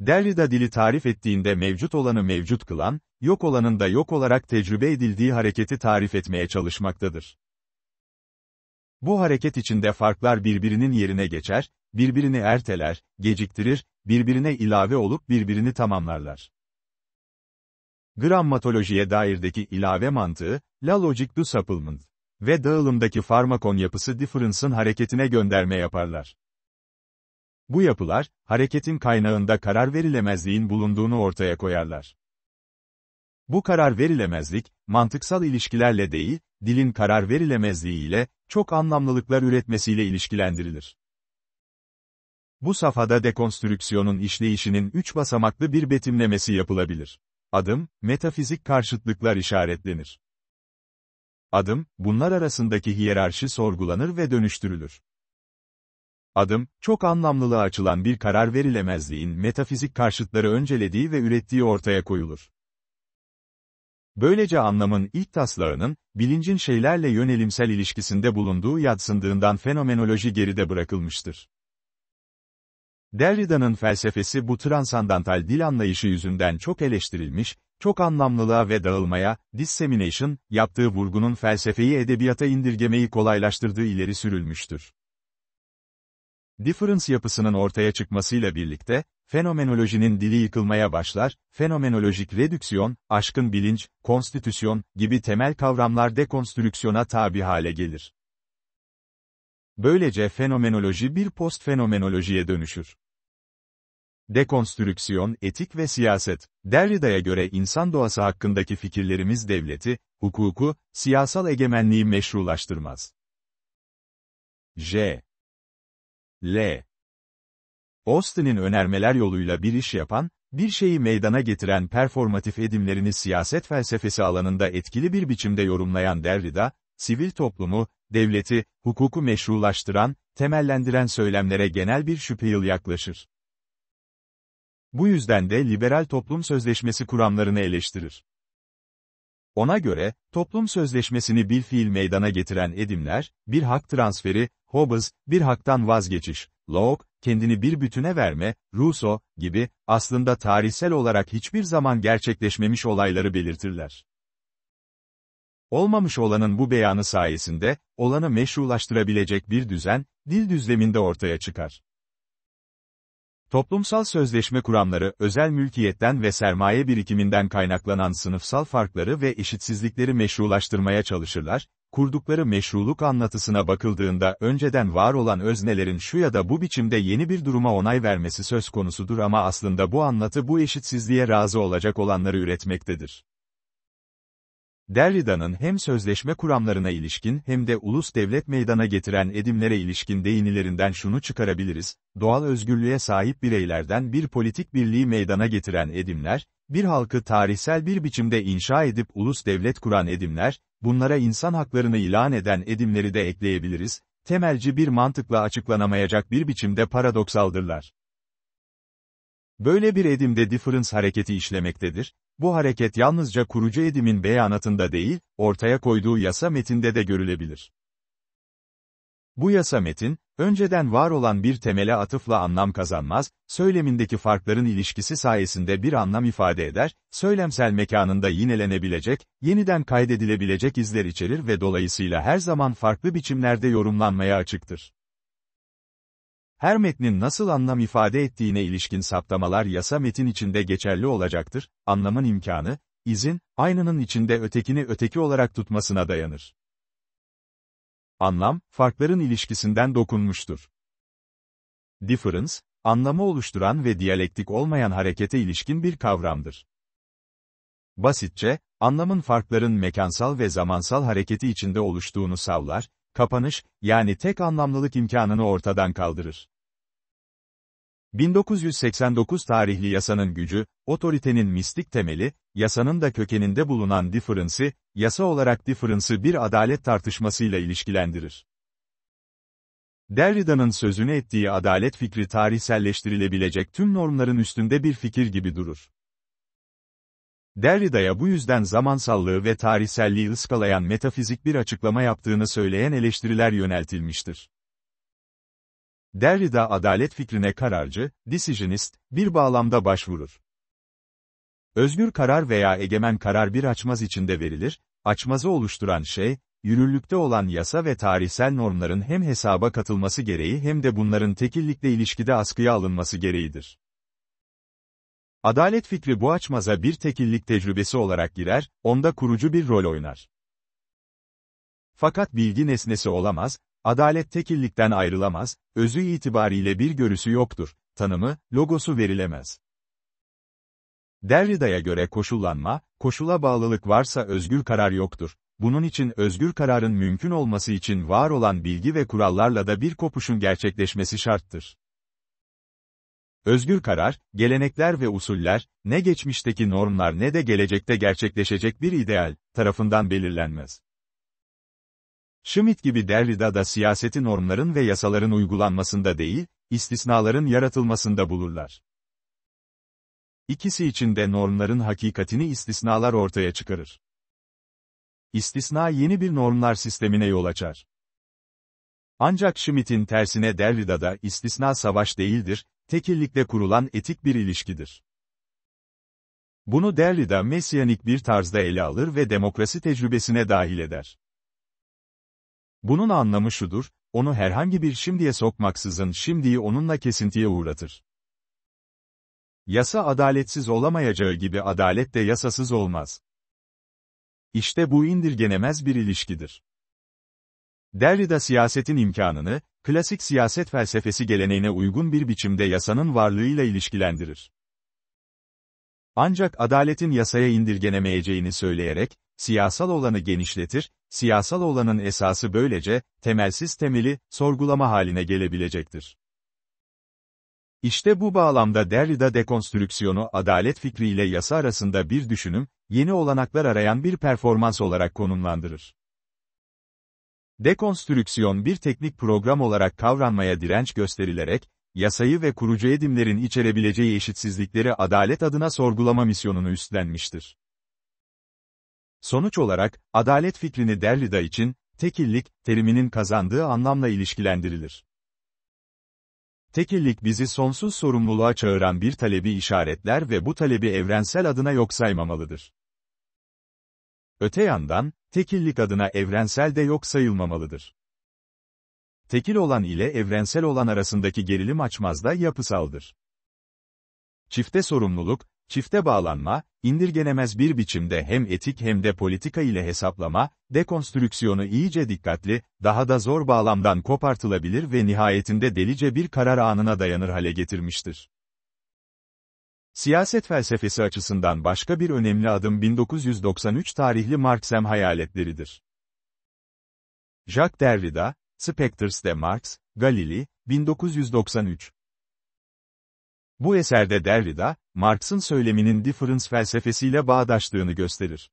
Derrida dili tarif ettiğinde mevcut olanı mevcut kılan, yok olanın da yok olarak tecrübe edildiği hareketi tarif etmeye çalışmaktadır. Bu hareket içinde farklar birbirinin yerine geçer, birbirini erteler, geciktirir, birbirine ilave olup birbirini tamamlarlar. Grammatolojiye dairdeki ilave mantığı, la logic du supplement ve dağılımdaki farmakon yapısı difference'ın hareketine gönderme yaparlar. Bu yapılar, hareketin kaynağında karar verilemezliğin bulunduğunu ortaya koyarlar. Bu karar verilemezlik, mantıksal ilişkilerle değil, dilin karar verilemezliğiyle, çok anlamlılıklar üretmesiyle ilişkilendirilir. Bu safhada dekonstrüksiyonun işleyişinin üç basamaklı bir betimlemesi yapılabilir. Adım, metafizik karşıtlıklar işaretlenir. Adım, bunlar arasındaki hiyerarşi sorgulanır ve dönüştürülür. Adım, çok anlamlılığa açılan bir karar verilemezliğin metafizik karşıtları öncelediği ve ürettiği ortaya koyulur. Böylece anlamın ilk taslağının, bilincin şeylerle yönelimsel ilişkisinde bulunduğu yadsındığından fenomenoloji geride bırakılmıştır. Derrida'nın felsefesi bu transandantal dil anlayışı yüzünden çok eleştirilmiş, çok anlamlılığa ve dağılmaya, dissemination, yaptığı vurgunun felsefeyi edebiyata indirgemeyi kolaylaştırdığı ileri sürülmüştür. Difference yapısının ortaya çıkmasıyla birlikte, fenomenolojinin dili yıkılmaya başlar, fenomenolojik redüksiyon, aşkın bilinç, konstitüsyon gibi temel kavramlar dekonstrüksiyona tabi hale gelir. Böylece fenomenoloji bir postfenomenolojiye dönüşür. Dekonstrüksiyon, etik ve siyaset. Derrida'ya göre insan doğası hakkındaki fikirlerimiz devleti, hukuku, siyasal egemenliği meşrulaştırmaz. J. L. Austin'in önermeler yoluyla bir iş yapan, bir şeyi meydana getiren performatif edimlerini siyaset felsefesi alanında etkili bir biçimde yorumlayan Derrida, sivil toplumu, devleti, hukuku meşrulaştıran, temellendiren söylemlere genel bir şüpheyle yaklaşır. Bu yüzden de liberal toplum sözleşmesi kuramlarını eleştirir. Ona göre, toplum sözleşmesini bir fiil meydana getiren edimler, bir hak transferi, Hobbes, bir haktan vazgeçiş, Locke, kendini bir bütüne verme, Rousseau gibi, aslında tarihsel olarak hiçbir zaman gerçekleşmemiş olayları belirtirler. Olmamış olanın bu beyanı sayesinde, olanı meşrulaştırabilecek bir düzen, dil düzleminde ortaya çıkar. Toplumsal sözleşme kuramları, özel mülkiyetten ve sermaye birikiminden kaynaklanan sınıfsal farkları ve eşitsizlikleri meşrulaştırmaya çalışırlar, kurdukları meşruluk anlatısına bakıldığında önceden var olan öznelerin şu ya da bu biçimde yeni bir duruma onay vermesi söz konusudur ama aslında bu anlatı bu eşitsizliğe razı olacak olanları üretmektedir. Derrida'nın hem sözleşme kuramlarına ilişkin hem de ulus devlet meydana getiren edimlere ilişkin değinilerinden şunu çıkarabiliriz, doğal özgürlüğe sahip bireylerden bir politik birliği meydana getiren edimler, bir halkı tarihsel bir biçimde inşa edip ulus devlet kuran edimler, bunlara insan haklarını ilan eden edimleri de ekleyebiliriz, temelci bir mantıkla açıklanamayacak bir biçimde paradoksaldırlar. Böyle bir edimde difference hareketi işlemektedir, bu hareket yalnızca kurucu edimin beyanatında değil, ortaya koyduğu yasa metinde de görülebilir. Bu yasa metin, önceden var olan bir temele atıfla anlam kazanmaz, söylemindeki farkların ilişkisi sayesinde bir anlam ifade eder, söylemsel mekanında yinelenebilecek, yeniden kaydedilebilecek izler içerir ve dolayısıyla her zaman farklı biçimlerde yorumlanmaya açıktır. Her metnin nasıl anlam ifade ettiğine ilişkin saptamalar yasa metin içinde geçerli olacaktır, anlamın imkanı, izin, aynının içinde ötekini öteki olarak tutmasına dayanır. Anlam, farkların ilişkisinden dokunmuştur. Difference, anlamı oluşturan ve diyalektik olmayan harekete ilişkin bir kavramdır. Basitçe, anlamın farkların mekansal ve zamansal hareketi içinde oluştuğunu savlar, kapanış, yani tek anlamlılık imkanını ortadan kaldırır. 1989 tarihli yasanın gücü, otoritenin mistik temeli, yasanın da kökeninde bulunan diferansı, yasa olarak diferansı bir adalet tartışmasıyla ilişkilendirir. Derrida'nın sözünü ettiği adalet fikri tarihselleştirilebilecek tüm normların üstünde bir fikir gibi durur. Derrida'ya bu yüzden zamansallığı ve tarihselliği ıskalayan metafizik bir açıklama yaptığını söyleyen eleştiriler yöneltilmiştir. Derrida adalet fikrine kararcı, decisionist, bir bağlamda başvurur. Özgür karar veya egemen karar bir açmaz içinde verilir, açmazı oluşturan şey, yürürlükte olan yasa ve tarihsel normların hem hesaba katılması gereği hem de bunların tekillikle ilişkide askıya alınması gereğidir. Adalet fikri bu açmaza bir tekillik tecrübesi olarak girer, onda kurucu bir rol oynar. Fakat bilgi nesnesi olamaz, adalet tekillikten ayrılamaz, özü itibariyle bir görüsü yoktur, tanımı, logosu verilemez. Derrida'ya göre koşullanma, koşula bağlılık varsa özgür karar yoktur. Bunun için özgür kararın mümkün olması için var olan bilgi ve kurallarla da bir kopuşun gerçekleşmesi şarttır. Özgür karar, gelenekler ve usuller, ne geçmişteki normlar ne de gelecekte gerçekleşecek bir ideal, tarafından belirlenmez. Schmidt gibi Derrida da siyaseti normların ve yasaların uygulanmasında değil, istisnaların yaratılmasında bulurlar. İkisi için de normların hakikatini istisnalar ortaya çıkarır. İstisna yeni bir normlar sistemine yol açar. Ancak Schmidt'in tersine Derrida'da istisna savaş değildir, tekillikle kurulan etik bir ilişkidir. Bunu Derrida mesyanik bir tarzda ele alır ve demokrasi tecrübesine dahil eder. Bunun anlamı şudur, onu herhangi bir şimdiye sokmaksızın şimdiyi onunla kesintiye uğratır. Yasa adaletsiz olamayacağı gibi adalet de yasasız olmaz. İşte bu indirgenemez bir ilişkidir. Derrida siyasetin imkanını, klasik siyaset felsefesi geleneğine uygun bir biçimde yasanın varlığıyla ilişkilendirir. Ancak adaletin yasaya indirgenemeyeceğini söyleyerek, siyasal olanı genişletir, siyasal olanın esası böylece, temelsiz temeli, sorgulama haline gelebilecektir. İşte bu bağlamda Derrida dekonstrüksiyonu adalet fikriyle yasa arasında bir düşünüm, yeni olanaklar arayan bir performans olarak konumlandırır. Dekonstrüksiyon bir teknik program olarak kavranmaya direnç gösterilerek, yasayı ve kurucu edimlerin içerebileceği eşitsizlikleri adalet adına sorgulama misyonunu üstlenmiştir. Sonuç olarak, adalet fikrini Derrida için, tekillik, teriminin kazandığı anlamla ilişkilendirilir. Tekillik bizi sonsuz sorumluluğa çağıran bir talebi işaretler ve bu talebi evrensel adına yok saymamalıdır. Öte yandan, tekillik adına evrensel de yok sayılmamalıdır. Tekil olan ile evrensel olan arasındaki gerilim açmazda yapısaldır. Çifte sorumluluk, çifte bağlanma, indirgenemez bir biçimde hem etik hem de politika ile hesaplama, dekonstrüksiyonu iyice dikkatli, daha da zor bağlamdan kopartılabilir ve nihayetinde delice bir karar anına dayanır hale getirmiştir. Siyaset felsefesi açısından başka bir önemli adım 1993 tarihli Marxem hayaletleridir. Jacques Derrida, Spectres de Marx, Galili, 1993. Bu eserde Derrida, Marx'ın söyleminin difference felsefesiyle bağdaştığını gösterir.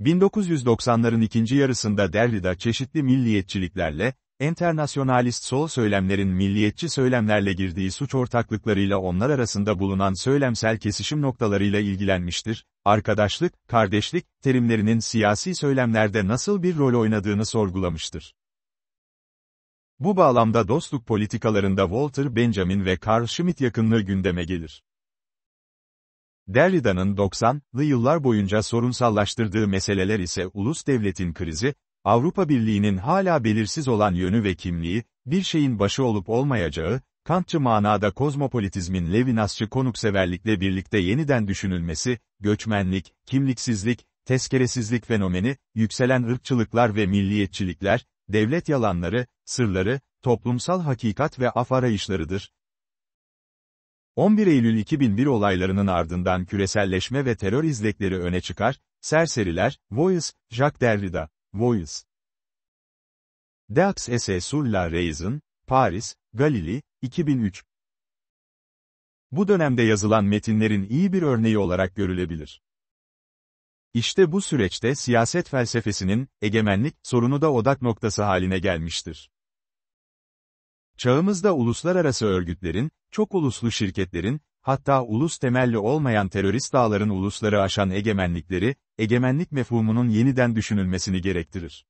1990'ların ikinci yarısında Derrida çeşitli milliyetçiliklerle, Enternasyonalist sol söylemlerin milliyetçi söylemlerle girdiği suç ortaklıklarıyla onlar arasında bulunan söylemsel kesişim noktalarıyla ilgilenmiştir, arkadaşlık, kardeşlik, terimlerinin siyasi söylemlerde nasıl bir rol oynadığını sorgulamıştır. Bu bağlamda dostluk politikalarında Walter Benjamin ve Carl Schmitt yakınlığı gündeme gelir. Derrida'nın 90'lı yıllar boyunca sorunsallaştırdığı meseleler ise ulus devletin krizi, Avrupa Birliği'nin hala belirsiz olan yönü ve kimliği, bir şeyin başı olup olmayacağı, Kantçı manada kozmopolitizmin Levinasçı konukseverlikle birlikte yeniden düşünülmesi, göçmenlik, kimliksizlik, tezkeresizlik fenomeni, yükselen ırkçılıklar ve milliyetçilikler, devlet yalanları, sırları, toplumsal hakikat ve af arayışlarıdır. 11 Eylül 2001 olaylarının ardından küreselleşme ve terör izlekleri öne çıkar, serseriler, Voice, Jacques Derrida. Voice. D'ax esse sur la raison, Paris, Galili, 2003. Bu dönemde yazılan metinlerin iyi bir örneği olarak görülebilir. İşte bu süreçte siyaset felsefesinin, egemenlik, sorunu da odak noktası haline gelmiştir. Çağımızda uluslararası örgütlerin, çok uluslu şirketlerin, hatta ulus temelli olmayan terörist ağların ulusları aşan egemenlikleri, egemenlik mefhumunun yeniden düşünülmesini gerektirir.